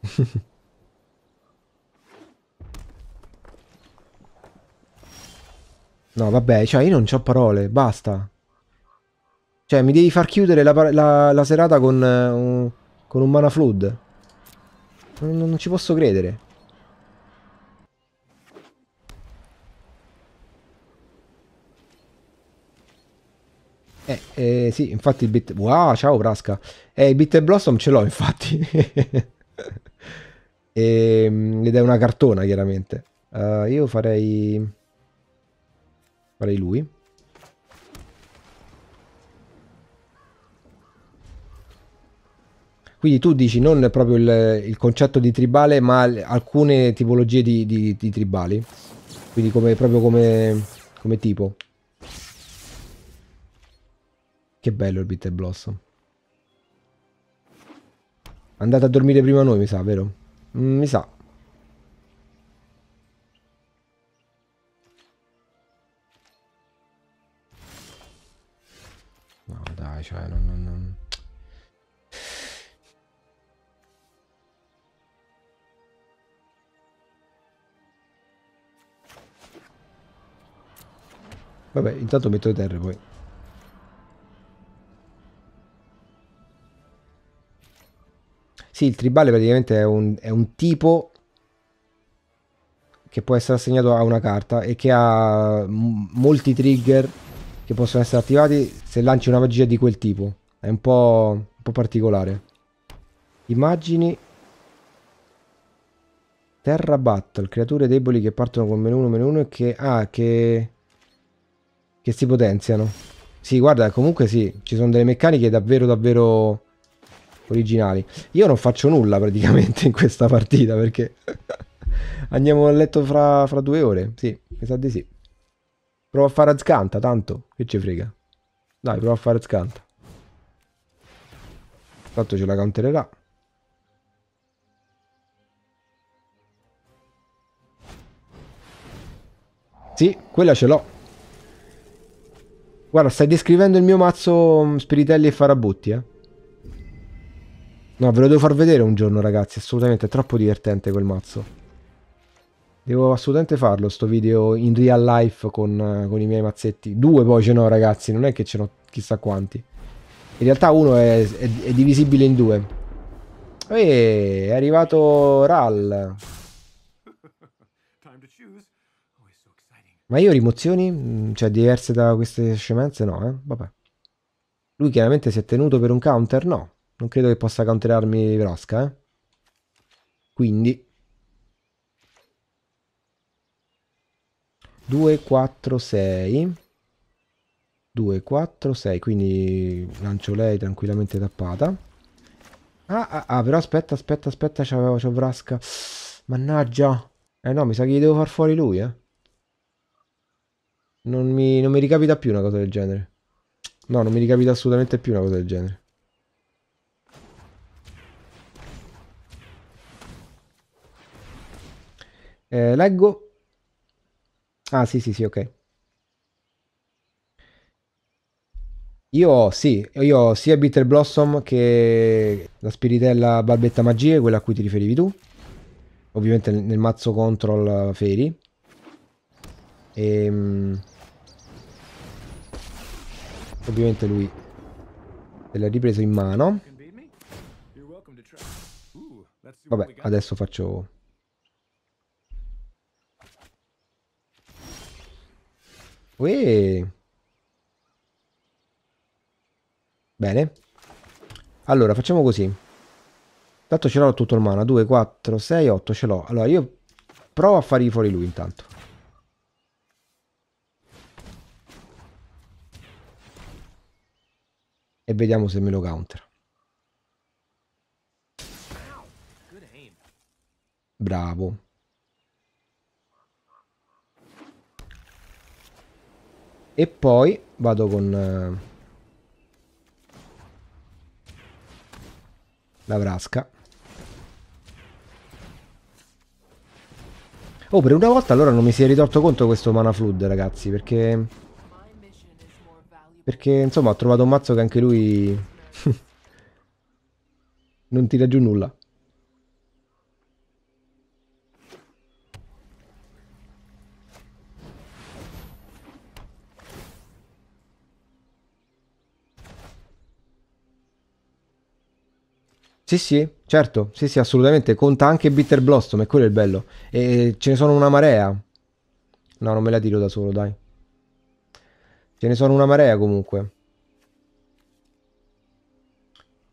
No, vabbè, cioè io non ho parole, basta. Cioè, mi devi far chiudere la, la, la serata con, eh, un, con un mana flood. Non, non ci posso credere. Eh, eh, sì, infatti il bit... Wow, ciao Prasca. Eh, il bit blossom ce l'ho, infatti. e, ehm, ed è una cartona, chiaramente. Uh, io farei... Farei lui. Quindi tu dici non proprio il, il concetto di tribale, ma alcune tipologie di, di, di tribali. Quindi come, proprio come, come tipo. Che bello il Bitter Blossom. Andate a dormire prima noi, mi sa, vero? Mm, mi sa. dai, cioè non... non, non... Vabbè, intanto metto le terre poi. Sì, il tribale praticamente è un, è un tipo che può essere assegnato a una carta e che ha molti trigger che possono essere attivati se lanci una magia di quel tipo. È un po', un po particolare. Immagini. Terra Battle, creature deboli che partono con meno 1, meno 1 e che... Ah, che... Che si potenziano. Sì, guarda, comunque sì, ci sono delle meccaniche davvero, davvero originali. Io non faccio nulla praticamente in questa partita perché... Andiamo a letto fra, fra due ore, sì, mi sa di sì. Prova a fare a scanta, tanto. Che ci frega. Dai, prova a fare a scanta. Tanto ce la countererà. Sì, quella ce l'ho. Guarda, stai descrivendo il mio mazzo mm, Spiritelli e Farabutti, eh. No, ve lo devo far vedere un giorno, ragazzi. Assolutamente, è troppo divertente quel mazzo. Devo assolutamente farlo sto video in real life con, con i miei mazzetti. Due poi ce n'ho ragazzi, non è che ce n'ho chissà quanti. In realtà uno è, è, è divisibile in due. E è arrivato Ral. Oh, Ma io rimozioni? Mm, cioè diverse da queste scemenze? No, eh? Vabbè. Lui chiaramente si è tenuto per un counter? No. Non credo che possa counterarmi Vrasca, eh? Quindi... 2, 4, 6. 2, 4, 6. Quindi lancio lei tranquillamente tappata. Ah, ah, ah, però aspetta, aspetta, aspetta, c'avevo, c'ho Vrasca. Mannaggia. Eh no, mi sa che gli devo far fuori lui, eh. Non mi, non mi ricapita più una cosa del genere. No, non mi ricapita assolutamente più una cosa del genere. Eh, leggo Ah, sì, sì, sì, ok. Io ho, sì, io ho sia Bitter Blossom che la spiritella Barbetta Magie, quella a cui ti riferivi tu. Ovviamente nel, mazzo control Feri. E, ehm, ovviamente lui se l'ha ripreso in mano. Vabbè, adesso faccio Uè. Bene. Allora, facciamo così. Tanto ce l'ho tutto il mana. 2, 4, 6, 8 ce l'ho. Allora, io provo a fargli fuori lui intanto. E vediamo se me lo counter. Bravo. E poi vado con... Eh, la brasca. Oh, per una volta allora non mi si è ritorto conto questo mana flood, ragazzi, perché... Perché, insomma, ho trovato un mazzo che anche lui... non tira giù nulla. Sì, sì, certo, sì, sì, assolutamente. Conta anche Bitter Blossom, e quello è il bello. E ce ne sono una marea. No, non me la tiro da solo, dai. Ce ne sono una marea comunque.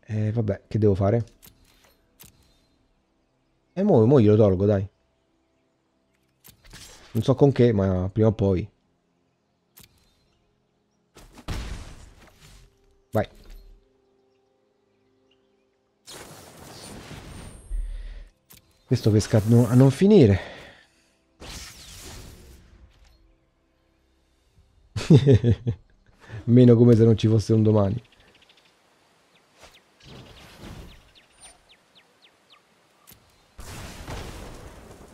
E vabbè, che devo fare? E mo, mo glielo tolgo, dai. Non so con che, ma prima o poi. Questo pesca a non finire. Meno come se non ci fosse un domani.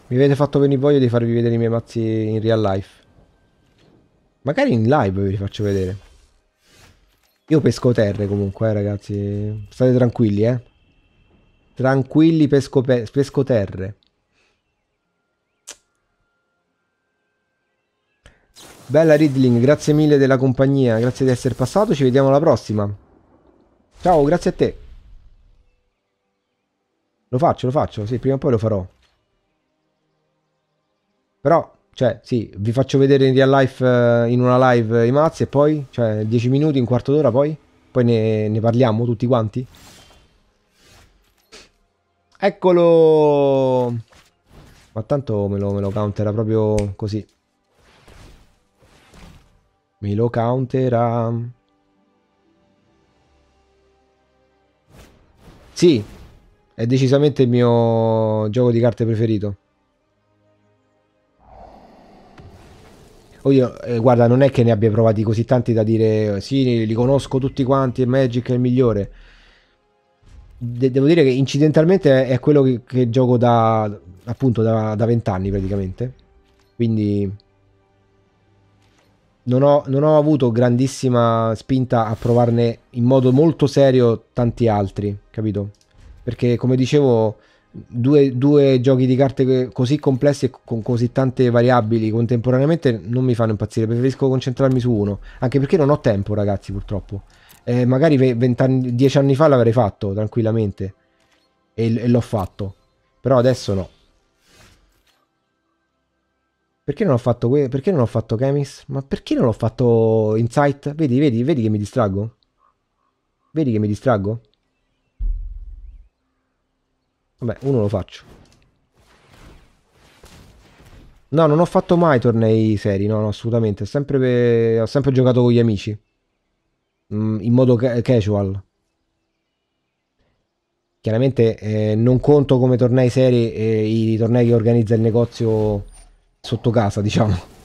Mi avete fatto venire voglia di farvi vedere i miei mazzi in real life. Magari in live ve li faccio vedere. Io pesco terre comunque, eh, ragazzi. State tranquilli, eh. Tranquilli pescoterre. Bella Ridling, grazie mille della compagnia, grazie di essere passato, ci vediamo alla prossima. Ciao, grazie a te. Lo faccio, lo faccio, sì, prima o poi lo farò. Però, cioè, sì, vi faccio vedere in real life, eh, in una live i mazzi e poi, cioè, 10 minuti, un quarto d'ora poi, poi ne, ne parliamo tutti quanti. Eccolo! Ma tanto me lo, me lo countera proprio così. Me lo countera. Sì, è decisamente il mio gioco di carte preferito. Oddio, eh, guarda, non è che ne abbia provati così tanti da dire sì, li conosco tutti quanti e Magic è il migliore de- devo dire che incidentalmente è quello che, che gioco da appunto da vent'anni praticamente. Quindi non ho, non ho avuto grandissima spinta a provarne in modo molto serio tanti altri, capito? Perché come dicevo, Due, due, giochi di carte così complessi e con così tante variabili contemporaneamente non mi fanno impazzire, preferisco concentrarmi su uno, anche perché non ho tempo ragazzi purtroppo eh, magari vent'anni, dieci anni fa l'avrei fatto tranquillamente e, e l'ho fatto, però adesso no. Perché non ho fatto que- perché non ho fatto Chemis? Ma perché non ho fatto Insight? Vedi, vedi, vedi che mi distraggo? Vedi che mi distraggo? Vabbè, uno lo faccio. No, non ho fatto mai tornei seri, no, no assolutamente. Sempre ho sempre giocato con gli amici. Mm, in modo casual. Chiaramente eh, non conto come tornei seri eh, i tornei che organizza il negozio sotto casa, diciamo.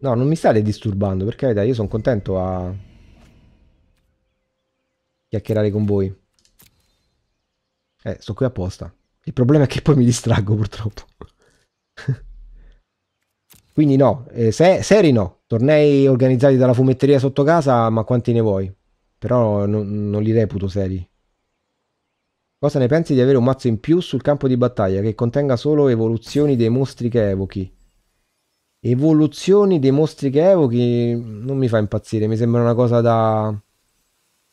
No, non mi state disturbando, per carità, io sono contento a chiacchierare con voi. Eh, sto qui apposta. Il problema è che poi mi distraggo purtroppo. Quindi no, eh, se, seri no, tornei organizzati dalla fumetteria sotto casa, ma quanti ne vuoi? Però non, non li reputo seri. Cosa ne pensi di avere un mazzo in più sul campo di battaglia che contenga solo evoluzioni dei mostri che evochi? Evoluzioni dei mostri che evochi non mi fa impazzire, mi sembra una cosa da,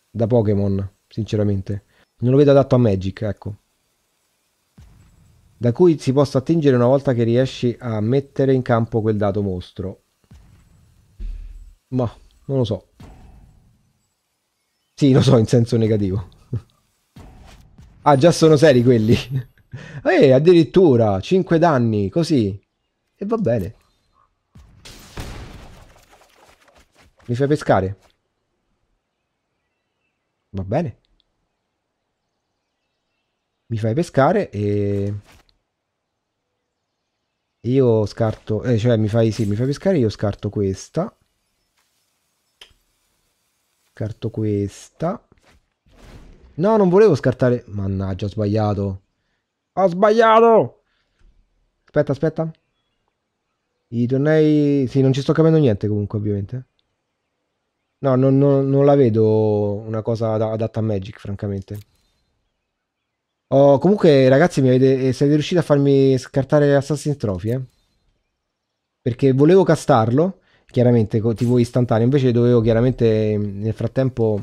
da Pokémon, sinceramente. Non lo vedo adatto a Magic, ecco da cui si possa attingere una volta che riesci a mettere in campo quel dato mostro. Ma non lo so. Sì, lo so in senso negativo. ah, già sono seri quelli. eh, addirittura 5 danni, così. E va bene. Mi fai pescare? Va bene. Mi fai pescare e io scarto eh, cioè mi fai sì mi fai pescare io scarto questa scarto questa no non volevo scartare mannaggia ho sbagliato ho sbagliato aspetta aspetta i tornei sì non ci sto capendo niente comunque ovviamente no non, non, non la vedo una cosa adatta a Magic francamente Oh, comunque, ragazzi, mi avete, eh, siete riusciti a farmi scartare Assassin's Trophy, eh? Perché volevo castarlo, chiaramente, con TV istantaneo, invece dovevo chiaramente mm, nel frattempo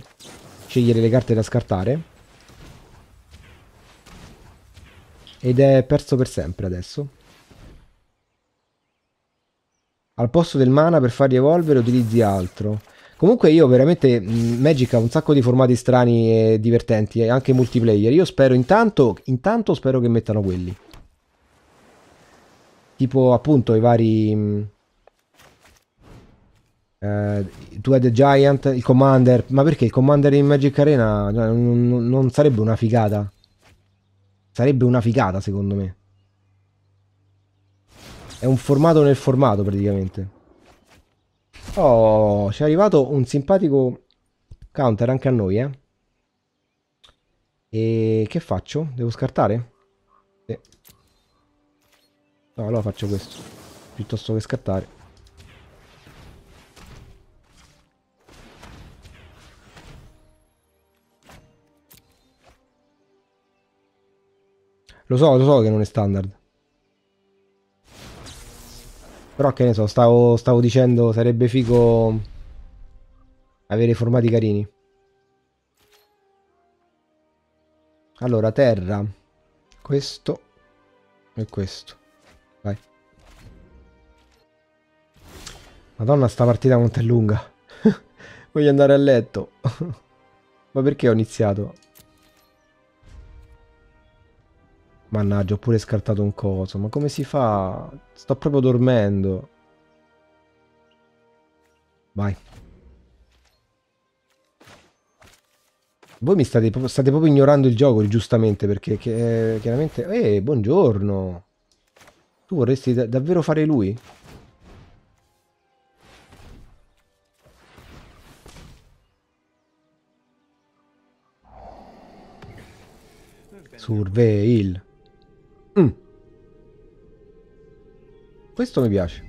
scegliere le carte da scartare. Ed è perso per sempre adesso. Al posto del mana per farli evolvere utilizzi altro. Comunque io veramente mm, Magic ha un sacco di formati strani e divertenti, anche multiplayer. Io spero intanto, intanto spero che mettano quelli. Tipo appunto i vari... Uh, tu hai The Giant, il Commander, ma perché il Commander in Magic Arena cioè, non, non sarebbe una figata? Sarebbe una figata secondo me. È un formato nel formato praticamente. Oh, ci è arrivato un simpatico counter anche a noi, eh. E che faccio? Devo scartare? Sì. Eh. No, allora faccio questo. Piuttosto che scartare. Lo so, lo so che non è standard. Però che ne so, stavo, stavo dicendo sarebbe figo avere formati carini. Allora, terra. Questo e questo. Vai. Madonna, sta partita quanto è lunga. Voglio andare a letto. Ma perché ho iniziato? Mannaggia, ho pure scartato un coso. Ma come si fa? Sto proprio dormendo. Vai. Voi mi state, state proprio ignorando il gioco, giustamente, perché che, eh, chiaramente... Eh, buongiorno! Tu vorresti da davvero fare lui? Surveil. Mm. Questo mi piace.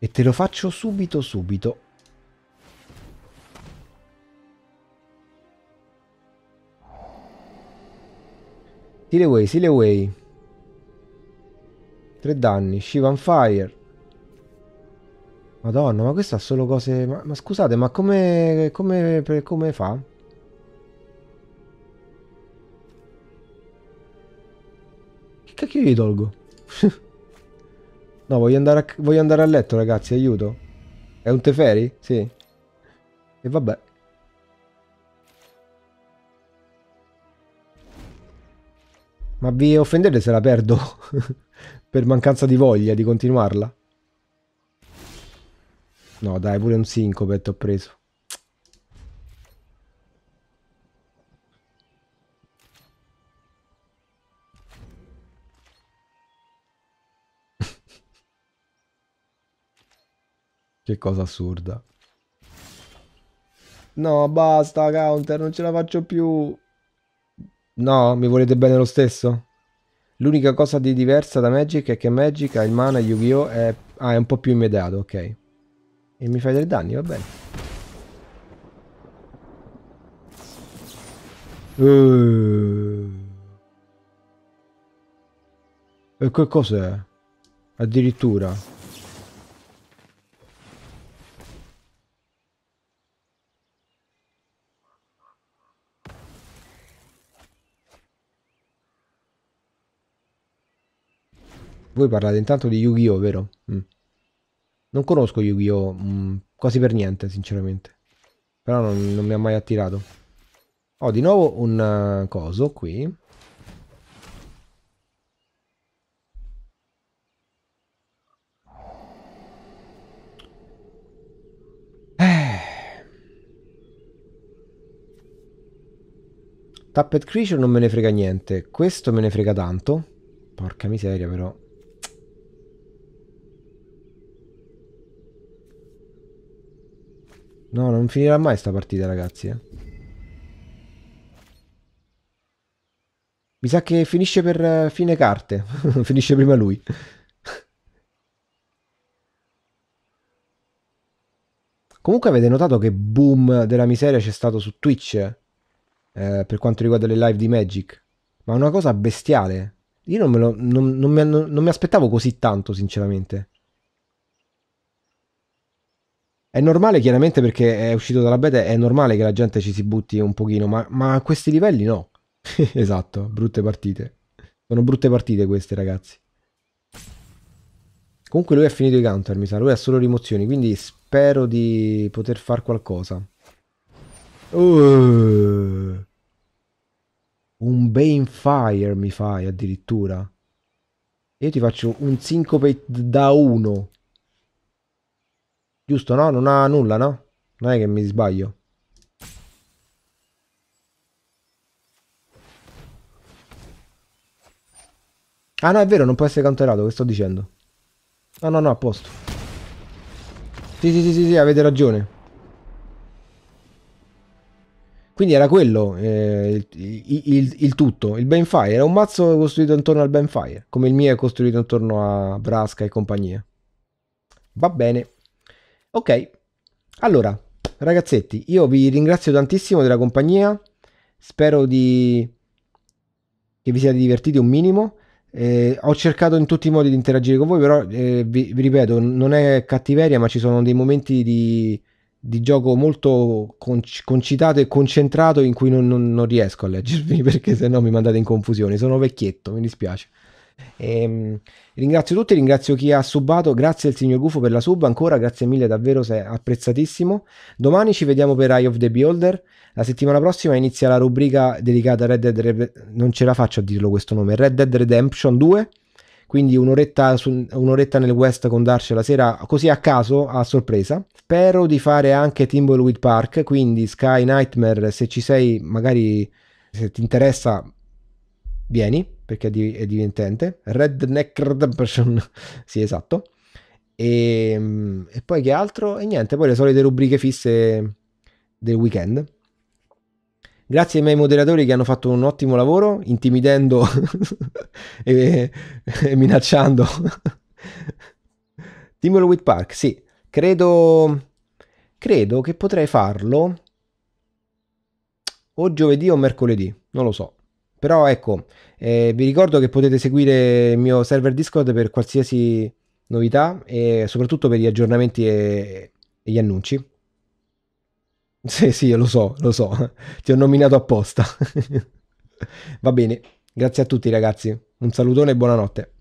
E te lo faccio subito subito. Seal away, seal away. Tre danni, Shivan Fire. Madonna, ma questa ha solo cose... Ma, ma scusate, ma come, come, come fa? Che cacchio gli tolgo? no, voglio andare, a, voglio andare a letto, ragazzi, aiuto. È un teferi? Sì. E vabbè. Ma vi offendete se la perdo? per mancanza di voglia di continuarla? No, dai, pure un sincope ti ho preso. che cosa assurda. No, basta, counter, non ce la faccio più. No, mi volete bene lo stesso? L'unica cosa di diversa da Magic è che Magic ha il mana Yu-Gi-Oh! È... Ah, è un po' più immediato, ok. E mi fai dei danni, va bene. Eh. E che cos'è? Addirittura. Voi parlate intanto di Yu-Gi-Oh, vero? Mm. Non conosco Yu-Gi-Oh! Mm, quasi per niente, sinceramente. Però non, non mi ha mai attirato. Ho di nuovo un uh, coso qui. Eh. Tappet Creature non me ne frega niente. Questo me ne frega tanto. Porca miseria però. No, non finirà mai sta partita, ragazzi. Eh. Mi sa che finisce per eh, fine carte. finisce prima lui. Comunque avete notato che boom della miseria c'è stato su Twitch eh, per quanto riguarda le live di Magic. Ma una cosa bestiale. Io non, lo, non, non, mi, non mi aspettavo così tanto, sinceramente. È normale chiaramente perché è uscito dalla beta, è normale che la gente ci si butti un pochino, ma, ma a questi livelli no. esatto, brutte partite. Sono brutte partite queste ragazzi. Comunque lui ha finito i counter, mi sa, lui ha solo rimozioni, quindi spero di poter far qualcosa. Uh, un Banefire mi fai addirittura. Io ti faccio un Syncopate da 1. Giusto, no? Non ha nulla, no? Non è che mi sbaglio. Ah no, è vero, non può essere counterato, che sto dicendo. No, ah, no, no, a posto. Sì, sì, sì, sì, sì avete ragione. Quindi era quello eh, il, il, il, tutto, il Benfire. Era un mazzo costruito intorno al Benfire, come il mio è costruito intorno a Vraska e compagnia. Va bene. Ok, allora ragazzetti, io vi ringrazio tantissimo della compagnia, spero di... che vi siate divertiti un minimo. Eh, ho cercato in tutti i modi di interagire con voi, però eh, vi, vi, ripeto, non è cattiveria, ma ci sono dei momenti di, di gioco molto conc- concitato e concentrato in cui non, non, non riesco a leggervi perché se no mi mandate in confusione. Sono vecchietto, mi dispiace. E, ehm, ringrazio tutti, ringrazio chi ha subato, grazie al signor Gufo per la sub ancora, grazie mille davvero, sei apprezzatissimo. Domani ci vediamo per Eye of the Beholder, la settimana prossima inizia la rubrica dedicata a Red Dead Redemption, non ce la faccio a dirlo questo nome, Red Dead Redemption 2, quindi un'oretta, su, un'oretta nel West con Darcy la sera, così a caso, a sorpresa. Spero di fare anche Timbleweed Park, quindi Sky Nightmare, se ci sei magari se ti interessa vieni, perché è divertente. Redneck person, sì esatto. E, ehm, e, poi che altro? E niente, poi le solite rubriche fisse del weekend. Grazie ai miei moderatori che hanno fatto un ottimo lavoro, intimidendo e, e minacciando. Timberwolf Park, sì, credo, credo che potrei farlo o giovedì o mercoledì, non lo so. Però ecco, eh, vi ricordo che potete seguire il mio server Discord per qualsiasi novità e soprattutto per gli aggiornamenti e, e gli annunci. Sì, sì, lo so, lo so, ti ho nominato apposta. Va bene, grazie a tutti ragazzi, un salutone e buonanotte.